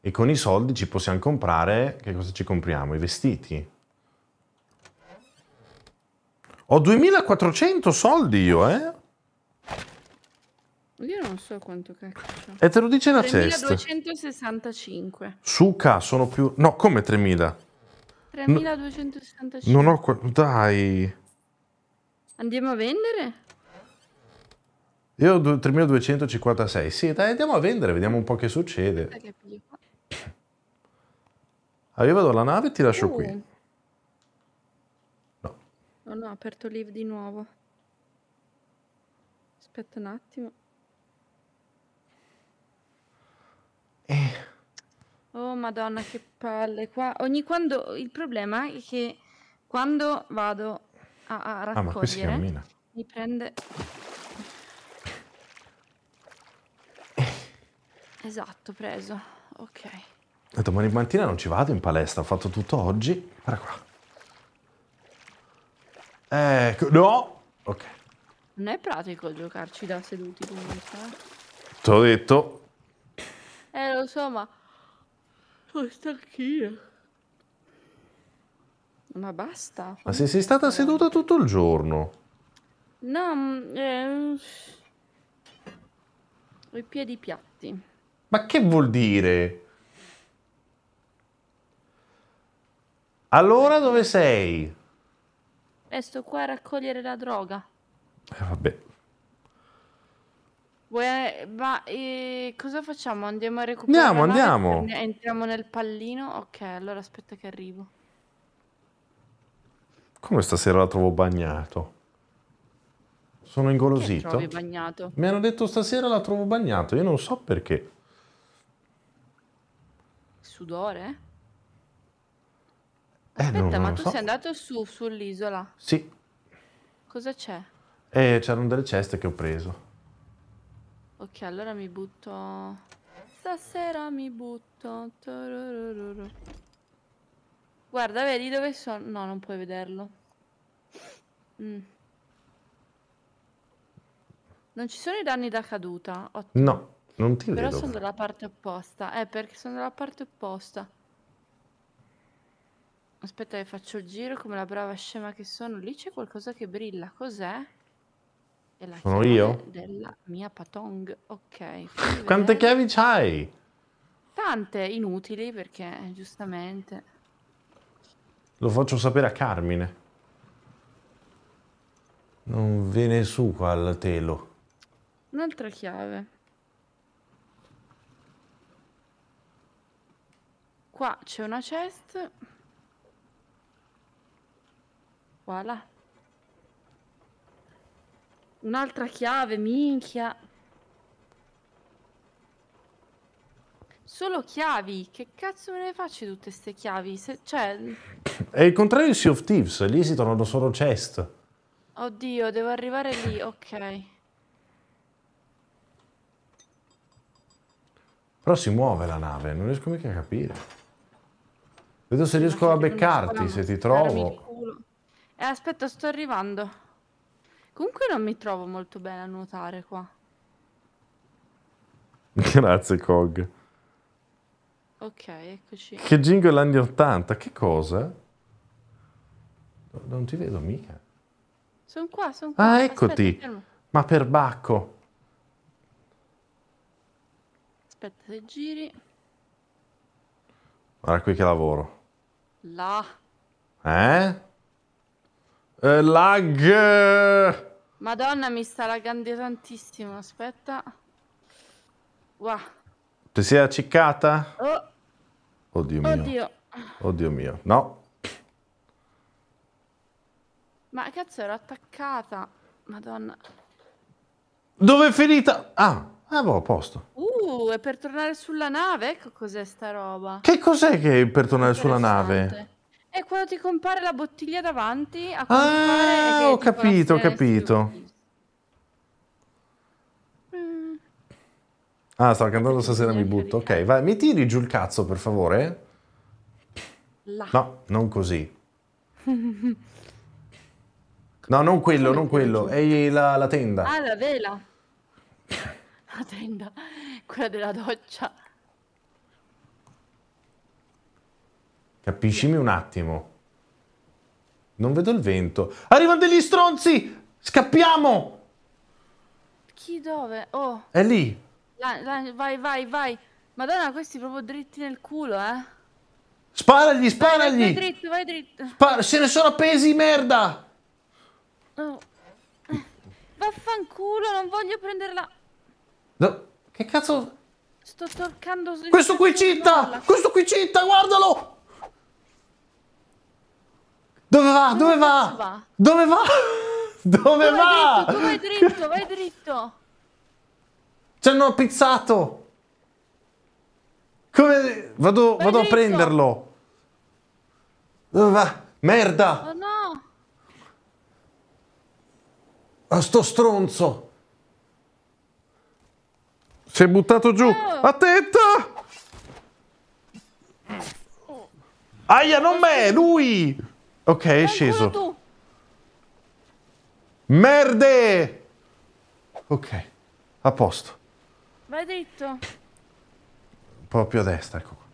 E con i soldi ci possiamo comprare, che cosa ci compriamo? I vestiti. Ho 2400 soldi io, eh? Io non so quanto cacchio. E te lo dice la cesta. 3265. Suca, sono più... No, come 3000? 3265. Non ho qua... Dai. Andiamo a vendere? Io ho 3256. Sì, dai, andiamo a vendere, vediamo un po' che succede. Arriva dalla nave e ti lascio uh. qui. No. Non ho aperto live di nuovo. Aspetta un attimo. Eh. Oh madonna che palle qua. Ogni quando il problema è che quando vado a, a raccogliere ah, ma mi prende Esatto, preso. Ok. E domani mattina non ci vado in palestra, ho fatto tutto oggi. Guarda qua. Ecco, no. Ok. Non è pratico giocarci da seduti comunque. Eh. Te l'ho detto. Eh, lo so, ma ho oh, stanchina. Ma basta. Ma se sei stata seduta tutto il giorno? No, mm, eh... ho i piedi piatti. Ma che vuol dire? Allora dove sei? Eh, sto qua a raccogliere la droga. Eh, vabbè. Beh, ma eh, cosa facciamo? Andiamo a recuperare? Andiamo, andiamo. Entriamo nel pallino? Ok, allora aspetta che arrivo. Come stasera la trovo bagnato? Sono ingolosito. trovi bagnato? Mi hanno detto stasera la trovo bagnato, io non so perché. Sudore? Eh, aspetta, eh, ma tu so. sei andato su sull'isola? Sì. Cosa c'è? Eh, c'erano delle ceste che ho preso. Ok, allora mi butto... Stasera mi butto... Guarda, vedi dove sono? No, non puoi vederlo. Mm. Non ci sono i danni da caduta? Ottimo. No, non ti Però vedo. Però sono dalla parte opposta. Eh, perché sono dalla parte opposta. Aspetta che faccio il giro come la brava scema che sono. Lì c'è qualcosa che brilla. Cos'è? È la Sono io? Della mia patong. Ok. Quante chiavi c'hai? Tante, inutili perché giustamente. Lo faccio sapere a Carmine. Non viene su qua al telo. Un'altra chiave. Qua c'è una chest. Voilà. Un'altra chiave, minchia. Solo chiavi? Che cazzo me ne faccio tutte queste chiavi? Se, cioè... È il contrario di Sea of Thieves, lì si trovano solo chest. Oddio, devo arrivare lì, ok. Però si muove la nave, non riesco mica a capire. Vedo se riesco a beccarti, se ti trovo. Eh, aspetta, sto arrivando. Comunque non mi trovo molto bene a nuotare qua. Grazie, Cog. Ok, eccoci. Che jingle anni 80, che cosa? Non ti vedo mica. Sono qua, sono qua. Ah, eccoti. Aspetta, Ma per bacco. Aspetta, se giri. Guarda qui che lavoro. La. Eh? Eh, lag! Madonna, mi sta lagando tantissimo, aspetta. Wow. Ti sei acciccata? Oh. Oddio mio. Oddio. Oddio mio, no. Ma cazzo, ero attaccata. Madonna. Dove è finita? Ah, avevo eh, boh, a posto. Uh, è per tornare sulla nave? Ecco cos'è sta roba. Che cos'è che è per tornare sulla nave? È quando ti compare la bottiglia davanti. A ah, ho capito, ho capito. Mm. Ah, sto cantando stasera, mi butto. Ok, vai, mi tiri giù il cazzo, per favore? Là. No, non così. no, non quello, non quello. È la, la tenda. Ah, la vela. la tenda. Quella della doccia. Capiscimi un attimo. Non vedo il vento. Arrivano degli stronzi! Scappiamo! Chi dove? Oh. È lì. La, la, vai, vai, vai. Madonna, questi proprio dritti nel culo, eh. Sparagli, sparagli! Vai, vai dritto, vai dritto. Spar se ne sono appesi, merda! Oh. Eh. Vaffanculo, non voglio prenderla. No. Che cazzo? Sto toccando... Questo qui citta! Questo qui citta, guardalo! Dove va? Dove va? Dove va? Dove va? Tu vai dritto, vai dritto. Ci hanno pizzato. Come... Vado, vado a prenderlo. Dove va? Merda. Oh no. A sto stronzo. Si è buttato giù. Oh. Attenta! Eh. Aia, non oh. me, lui! Ok, è sceso. Tu. Merde! Ok, a posto. Vai dritto. Un po' più a destra, ecco qua.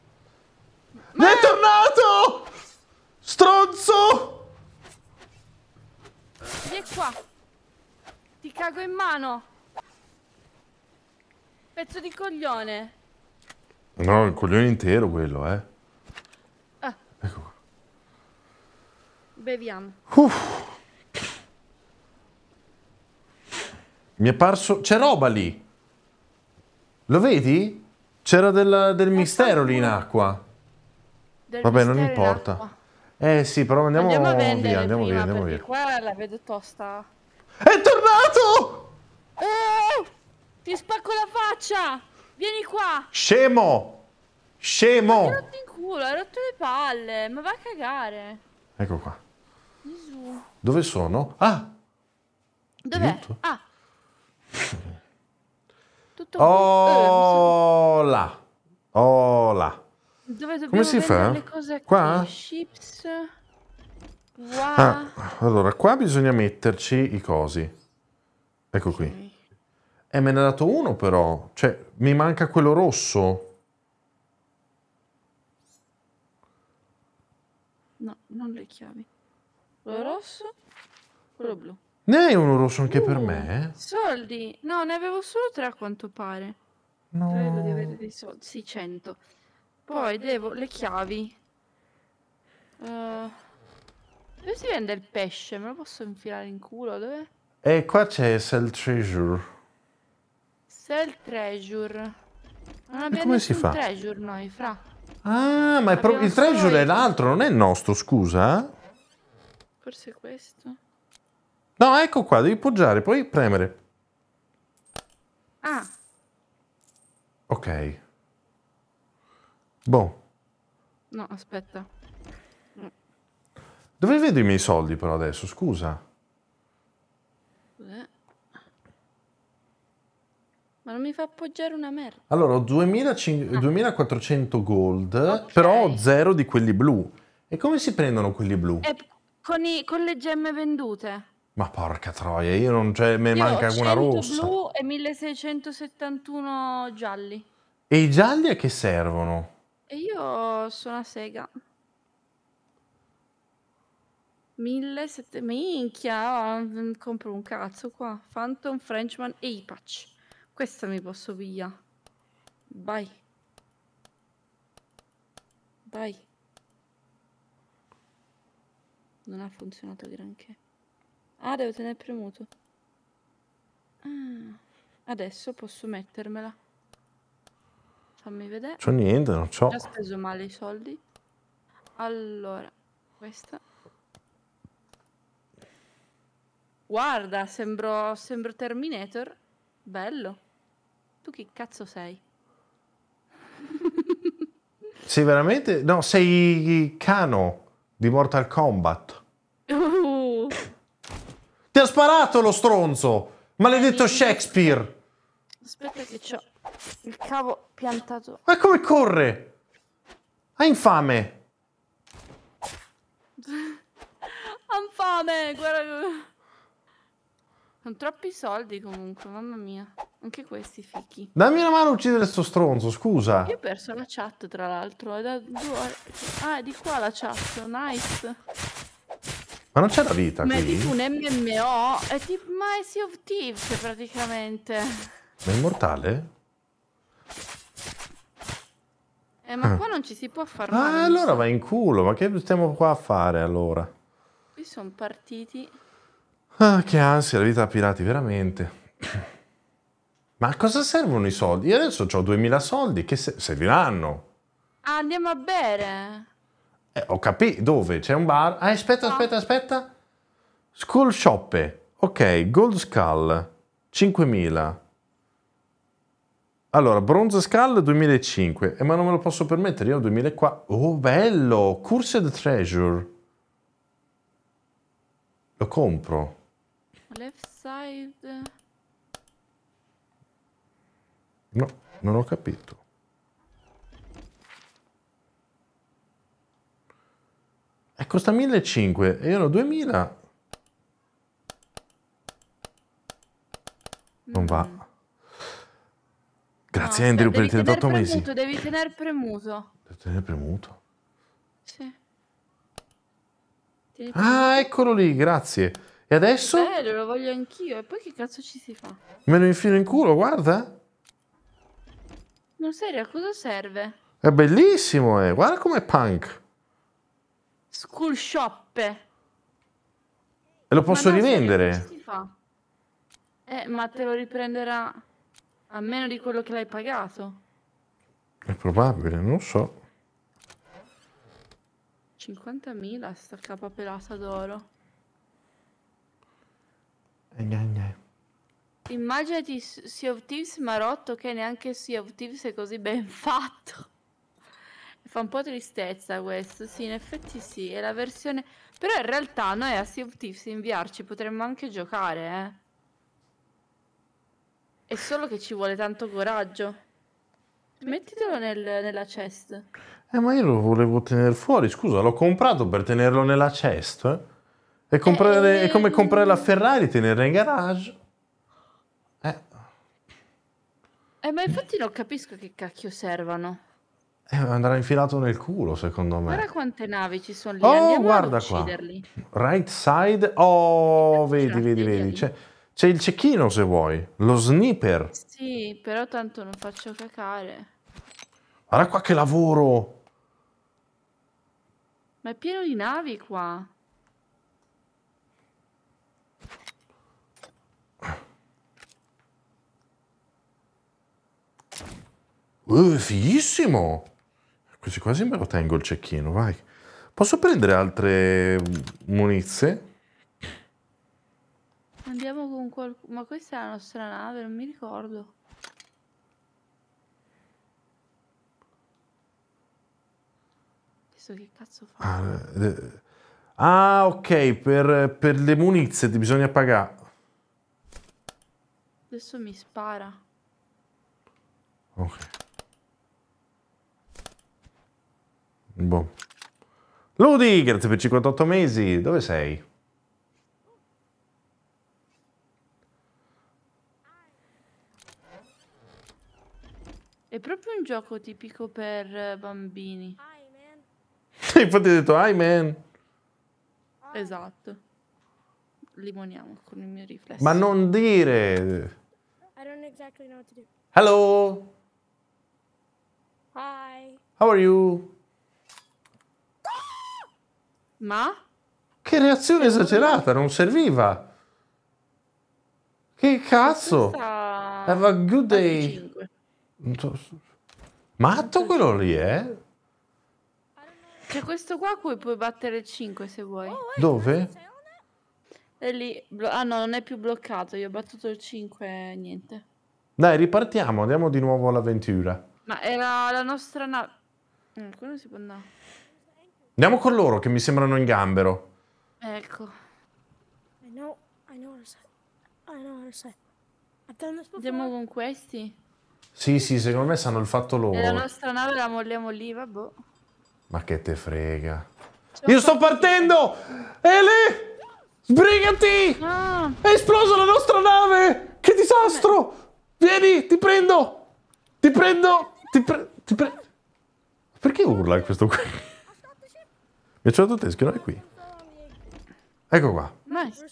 Ma... È tornato! Stronzo! Vieni qua. Ti cago in mano. Pezzo di coglione. No, il coglione intero quello, eh. Beviamo. Uff. Mi è parso... C'è roba lì. Lo vedi? C'era del, del mistero lì in acqua. Del Vabbè, non importa. Eh sì, però andiamo, andiamo via, andiamo prima, via, andiamo via. qua la vedo tosta. È tornato! Oh, ti spacco la faccia! Vieni qua! Scemo! Scemo! Ma ti rotto in culo, hai rotto le palle, ma va a cagare. Ecco qua. Gesù. Dove sono? Ah! Dov'è? Aiuto. Ah! Tutto oh, eh, là. Oh, là. Dove Come si fa? Le cose qua? Chips. Wow. Ah, allora, qua bisogna metterci i cosi. Ecco okay. qui. Eh, e me ne ha dato uno però. Cioè, mi manca quello rosso. No, non le chiavi. Quello rosso? Quello blu. Ne hai uno rosso anche uh, per me? Soldi. No, ne avevo solo tre a quanto pare. No. Credo di avere dei soldi. Sì, 100. Poi devo le chiavi. Uh, dove si vende il pesce? Me lo posso infilare in culo? Dove? E eh, qua c'è Sell Treasure. Sell Treasure. Non abbiamo come si fa? treasure noi, fra. Ah, ma il, il treasure è l'altro, non è il nostro, scusa. Forse questo? No, ecco qua, devi poggiare, poi premere. Ah. Ok. Boh. No, aspetta. Dove vedo i miei soldi però adesso, scusa? Beh. Ma non mi fa appoggiare una merda. Allora, ho 2500, ah. 2400 gold, okay. però ho zero di quelli blu. E come si prendono quelli blu? Eh, con, i, con le gemme vendute. Ma porca troia, io non c'è, cioè, me io manca una rossa. blu e 1671 gialli. E i gialli a che servono? E io sono a sega. 1700 minchia oh, compro un cazzo qua Phantom Frenchman e Ipach questa mi posso via. vai vai non ha funzionato granché. Ah, devo tenere premuto. Ah, adesso posso mettermela. Fammi vedere. C'ho niente, non c'ho. Ho già speso male i soldi. Allora, questa. Guarda, sembro, sembro Terminator. Bello. Tu chi cazzo sei? sei veramente... No, sei Cano di Mortal Kombat. Uh. Ti ha sparato lo stronzo! Maledetto Shakespeare! Aspetta che c'ho il cavo piantato. Ma come corre? Ha infame! Ha infame! Guarda sono troppi soldi comunque, mamma mia. Anche questi fichi. Dammi una mano a uccidere sto stronzo, scusa. Io ho perso la chat, tra l'altro. È da due Ah, è di qua la chat, nice. Ma non c'è la vita Ma è tipo un MMO, è tipo My Sea of Thieves praticamente. Ma è immortale? Eh, ma ah. qua non ci si può fare Ah, allora va in culo, ma che stiamo qua a fare allora? Qui sono partiti... Ah, che ansia, la vita da pirati, veramente. Ma a cosa servono i soldi? Io adesso ho 2000 soldi, che se serviranno? Ah, andiamo a bere. Eh, ho capito, dove? C'è un bar? Ah, aspetta, aspetta, aspetta. School Shop. Ok, Gold Skull, 5000. Allora, Bronze Skull 2005, eh, ma non me lo posso permettere, io ho 2004. Oh, bello! Cursed Treasure. Lo compro. Left side. No, non ho capito. E eh, costa 1.500 e io ho 2.000. Non va. Mm. Grazie no, Andrew per i 38 mesi. Premuto, devi tenere premuto. Devi tenere premuto? Sì. Tenere ah, eccolo lì, grazie. E adesso? Eh, lo voglio anch'io. E poi che cazzo ci si fa? Me lo infilo in culo, guarda. Non serio, a cosa serve? È bellissimo, eh. Guarda com'è punk. School shop. E lo posso ma no, rivendere. Serio, si fa? Eh, ma te lo riprenderà a meno di quello che l'hai pagato. È probabile, non so. 50.000 sta capa pelata d'oro. E niente. gna. Immaginati Sea of Thieves marotto che neanche Sea of Thieves è così ben fatto. Fa un po' tristezza questo, sì, in effetti sì, è la versione... Però in realtà noi a Sea of Thieves in VR ci potremmo anche giocare, eh. È solo che ci vuole tanto coraggio. Mettitelo nel, nella chest. Eh, ma io lo volevo tenere fuori, scusa, l'ho comprato per tenerlo nella chest, eh. È, comprare, eh, è come comprare la Ferrari, tenerla in garage. Eh. eh, ma infatti non capisco che cacchio servano. Eh, andrà infilato nel culo, secondo me. Guarda quante navi ci sono lì. Oh, Andiamo guarda qua. Right side. Oh, vedi, vedi, vedi. C'è, c'è il cecchino se vuoi. Lo sniper. Sì, però tanto non faccio cacare. Guarda qua che lavoro. Ma è pieno di navi qua. Uh, fighissimo! Quasi quasi me lo tengo il cecchino, vai. Posso prendere altre munizie? Andiamo con qualcuno... Ma questa è la nostra nave, non mi ricordo. Questo che cazzo fa? Ah, eh, eh. ah ok, per, per le munizie ti bisogna pagare. Adesso mi spara. Ok. Boh. Ludi, grazie per 58 mesi. Dove sei? È proprio un gioco tipico per eh, bambini. Hi, Infatti hai detto hi man. Esatto. Limoniamo con il mio riflesso. Ma non dire. I don't exactly know what to do. Hello. Hi. How are you? Ma? Che reazione esagerata, non serviva. Che cazzo? Have a good day. Matto quello lì, eh? C'è cioè, questo qua cui puoi battere il 5 se vuoi. Oh, eh, Dove? È lì. Ah no, non è più bloccato. Io ho battuto il 5 niente. Dai, ripartiamo. Andiamo di nuovo all'avventura. Ma era la nostra nave. Mm, quello si può andare. Andiamo con loro che mi sembrano in gambero. Ecco. I know, I know what I know what Andiamo con questi? Sì, sì, secondo me sanno il fatto loro. E la nostra nave la molliamo lì, vabbè. Ma che te frega. Io sto partendo! Eli! Sbrigati! No. È esplosa la nostra nave! Che disastro! Vieni, ti prendo! Ti prendo! Ti, pre ti pre Perché urla questo qui? Il Mi sono certo non è qui. Ecco qua. Nice.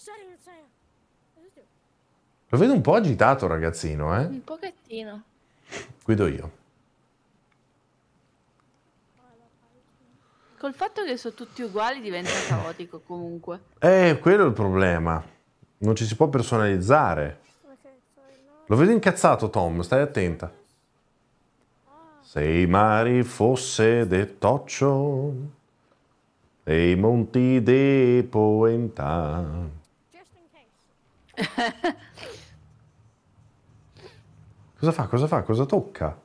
Lo vedo un po' agitato, ragazzino, eh? Un pochettino. Guido io. Col fatto che sono tutti uguali diventa caotico comunque. Eh, quello è il problema. Non ci si può personalizzare. Lo vedo incazzato, Tom, stai attenta. Se i mari fosse dettoccio e i monti di Poenta. cosa fa? Cosa fa? Cosa tocca?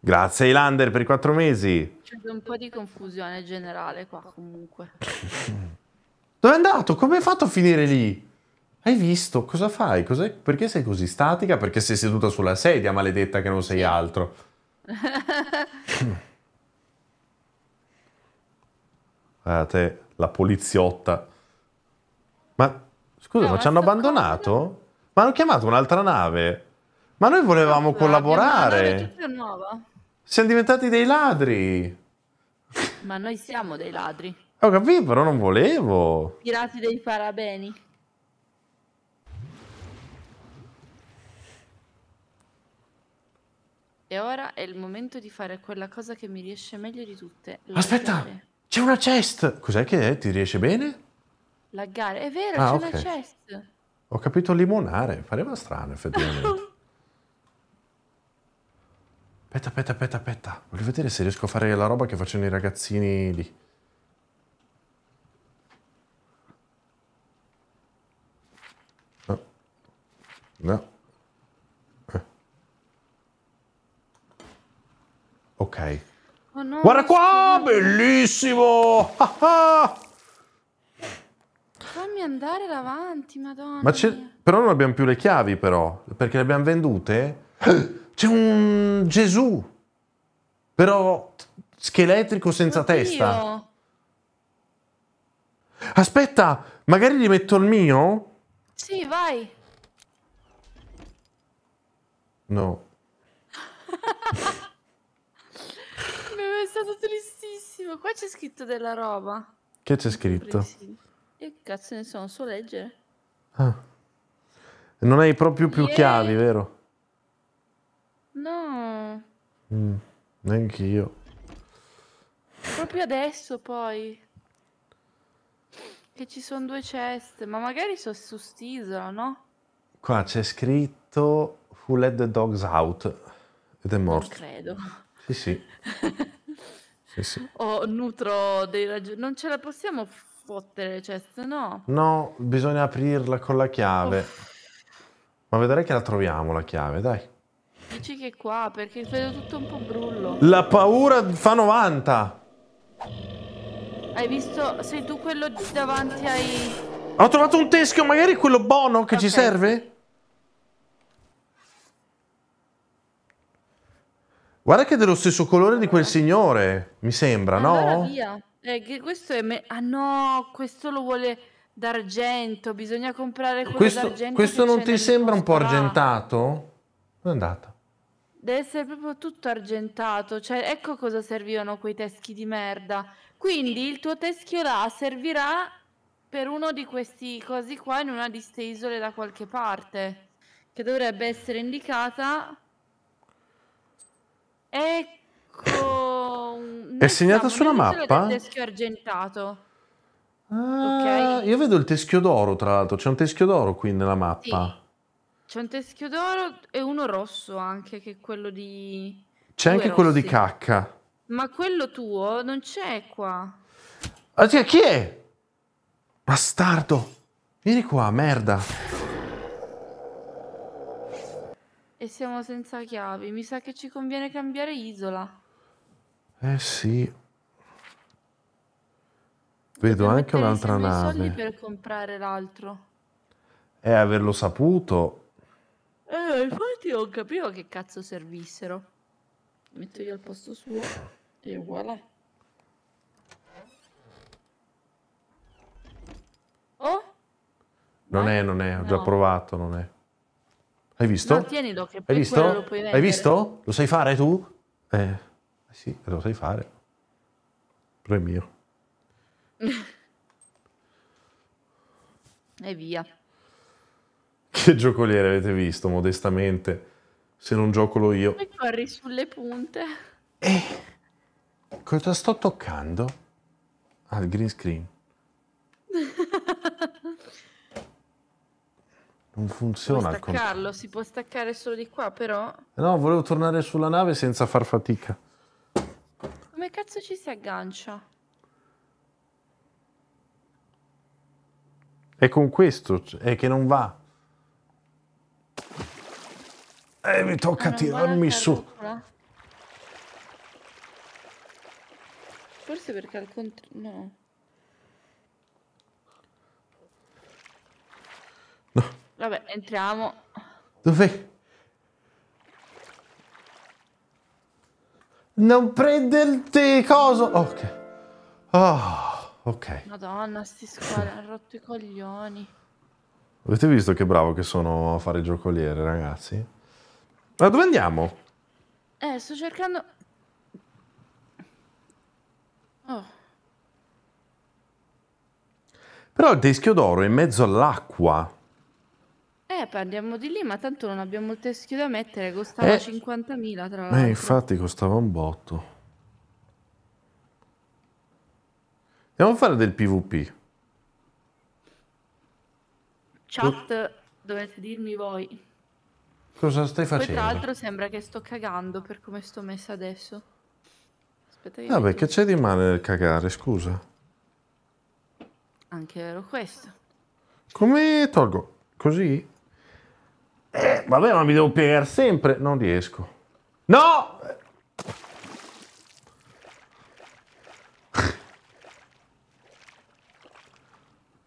Grazie Ilander per i quattro mesi. C'è un po' di confusione generale qua comunque. Dove è andato? Come hai fatto a finire lì? Hai visto? Cosa fai? Cos'è? Perché sei così statica? Perché sei seduta sulla sedia, maledetta che non sei altro. te la poliziotta. Ma scusa, no, eh, ma ci hanno abbandonato? Con... Ma hanno chiamato un'altra nave? Ma noi volevamo no, collaborare. Siamo diventati dei ladri. Ma noi siamo dei ladri. Ho capito, però non volevo. Pirati dei parabeni. E ora è il momento di fare quella cosa che mi riesce meglio di tutte. Aspetta! Lasciare. C'è una chest! Cos'è che è? Ti riesce bene? Laggare, è vero, ah, c'è okay. una chest. Ho capito limonare, pareva strano effettivamente. aspetta, aspetta, aspetta, aspetta. Voglio vedere se riesco a fare la roba che facevano i ragazzini lì. No. No. Eh. Ok. Oh, no, Guarda qua, scuola. bellissimo! Ah, ah. Fammi andare davanti, madonna. Ma però non abbiamo più le chiavi, però, perché le abbiamo vendute. C'è un Gesù, però scheletrico senza Oddio. testa. Aspetta, magari gli metto il mio? Sì, vai. No. stato tristissimo. Qua c'è scritto della roba. Che c'è scritto? che cazzo ne so, non so leggere. Ah. Non hai proprio più yeah. chiavi, vero? No. Mm, neanche io. Proprio adesso poi. Che ci sono due ceste, ma magari sono su st'isola, no? Qua c'è scritto Who let the dogs out? Ed è morto. Non credo. Sì, sì. sì, sì. o nutro dei ragioni. Non ce la possiamo fottere, le cioè, ceste, no... No, bisogna aprirla con la chiave. Uff. Ma vedrai che la troviamo la chiave, dai. Dici che è qua, perché vedo tutto un po' brullo. La paura fa 90! Hai visto? Sei tu quello davanti ai... Ho trovato un teschio, magari quello bono che okay. ci serve? Guarda che è dello stesso colore di quel eh. signore, mi sembra, allora no? Via. Eh, che questo è... Me- ah no, questo lo vuole d'argento, bisogna comprare quello questo, d'argento. Questo non ti sembra un po' argentato? Dove è andato? Deve essere proprio tutto argentato, cioè ecco cosa servivano quei teschi di merda. Quindi il tuo teschio là servirà per uno di questi cosi qua in una di queste isole da qualche parte, che dovrebbe essere indicata Ecco. È segnata sulla mappa? Il teschio argentato. Ah, okay. Io vedo il teschio d'oro, tra l'altro. C'è un teschio d'oro qui nella mappa. Sì. C'è un teschio d'oro e uno rosso anche, che è quello di... C'è anche rossi. quello di cacca. Ma quello tuo non c'è qua. Ah, cioè, chi è? Bastardo. Vieni qua, merda. E siamo senza chiavi. Mi sa che ci conviene cambiare isola. Eh sì. Vedo Dobbiamo anche un'altra nave. soldi per comprare l'altro. Eh, averlo saputo. Eh, infatti non capivo che cazzo servissero. Metto io al posto suo e voilà. Oh? Non è, non è, ho no. già provato, non è. Hai visto? No, tienilo, che poi Hai visto? lo puoi vendere. Hai visto? Lo sai fare tu? Eh, eh sì, lo sai fare. Però è mio. e via. Che giocoliere avete visto, modestamente, se non giocolo io. E corri sulle punte. Eh, cosa sto toccando? Ah, il green screen. Non funziona il controllo. staccarlo, si può staccare solo di qua, però. No, volevo tornare sulla nave senza far fatica. Come cazzo ci si aggancia? È con questo, è che non va. E eh, mi tocca tirarmi su. Forse perché al contrario... No. No. Vabbè, entriamo. Dove? Non prende il te coso. Ok. Oh, ok. Madonna, sti squadre hanno rotto i coglioni. Avete visto che bravo che sono a fare giocoliere, ragazzi? Ma dove andiamo? Eh, sto cercando... Oh. Però il teschio d'oro è in mezzo all'acqua parliamo eh, di lì, ma tanto non abbiamo il teschio da mettere, costava Eh. 50.000 tra eh, l'altro. Eh, infatti costava un botto. Andiamo a fare del PvP. Chat, dovete dirmi voi. Cosa stai Poi tra l'altro sembra che sto cagando per come sto messa adesso. Aspetta Vabbè, ah, che c'è di male nel cagare, scusa. anche vero questo. Come tolgo? Così? Eh, vabbè, ma mi devo piegare sempre. Non riesco. No!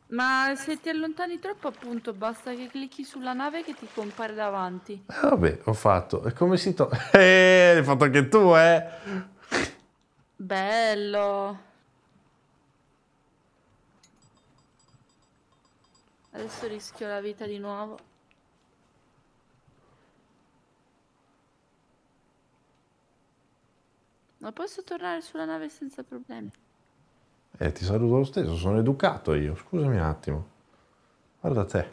Ma se ti allontani troppo, appunto, basta che clicchi sulla nave che ti compare davanti. Eh, vabbè, ho fatto. E come si to... Eh, l'hai fatto anche tu, eh! Bello! Adesso rischio la vita di nuovo. Ma posso tornare sulla nave senza problemi? Eh, ti saluto lo stesso, sono educato io, scusami un attimo. Guarda te.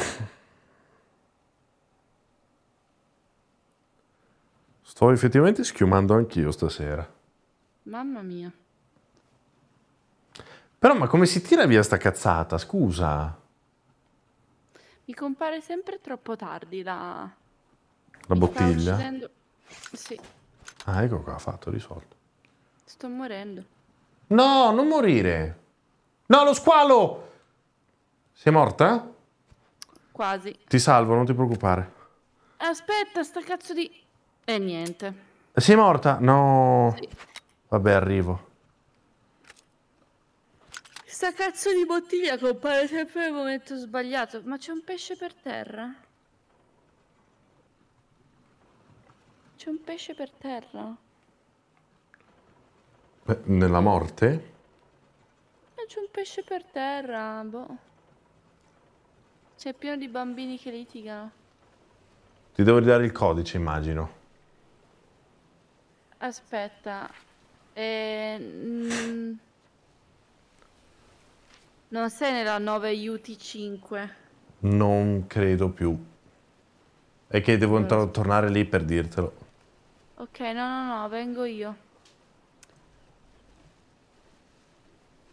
Sto effettivamente schiumando anch'io stasera. Mamma mia. Però ma come si tira via sta cazzata, scusa? Mi compare sempre troppo tardi la... La Mi bottiglia? Uccidendo... Sì. Ah, ecco qua, fatto, risolto. Sto morendo. No, non morire. No, lo squalo! Sei morta? Quasi. Ti salvo, non ti preoccupare. Aspetta, sta cazzo di... E eh, niente. Sei morta? No. Sì. Vabbè, arrivo. Sta cazzo di bottiglia compare sempre nel momento sbagliato. Ma c'è un pesce per terra? C'è un pesce per terra. Beh, nella morte? Eh, c'è un pesce per terra, boh. C'è pieno di bambini che litigano. Ti devo ridare il codice, immagino. Aspetta. Eh, non sei nella 9 UT5? Non credo più. È che devo allora. tornare lì per dirtelo. Ok, no, no, no, vengo io.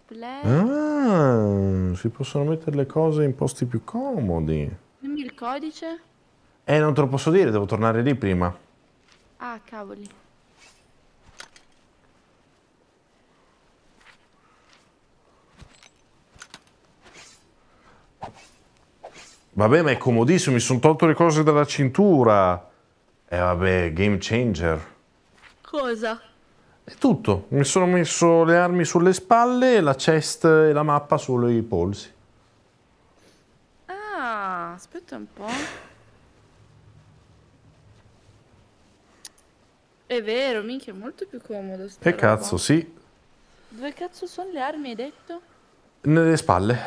Play. Ah, si possono mettere le cose in posti più comodi. Dimmi il codice. Eh, non te lo posso dire, devo tornare lì prima. Ah, cavoli. Vabbè, ma è comodissimo, mi sono tolto le cose dalla cintura. E eh, vabbè, game changer. Cosa? È tutto. Mi sono messo le armi sulle spalle, la chest e la mappa sui polsi. Ah, aspetta un po'. È vero, minchia, è molto più comodo. Che roba. cazzo, sì. Dove cazzo sono le armi, hai detto? Nelle spalle.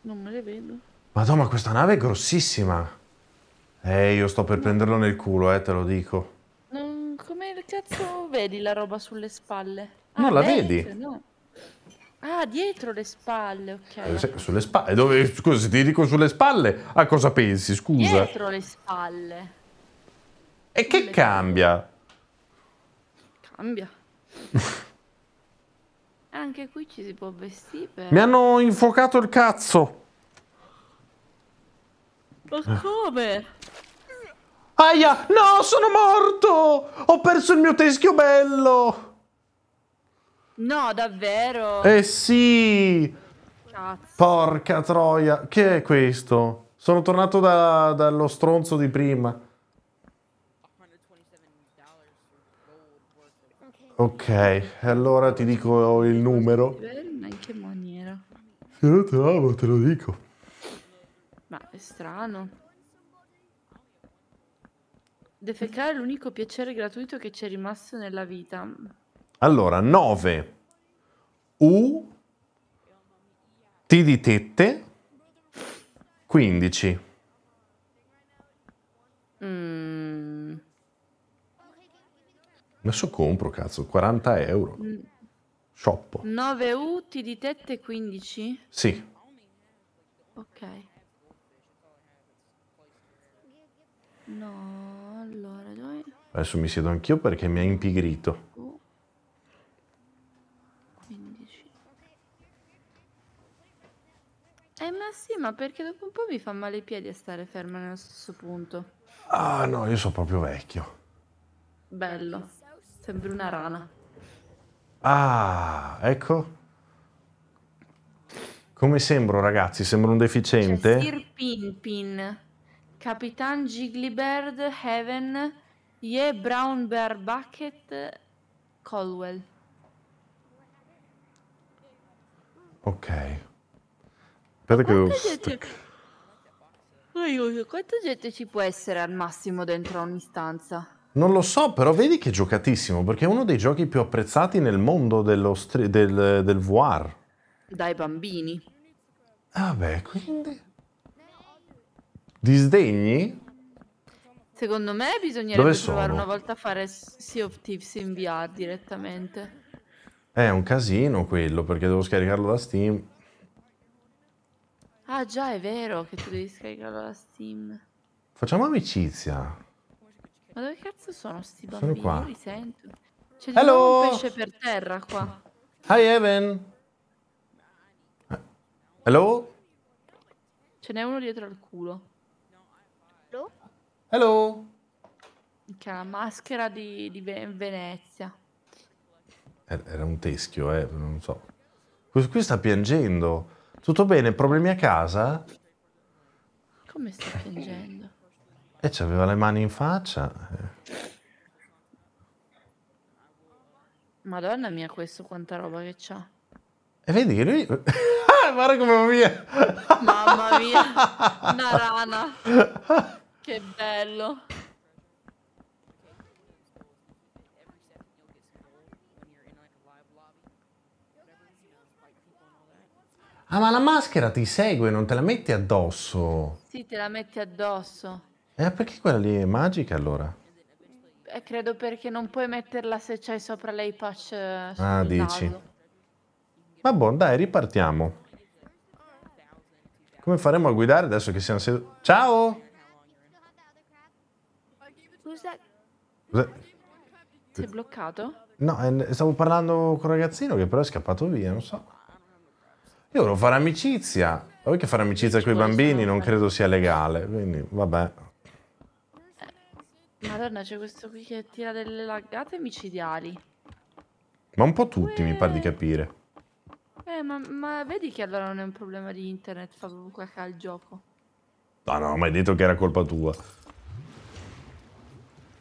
Non me le vedo. Madonna, ma questa nave è grossissima. Eh, io sto per prenderlo nel culo, eh, te lo dico. Mm, come cazzo vedi la roba sulle spalle? Ah, non la vedi? vedi? No. Ah, dietro le spalle, ok. Eh, sulle spalle, eh, dove, scusa, se ti dico sulle spalle, a cosa pensi, scusa? Dietro le spalle. E che le cambia? Cambia. Anche qui ci si può vestire. Mi hanno infuocato il cazzo. Ma come? Aia, no, sono morto! Ho perso il mio teschio bello! No, davvero? Eh sì! Cazzo. Porca troia, che è questo? Sono tornato da, dallo stronzo di prima. Ok, allora ti dico il numero. In che maniera? Se lo trovo, te lo dico. Ma è strano. Defecare è l'unico piacere gratuito che ci è rimasto nella vita. Allora, 9. U. T di tette. 15. Mm. Adesso compro, cazzo, 40 euro. Mm. Shop. 9 U, T di tette 15? Sì. Ok. No. Adesso mi siedo anch'io perché mi ha impigrito. 15. Eh ma sì, ma perché dopo un po' mi fa male i piedi a stare ferma nello stesso punto. Ah no, io sono proprio vecchio. Bello, sembra una rana. Ah, ecco. Come sembro, ragazzi? Sembro un deficiente? C'è cioè, Sir Pinpin, Capitan Giglibird, Heaven, Ye Brown Bear Bucket Colwell. Ok. Aspetta che devo... Gente... Aiuto, oh, quanta gente ci può essere al massimo dentro ogni stanza? Non lo so, però vedi che è giocatissimo, perché è uno dei giochi più apprezzati nel mondo dello del, del VR. Dai bambini. Vabbè, ah quindi... Disdegni? Secondo me bisognerebbe provare una volta a fare Sea of Thieves in VR direttamente. È un casino quello, perché devo scaricarlo da Steam. Ah già, è vero che tu devi scaricarlo da Steam. Facciamo amicizia. Ma dove cazzo sono sti bambini? Sono qua. Io li sento. C'è un pesce per terra qua. Hi Evan. Eh. Hello? Ce n'è uno dietro al culo. Hello. Che la maschera di, di Venezia. Er-, era un teschio, eh, non so. Questo qui sta piangendo. Tutto bene, problemi a casa? Come sta piangendo? Eh, ci aveva le mani in faccia. Eh. Madonna mia, questo quanta roba che c'ha. E vedi che lui... Ah, guarda come va via! Mamma mia, una rana. Che bello. Ah, ma la maschera ti segue, non te la metti addosso. Sì, te la metti addosso. Eh, perché quella lì è magica allora? Eh, credo perché non puoi metterla se c'hai sopra lei patch. Eh, ah, dici. Naso. Ma buon, dai, ripartiamo. Come faremo a guidare adesso che siamo seduti? Ciao! Sei bloccato? No, stavo parlando con un ragazzino che però è scappato via, non so. Io volevo fare amicizia. Vuoi che fare amicizia con i bambini non credo sia legale, quindi vabbè. Eh, Madonna, c'è questo qui che tira delle laggate micidiali. Ma un po' tutti, eh... mi pare di capire. Eh, eh, ma, ma, vedi che allora non è un problema di internet, fa proprio qualche al gioco. No, ah, no, ma hai detto che era colpa tua.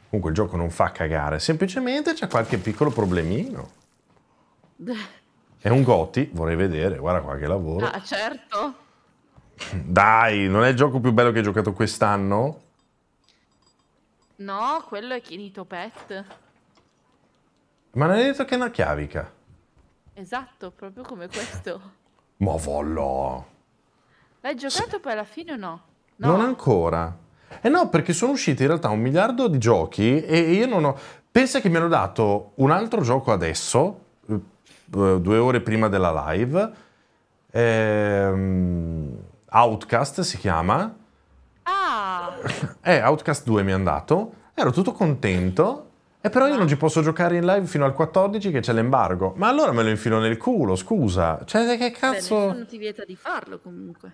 Comunque il gioco non fa cagare, semplicemente c'è qualche piccolo problemino. È un Gotti, vorrei vedere, guarda qua che lavoro. Ah, certo. Dai, non è il gioco più bello che hai giocato quest'anno? No, quello è Chinito Pet. Ma non hai detto che è una chiavica? Esatto, proprio come questo. Ma vollo! L'hai giocato sì. poi alla fine o no? no? Non ancora. Eh no, perché sono usciti in realtà un miliardo di giochi e io non ho... Pensa che mi hanno dato un altro gioco adesso, eh, eh, due ore prima della live, ehm, Outcast si chiama. Ah! Eh, Outcast 2 mi hanno dato, ero tutto contento. E però io non ci posso giocare in live fino al 14 che c'è l'embargo. Ma allora me lo infilo nel culo, scusa. Cioè, che cazzo... Beh, nessuno ti vieta di farlo comunque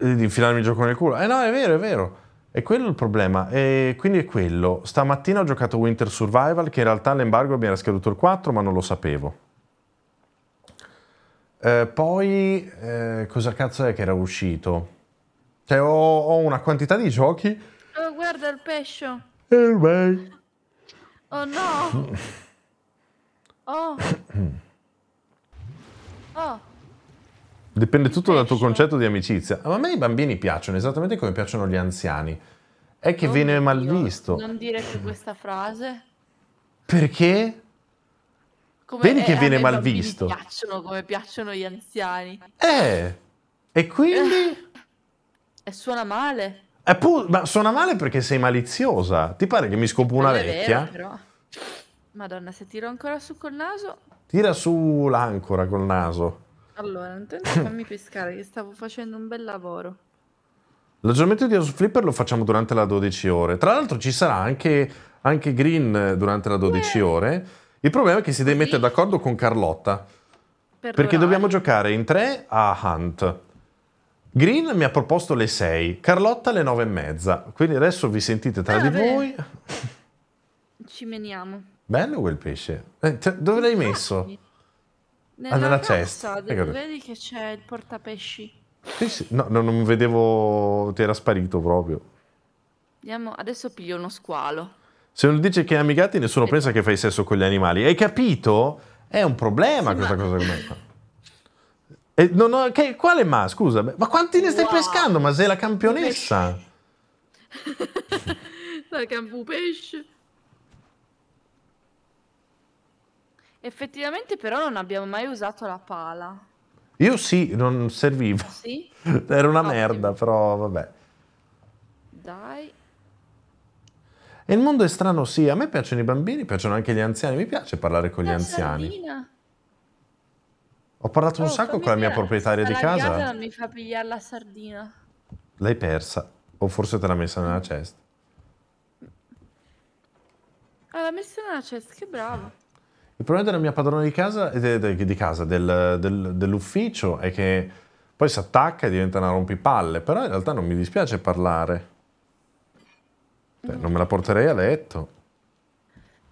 di infilarmi il gioco nel culo. Eh no, è vero, è vero. È quello il problema. E quindi è quello. Stamattina ho giocato Winter Survival, che in realtà l'embargo mi era scaduto il 4, ma non lo sapevo. Eh, poi, eh, cosa cazzo è che era uscito? Cioè, ho, ho una quantità di giochi. Oh, guarda il pesce. Eh, beh. Oh no. oh. oh. Dipende tutto dal tuo concetto di amicizia. Ma a me i bambini piacciono esattamente come piacciono gli anziani. È che non viene Dio, mal visto. Non dire più questa frase. Perché? Come Vedi che viene mal visto. Mi piacciono come piacciono gli anziani. Eh, e quindi? e suona male. Pu- ma suona male perché sei maliziosa. Ti pare che mi scopo una vecchia? Vero, però. Madonna, se tiro ancora su col naso. Tira su l'ancora col naso. Allora, intanto fammi pescare che stavo facendo un bel lavoro. L'aggiornamento di House Flipper lo facciamo durante la 12 ore. Tra l'altro ci sarà anche, anche Green eh, durante la 12 Beh. ore. Il problema è che si deve sì. mettere d'accordo con Carlotta. Per perché orari. dobbiamo giocare in tre a Hunt. Green mi ha proposto le 6, Carlotta le 9 e mezza. Quindi adesso vi sentite tra ah, di beh. voi. Ci meniamo. Bello quel pesce. Eh, te, dove l'hai messo? Nella, ah, nella cesta. De- vedi che c'è il portapesci. Sì, sì. No, no, non vedevo, ti era sparito proprio. Andiamo, adesso piglio uno squalo. Se uno dice che ami gatti, nessuno sì. pensa che fai sesso con gli animali. Hai capito? È un problema questa ma... cosa che e eh, non ho, che, quale ma? Scusa, ma quanti ne stai wow. pescando? Ma sei la campionessa! la campu pesce. Effettivamente però non abbiamo mai usato la pala. Io sì, non serviva. Sì? Era una Ottimo. merda, però vabbè. Dai. E il mondo è strano, sì. A me piacciono i bambini, piacciono anche gli anziani. Mi piace parlare con gli la anziani. Ho parlato oh, un sacco con la mia proprietaria di casa. non mi fa pigliare la sardina. L'hai persa. O forse te l'ha messa nella mm. cesta. Ah, l'ha messa nella cesta, che bravo. Il problema della mia padrona di casa, eh, di casa del, del, dell'ufficio è che poi si attacca e diventa una rompipalle, però in realtà non mi dispiace parlare. Beh, cioè, non me la porterei a letto.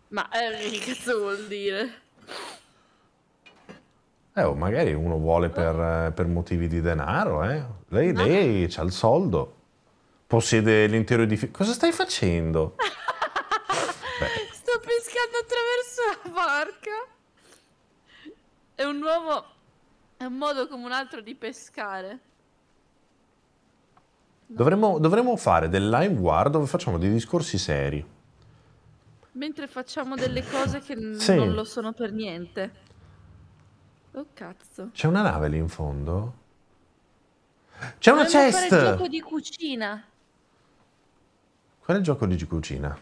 Ma eh, che cazzo vuol dire? Eh, o magari uno vuole per, eh, per motivi di denaro, eh. Lei, no. lei ha il soldo, possiede l'intero edificio. Cosa stai facendo? attraverso la barca. È un nuovo... È un modo come un altro di pescare. Dovremmo, dovremmo, fare del live war dove facciamo dei discorsi seri. Mentre facciamo delle cose che sì. non lo sono per niente. Oh cazzo. C'è una nave lì in fondo? C'è una Dovremmo Qual è il gioco di cucina. Qual è il gioco di cucina?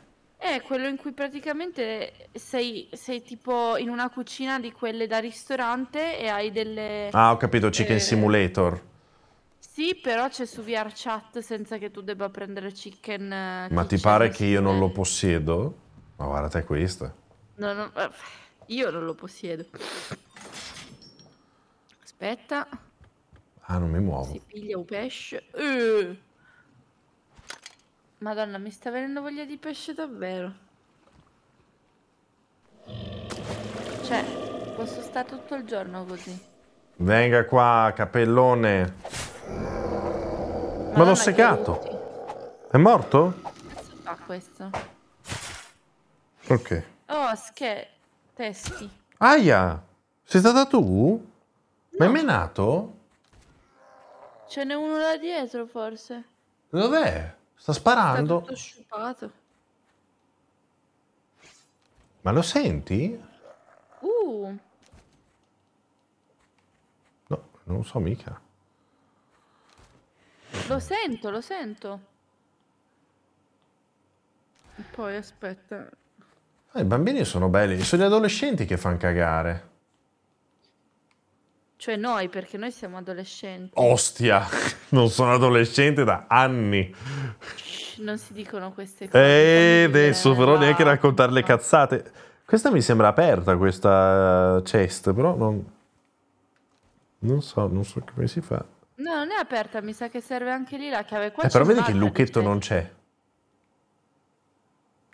È quello in cui praticamente sei, sei, tipo in una cucina di quelle da ristorante e hai delle... Ah, ho capito, Chicken eh, Simulator. Sì, però c'è su VR Chat senza che tu debba prendere eh, Chicken... Ma ti pare che io non lo possiedo? Ma guarda te questo. No, no, eh, io non lo possiedo. Aspetta. Ah, non mi muovo. Si piglia un pesce. Uh. Madonna, mi sta venendo voglia di pesce davvero. Cioè, posso stare tutto il giorno così. Venga qua, capellone. Madonna, Ma l'ho seccato. È morto? Ah, questo. Ok. Oh, che testi. Aia! Sei stata tu? No. Ma è menato? Ce n'è uno là dietro, forse. Dov'è? Sta sparando. Sta tutto sciupato. Ma lo senti? Uh. No, non so mica. Lo sento, lo sento. Poi aspetta. Eh, I bambini sono belli, sono gli adolescenti che fanno cagare. Cioè noi, perché noi siamo adolescenti. Ostia, non sono adolescente da anni. Non si dicono queste cose. E eh, adesso però no, neanche raccontare le cazzate. Questa mi sembra aperta, questa eh, chest, però non... Non so, non so come si fa. No, non è aperta, mi sa che serve anche lì la chiave. Qua eh, però vedi che il lucchetto non c'è.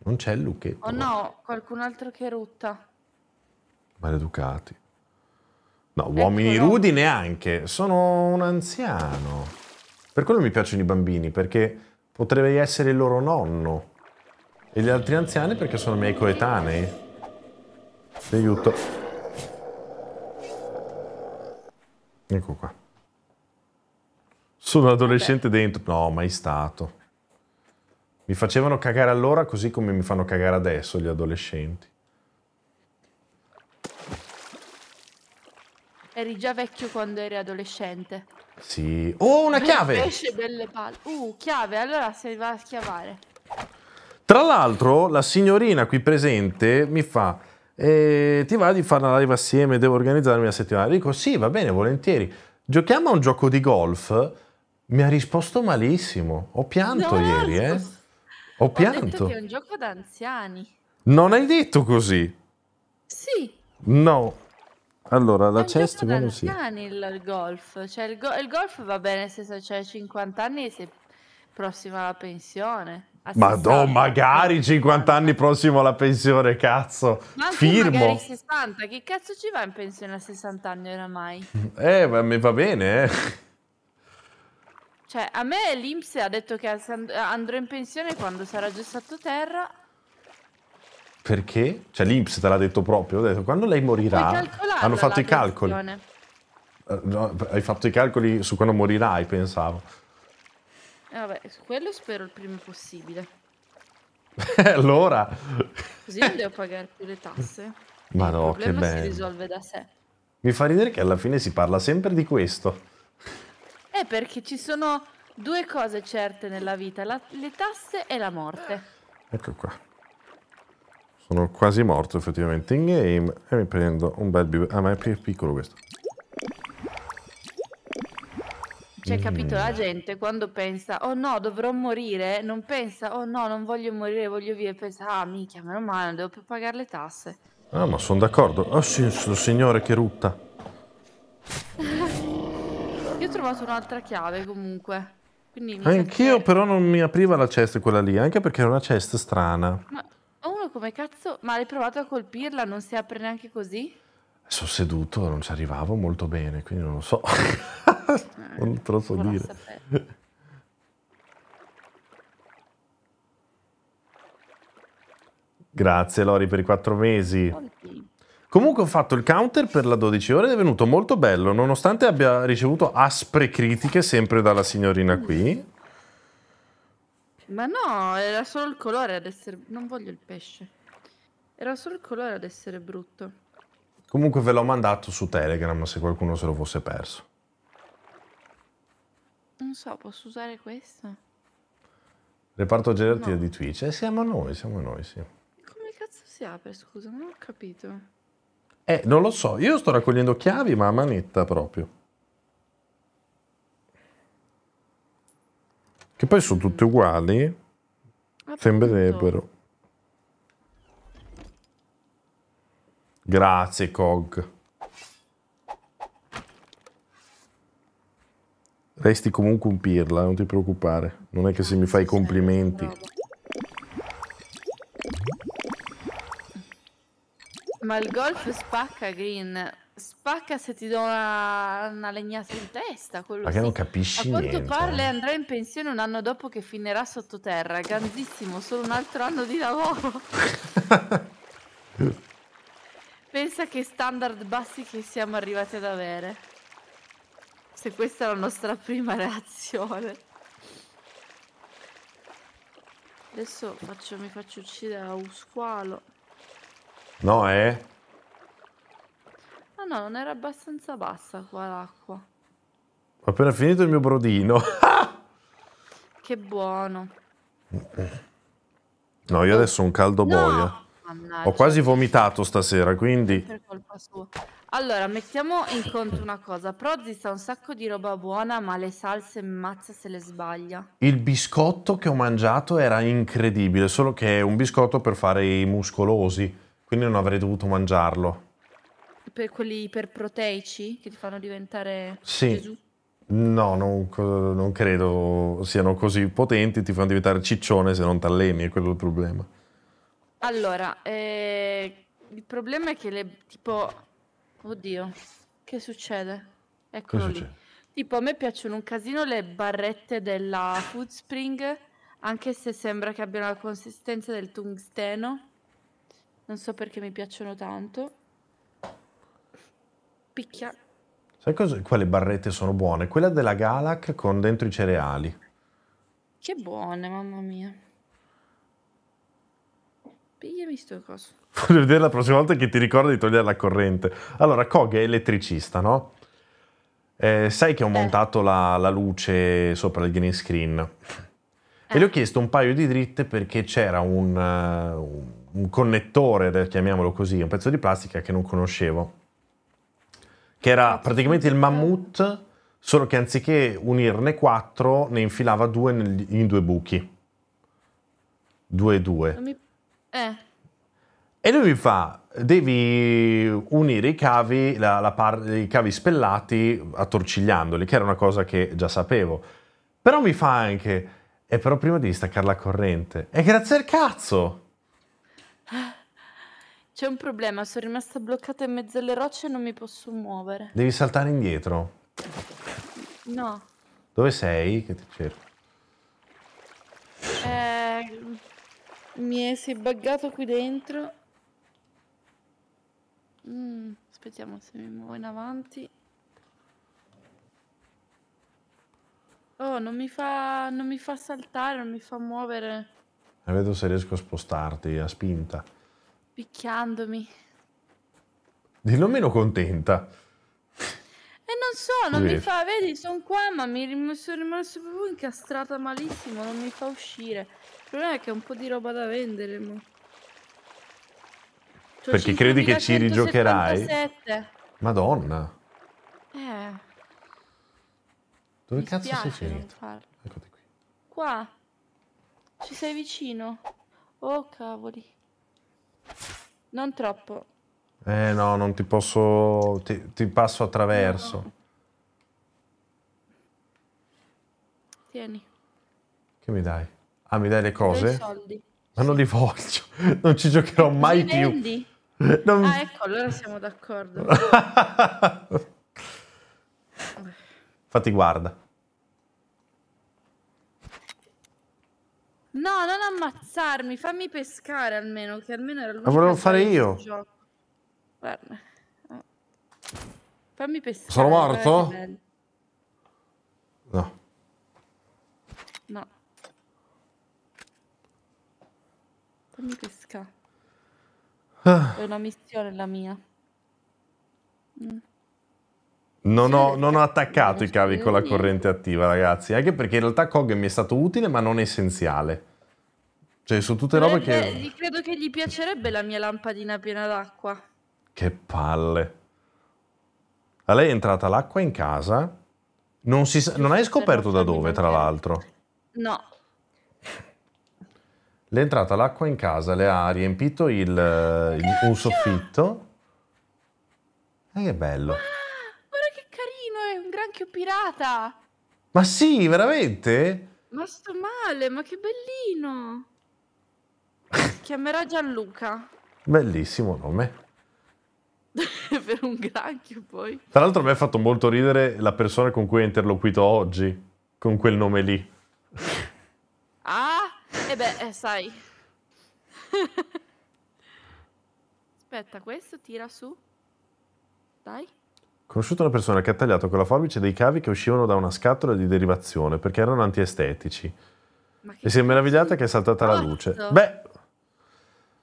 Non c'è il lucchetto. Oh no, qualcun altro che rutta. Maleducati. No, uomini Eccolo. rudi neanche, sono un anziano. Per quello mi piacciono i bambini, perché potrei essere il loro nonno. E gli altri anziani perché sono miei coetanei. Ti aiuto. Ecco qua. Sono un adolescente dentro. No, mai stato. Mi facevano cagare allora così come mi fanno cagare adesso gli adolescenti. Eri già vecchio quando eri adolescente. Sì. Oh, una chiave! Esce belle palle. Uh, chiave, allora se va a schiavare. Tra l'altro, la signorina qui presente mi fa... Eh, ti va di fare una live assieme? Devo organizzarmi la settimana. Dico sì, va bene, volentieri. Giochiamo a un gioco di golf? Mi ha risposto malissimo. Ho pianto no, ieri, eh. Ho, ho pianto. è un gioco d'anziani. Non hai detto così? Sì. No, allora, la chest come si... anni il golf, cioè il, go il, golf va bene cioè se c'è cioè, 50 anni e sei prossimo alla pensione. Madonna, magari 50 anni prossimo alla pensione, cazzo. Ma Firmo. 60, che cazzo ci va in pensione a 60 anni oramai? Eh, ma mi va bene, eh. Cioè, a me l'Inps ha detto che andrò in pensione quando sarà già sottoterra perché? Cioè l'Inps te l'ha detto proprio, ho detto quando lei morirà hanno fatto i calcoli. Eh, no, hai fatto i calcoli su quando morirai, pensavo. Eh vabbè, su quello spero il prima possibile. allora? Così non devo pagare più le tasse. Ma no, che bello. si risolve da sé. Mi fa ridere che alla fine si parla sempre di questo. Eh, perché ci sono due cose certe nella vita, la, le tasse e la morte. Ecco qua. Sono quasi morto effettivamente in game e mi prendo un bel bivè. Ah, ma è più piccolo questo. Cioè, capito, la mm. gente quando pensa, oh no, dovrò morire, non pensa, oh no, non voglio morire, voglio vivere, pensa, ah, minchia, meno male, non devo più pagare le tasse. Ah, ma sono d'accordo. Oh, sì, signore, che rutta. Io ho trovato un'altra chiave, comunque. Anch'io, che... però, non mi apriva la cesta quella lì, anche perché era una cesta strana. Ma come cazzo? Ma hai provato a colpirla? Non si apre neanche così? Sono seduto, non ci arrivavo molto bene, quindi non lo so. non te lo so dire. Grazie Lori per i quattro mesi. Comunque ho fatto il counter per la 12 ore ed è venuto molto bello, nonostante abbia ricevuto aspre critiche sempre dalla signorina qui. Ma no, era solo il colore ad essere... Non voglio il pesce. Era solo il colore ad essere brutto. Comunque ve l'ho mandato su Telegram se qualcuno se lo fosse perso. Non so, posso usare questo? Reparto gelatina no. di Twitch. Eh, siamo noi, siamo noi, sì. Come cazzo si apre, scusa? Non ho capito. Eh, non lo so. Io sto raccogliendo chiavi, ma a manetta proprio. Che poi sono tutte uguali. Appunto. Ah, Sembrerebbero. Grazie, Cog. Resti comunque un pirla, non ti preoccupare. Non è che se mi fai complimenti... Ma il golf spacca, Green spacca se ti do una, una legnata in testa. Quello Perché sì. non capisci niente. A quanto pare lei eh. andrà in pensione un anno dopo che finirà sottoterra. Ganzissimo, solo un altro anno di lavoro. Pensa che standard bassi che siamo arrivati ad avere. Se questa è la nostra prima reazione. Adesso faccio, mi faccio uccidere a un squalo. No, eh? Ah no, non era abbastanza bassa qua l'acqua. Ho appena finito il mio brodino. che buono. No, io adesso ho un caldo no! boia. Mannaggia. Ho quasi vomitato stasera, quindi... Allora, mettiamo in conto una cosa. Prozzi sa un sacco di roba buona, ma le salse mazza se le sbaglia. Il biscotto che ho mangiato era incredibile, solo che è un biscotto per fare i muscolosi, quindi non avrei dovuto mangiarlo per quelli iperproteici che ti fanno diventare sì. Gesù? No, non, non, credo siano così potenti, ti fanno diventare ciccione se non ti alleni, è quello il problema. Allora, eh, il problema è che le tipo oddio, che succede? Eccolo che succede? lì. Tipo a me piacciono un casino le barrette della Food Spring, anche se sembra che abbiano la consistenza del tungsteno. Non so perché mi piacciono tanto. Picchia. Sai cosa, quale barrette sono buone? Quella della Galak con dentro i cereali. Che buone, mamma mia. Pigliami sto coso. Voglio vedere la prossima volta che ti ricorda di togliere la corrente. Allora, Koga è elettricista, no? Eh, sai che ho eh. montato la, la, luce sopra il green screen. Eh. E le ho eh. chiesto un paio di dritte perché c'era un, uh, un connettore, eh, chiamiamolo così, un pezzo di plastica che non conoscevo che era praticamente il mammut, solo che anziché unirne quattro, ne infilava due nel, in due buchi. Due e due. Mi... Eh. E lui mi fa, devi unire i cavi, la, la par- i cavi spellati attorcigliandoli, che era una cosa che già sapevo. Però mi fa anche, e però prima devi staccare la corrente. E grazie al cazzo! C'è un problema, sono rimasta bloccata in mezzo alle rocce e non mi posso muovere. Devi saltare indietro. No. Dove sei? Che ti cerco. Eh, mi sei buggato qui dentro. Mm, aspettiamo se mi muovo in avanti. Oh, non mi, fa, non mi fa saltare, non mi fa muovere. E vedo se riesco a spostarti a spinta. Picchiandomi. Dillo meno contenta. E non so, non Vedi. mi fa, vedi, sono qua, ma mi rim sono rimasto proprio incastrata malissimo, non mi fa uscire. Il problema è che ho un po' di roba da vendere. Ma... Perché credi che ci rigiocherai? Madonna. Eh. Dove mi cazzo sei finito? Eccoti qui. Qua. Ci sei vicino. Oh cavoli. Non troppo. Eh no, non ti posso... ti, ti passo attraverso. No. Tieni. Che mi dai? Ah, mi dai le cose? Dai soldi. Ma non li voglio, non ci giocherò mai più. Vendi? Non... Ah, ecco, allora siamo d'accordo. Infatti, guarda. No, non ammazzarmi, fammi pescare almeno, che almeno era l'unica... La volevo fare io. Guarda. Fammi pescare. Sono morto? No. No. Fammi pescare. Ah. È una missione la mia. Mm. Non ho, non ho, attaccato i cavi con la corrente attiva, ragazzi. Anche perché in realtà Kog mi è stato utile, ma non essenziale. Cioè, sono tutte robe che. Credo che gli piacerebbe la mia lampadina piena d'acqua. Che palle. A lei è entrata l'acqua in casa. Non, si, non hai scoperto da dove, tra l'altro? No. Le è entrata l'acqua in casa, le ha riempito il, il, un soffitto. E eh, che bello pirata! Ma sì, veramente? Ma sto male, ma che bellino! Si chiamerà Gianluca. Bellissimo nome. per un granchio poi. Tra l'altro mi ha fatto molto ridere la persona con cui ho interloquito oggi, con quel nome lì. ah, e eh beh, eh, sai. Aspetta, questo tira su. Dai conosciuto una persona che ha tagliato con la forbice dei cavi che uscivano da una scatola di derivazione perché erano antiestetici. E si è meravigliata che è saltata la luce. Beh,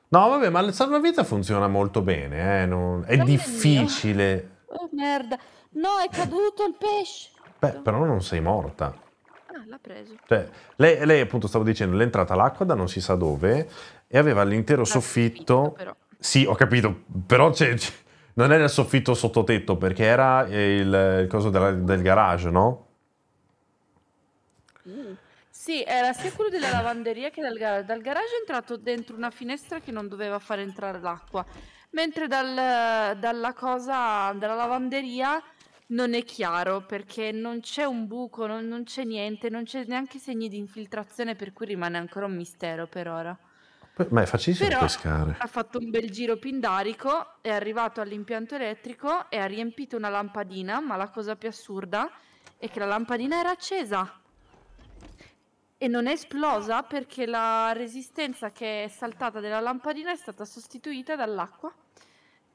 no, vabbè, ma il salvavita funziona molto bene. Eh? Non... È difficile. Oh, merda. No, è caduto il pesce. Beh, però non sei morta. Ah, l'ha preso. Cioè, lei, lei, appunto, stavo dicendo, l'è entrata l'acqua da non si sa dove e aveva l'intero soffitto. Capito, però. Sì, ho capito, però c'è non è nel soffitto sottotetto perché era eh, il, il coso della, del garage, no? Mm. Sì, era sia quello della lavanderia che del garage. Dal garage è entrato dentro una finestra che non doveva far entrare l'acqua, mentre dal, dalla cosa della lavanderia non è chiaro perché non c'è un buco, non, non c'è niente, non c'è neanche segni di infiltrazione, per cui rimane ancora un mistero per ora. Ma è facilissimo Però pescare. Ha fatto un bel giro pindarico, è arrivato all'impianto elettrico e ha riempito una lampadina, ma la cosa più assurda è che la lampadina era accesa e non è esplosa perché la resistenza che è saltata della lampadina è stata sostituita dall'acqua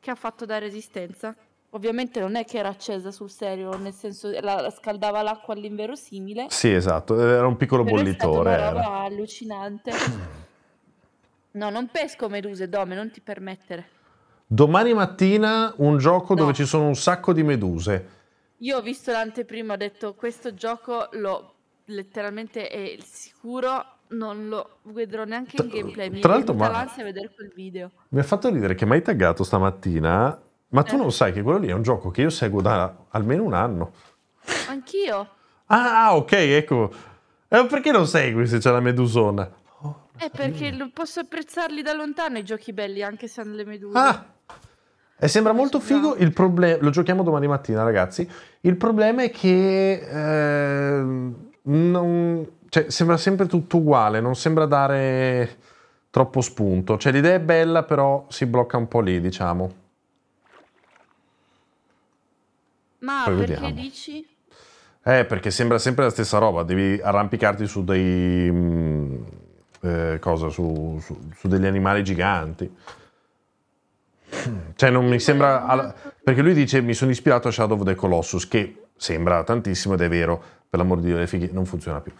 che ha fatto da resistenza. Ovviamente non è che era accesa sul serio, nel senso la, scaldava l'acqua all'inverosimile. Sì, esatto, era un piccolo bollitore. Era una roba allucinante. No, non pesco meduse, Dome, non ti permettere. Domani mattina un gioco no. dove ci sono un sacco di meduse. Io ho visto l'anteprima, ho detto questo gioco lo letteralmente è sicuro non lo vedrò neanche in gameplay. Mi tra l'altro, ma l'ansia a vedere quel video. Mi ha fatto ridere che mi hai taggato stamattina, ma eh. tu non sai che quello lì è un gioco che io seguo da almeno un anno. Anch'io. Ah, ah ok, ecco. Eh, perché non segui se c'è la medusona? È perché mm. posso apprezzarli da lontano i giochi belli, anche se hanno le meduse. Ah! E sembra molto figo, il problem- lo giochiamo domani mattina ragazzi, il problema è che eh, non, cioè, sembra sempre tutto uguale, non sembra dare troppo spunto, cioè l'idea è bella però si blocca un po' lì diciamo. Ma Poi perché vediamo. dici? Eh perché sembra sempre la stessa roba, devi arrampicarti su dei... Mh, mm, eh, cosa, su, su, su, degli animali giganti. Cioè non mi sembra... Alla... Perché lui dice mi sono ispirato a Shadow of the Colossus, che sembra tantissimo ed è vero, per l'amor di Dio, le fighe... non funziona più.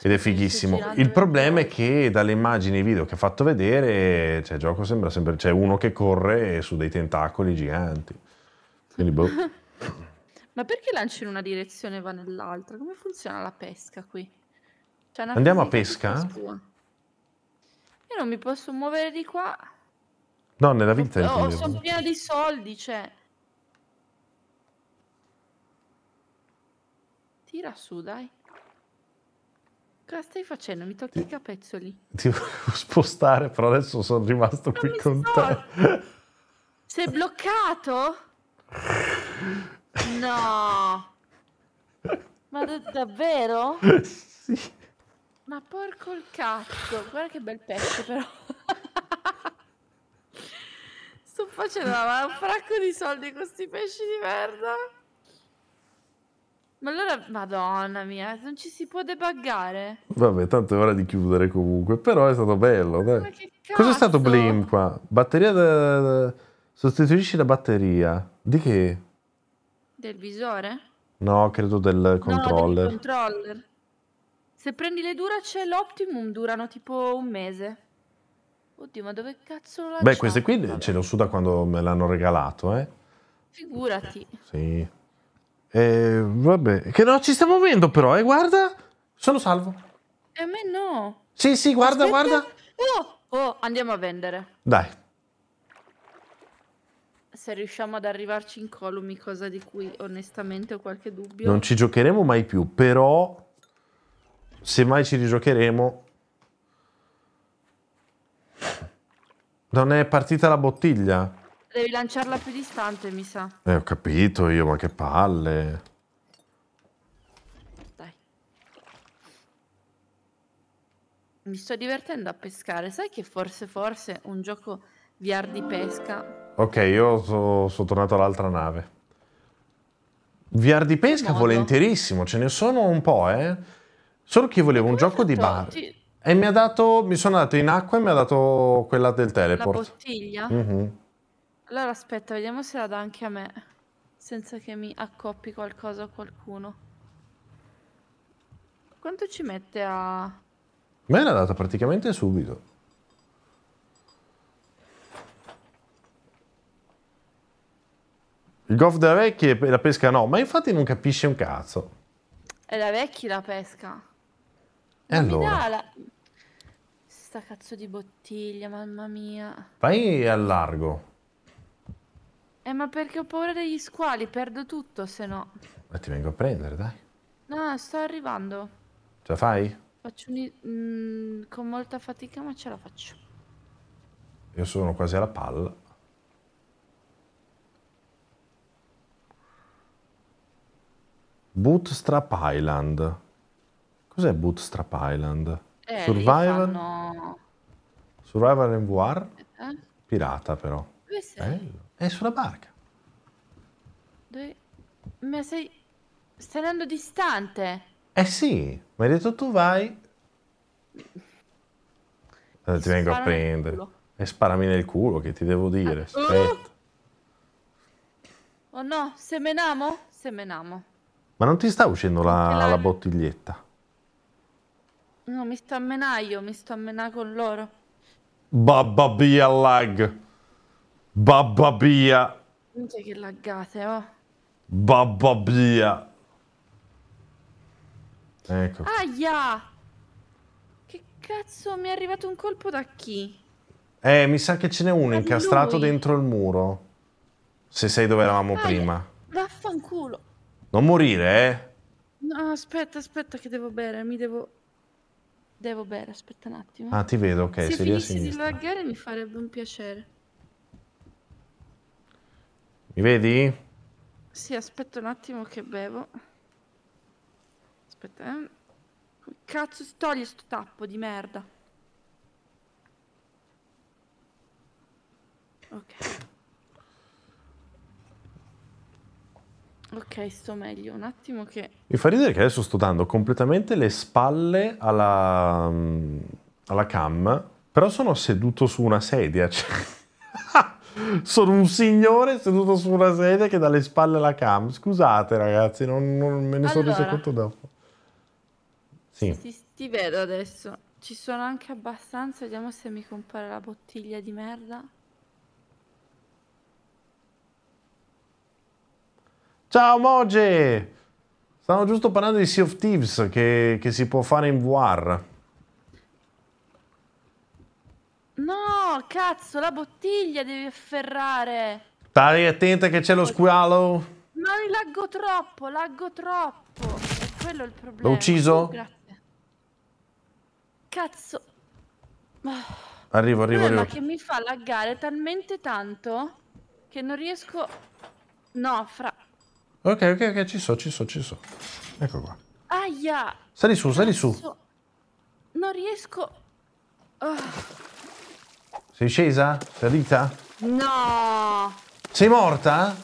Ed è fighissimo. Il problema è che dalle immagini e video che ha fatto vedere, cioè, il gioco sembra sempre. C'è uno che corre su dei tentacoli giganti. Quindi, boh. Ma perché lanci in una direzione e va nell'altra? Come funziona la pesca qui? Andiamo a pesca? Io non mi posso muovere di qua. No, nella vita è oh, sono piena di soldi, cioè. Tira su, dai. Cosa stai facendo? Mi tocchi ti, i capezzoli. Ti volevo spostare, però adesso sono rimasto non qui con so. te. Sei bloccato? No. Ma da davvero? sì. Ma porco il cazzo, guarda che bel pezzo però. Sto facendo un fracco di soldi con questi pesci di merda. Ma allora, madonna mia, non ci si può debuggare. Vabbè, tanto è ora di chiudere comunque, però è stato bello, dai. Cos'è stato Blim qua? Batteria da... Sostituisci la batteria. Di che? Del visore? No, credo del controller. No, del controller. Se prendi le Duracell Optimum durano tipo un mese. Oddio, ma dove cazzo la Beh, queste qui Vabbè. ce le ho su da quando me l'hanno regalato, eh. Figurati. Sì. Eh, vabbè, che no, ci stiamo muovendo però, eh, guarda. Sono salvo. E a me no. Sì, sì, guarda, Aspetta. guarda. Oh, oh, andiamo a vendere. Dai. Se riusciamo ad arrivarci in columi, cosa di cui onestamente ho qualche dubbio. Non ci giocheremo mai più, però se mai ci rigiocheremo, non è partita la bottiglia. Devi lanciarla più distante, mi sa. Eh, ho capito io, ma che palle. Dai. Mi sto divertendo a pescare. Sai che forse, forse, un gioco VR di pesca... Ok, io sono so tornato all'altra nave. VR di pesca Modo. volentierissimo, ce ne sono un po', eh. Solo che io volevo un gioco di bar. Ti... E mi ha dato, mi sono andato in acqua e mi ha dato quella del teleport. La bottiglia? Mm-hmm. Allora aspetta, vediamo se la dà anche a me. Senza che mi accoppi qualcosa o qualcuno. Quanto ci mette a... Me l'ha data praticamente subito. Il golf della vecchia e la pesca no, ma infatti non capisce un cazzo. È la vecchia la pesca. E allora? La... Sta cazzo di bottiglia, mamma mia. Vai al largo. Eh, ma perché ho paura degli squali, perdo tutto, se no. Ma ti vengo a prendere, dai. No, sto arrivando. Ce la fai? Faccio un... Mm, con molta fatica, ma ce la faccio. Io sono quasi alla palla. Bootstrap Island. Cos'è Bootstrap Island? Eh, Survival? Fanno... Survival and War? Eh? Pirata però. Dove sei? Bello. È sulla barca. Dove... Ma sei... Stai andando distante. Eh sì, mi hai detto tu vai. Allora, ti vengo a prendere. E eh, sparami nel culo, che ti devo dire. Ah. Aspetta. Oh no, semenamo? Semenamo. Ma non ti sta uscendo la, la... la bottiglietta? No, mi sto a menà io, mi sto a menà con loro. Babba via lag. Babba via. Minchia che laggate, oh. Babba via. Ecco. Aia! Che cazzo, mi è arrivato un colpo da chi? Eh, mi sa che ce n'è uno incastrato lui. dentro il muro. Se sei dove eravamo Vai, prima. Vaffanculo. Non morire, eh? No, aspetta, aspetta che devo bere, mi devo... Devo bere, aspetta un attimo. Ah, ti vedo, ok. Se finissi di laggare mi farebbe un piacere. Mi vedi? Sì, aspetta un attimo che bevo. Aspetta, eh. cazzo si toglie sto tappo di merda? Ok. Ok, sto meglio. Un attimo che... Mi fa ridere che adesso sto dando completamente le spalle alla, mm, alla cam, però sono seduto su una sedia. Cioè, sono un signore seduto su una sedia che dà le spalle alla cam. Scusate ragazzi, non, non me ne sono reso conto dopo. Sì. Ti, ti vedo adesso. Ci sono anche abbastanza, vediamo se mi compare la bottiglia di merda. Ciao Moge! Stavo giusto parlando di Sea of Thieves che, che si può fare in VR. No, cazzo, la bottiglia devi afferrare. Stai attenta che c'è lo squalo. Ma mi laggo troppo, laggo troppo. E quello il problema. L'ho ucciso? Oh, grazie. Cazzo. Arrivo, arrivo, arrivo. Ma che mi fa laggare talmente tanto che non riesco... No, fra... Ok, ok, ok, ci so, ci so, ci so. Ecco qua. Aia! Sali su, sali su. Non riesco... Oh. Sei scesa? Salita? No! Sei morta?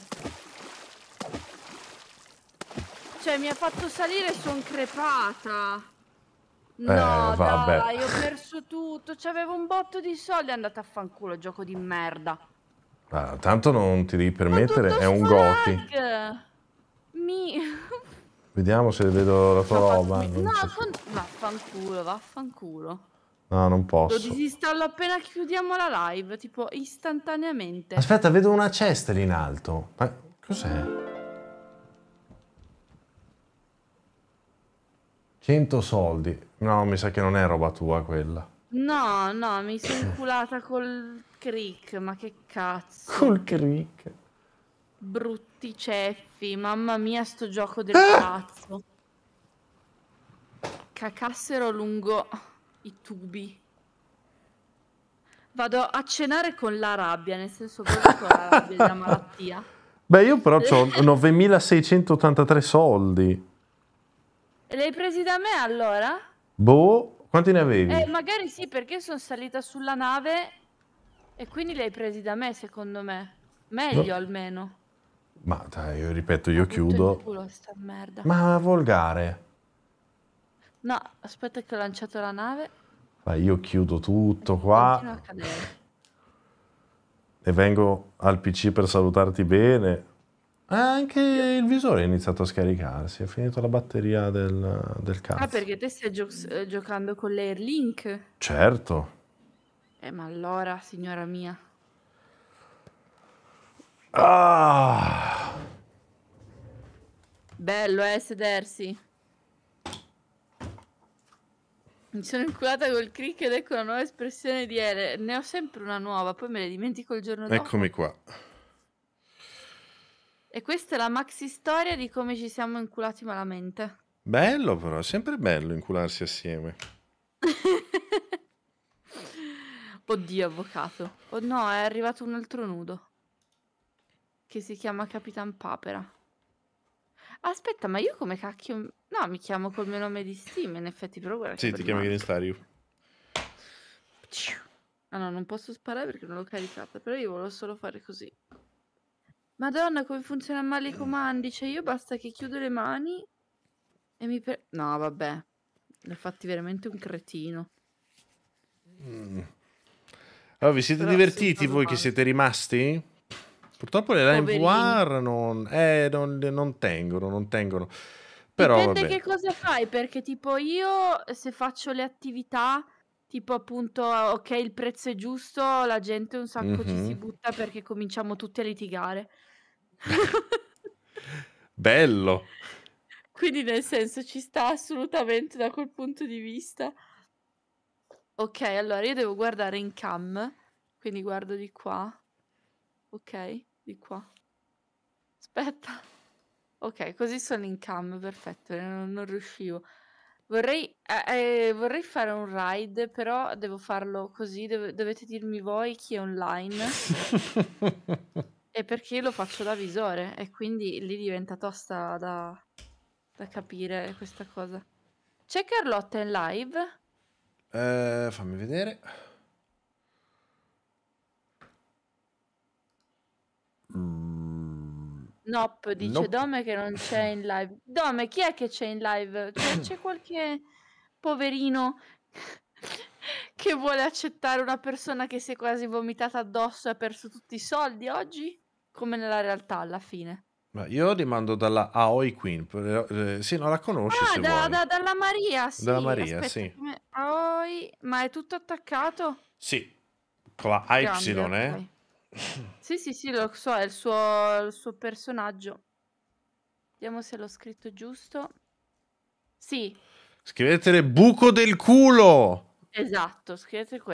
Cioè, mi ha fatto salire e sono crepata. Eh, no, eh, vabbè. dai, ho perso tutto. C'avevo un botto di soldi, è andata a fanculo, gioco di merda. Ah, tanto non ti devi permettere, è un flag. goti. Mi... Vediamo se vedo la tua roba. Mi... No, fan... vaffanculo, vaffanculo. No, non posso. Lo disinstallo appena chiudiamo la live, tipo istantaneamente. Aspetta, vedo una cesta lì in alto. Ma cos'è? 100 soldi. No, mi sa che non è roba tua quella. No, no, mi sono inculata col crick, ma che cazzo. Col crick. Brutti ceffi, mamma mia sto gioco del ah! cazzo. Cacassero lungo i tubi. Vado a cenare con la rabbia, nel senso proprio con la rabbia della malattia. Beh, io però ho 9683 soldi. Li hai presi da me allora? Boh, quanti ne avevi? Eh, magari sì, perché sono salita sulla nave e quindi li hai presi da me, secondo me. Meglio no. almeno. Ma dai, io ripeto, io chiudo. Culo, Ma volgare. No, aspetta che ho lanciato la nave. Ma io chiudo tutto qua. E vengo al PC per salutarti bene. Ah, anche il visore è iniziato a scaricarsi, è finita la batteria del, del ah, cazzo. Ah, perché te stai gio eh, giocando con l'Airlink? Certo. Eh, ma allora, signora mia. Ah. Bello, eh, sedersi. Mi sono inculata col crick ed ecco una nuova espressione di R. Ne ho sempre una nuova, poi me ne dimentico il giorno dopo. Eccomi qua. E questa è la maxi storia di come ci siamo inculati malamente. Bello però, è sempre bello incularsi assieme. Oddio, avvocato. Oh no, è arrivato un altro nudo che si chiama Capitan Papera. Aspetta, ma io come cacchio... No, mi chiamo col mio nome di Steam, in effetti, però guarda... Sì, ti chiami Green Ah no, non posso sparare perché non l'ho caricata, però io volevo solo fare così. Madonna, come funzionano male i comandi? Cioè, io basta che chiudo le mani e mi... Per... No, vabbè. L'ho fatti veramente un cretino. Mm. Allora, vi siete però divertiti voi male. che siete rimasti? Purtroppo le live war non, eh, non, non tengono, non tengono. Però, Dipende vabbè. che cosa fai, perché tipo io se faccio le attività tipo appunto ok il prezzo è giusto, la gente un sacco mm-hmm. ci si mm-hmm. butta perché cominciamo tutti a litigare. Bello. Quindi nel senso ci sta assolutamente da quel punto di vista. Ok, allora io devo guardare in cam, quindi guardo di qua. Ok di qua. Aspetta. Ok, così sono in cam, perfetto, non, non riuscivo. Vorrei, eh, eh, vorrei, fare un ride, però devo farlo così, dov dovete dirmi voi chi è online. e perché io lo faccio da visore e quindi lì diventa tosta da, da capire questa cosa. C'è Carlotta in live? Eh, fammi vedere. Mm. Nop dice nope. Dome che non c'è in live. Dome, chi è che c'è in live? Cioè, c'è qualche poverino che vuole accettare una persona che si è quasi vomitata addosso e ha perso tutti i soldi oggi? Come nella realtà alla fine. Ma io rimando dalla Aoi Queen, eh, sì, non la conosci ah, da, da, dalla Maria, sì. Dalla Maria, Aspetta, sì. Aoi, ma è tutto attaccato? Sì, con la Y, eh? Okay. Sì, sì, sì, lo so, è il suo, il suo personaggio. Vediamo se l'ho scritto giusto. Sì. Scrivetele buco del culo! Esatto, scrivete quello.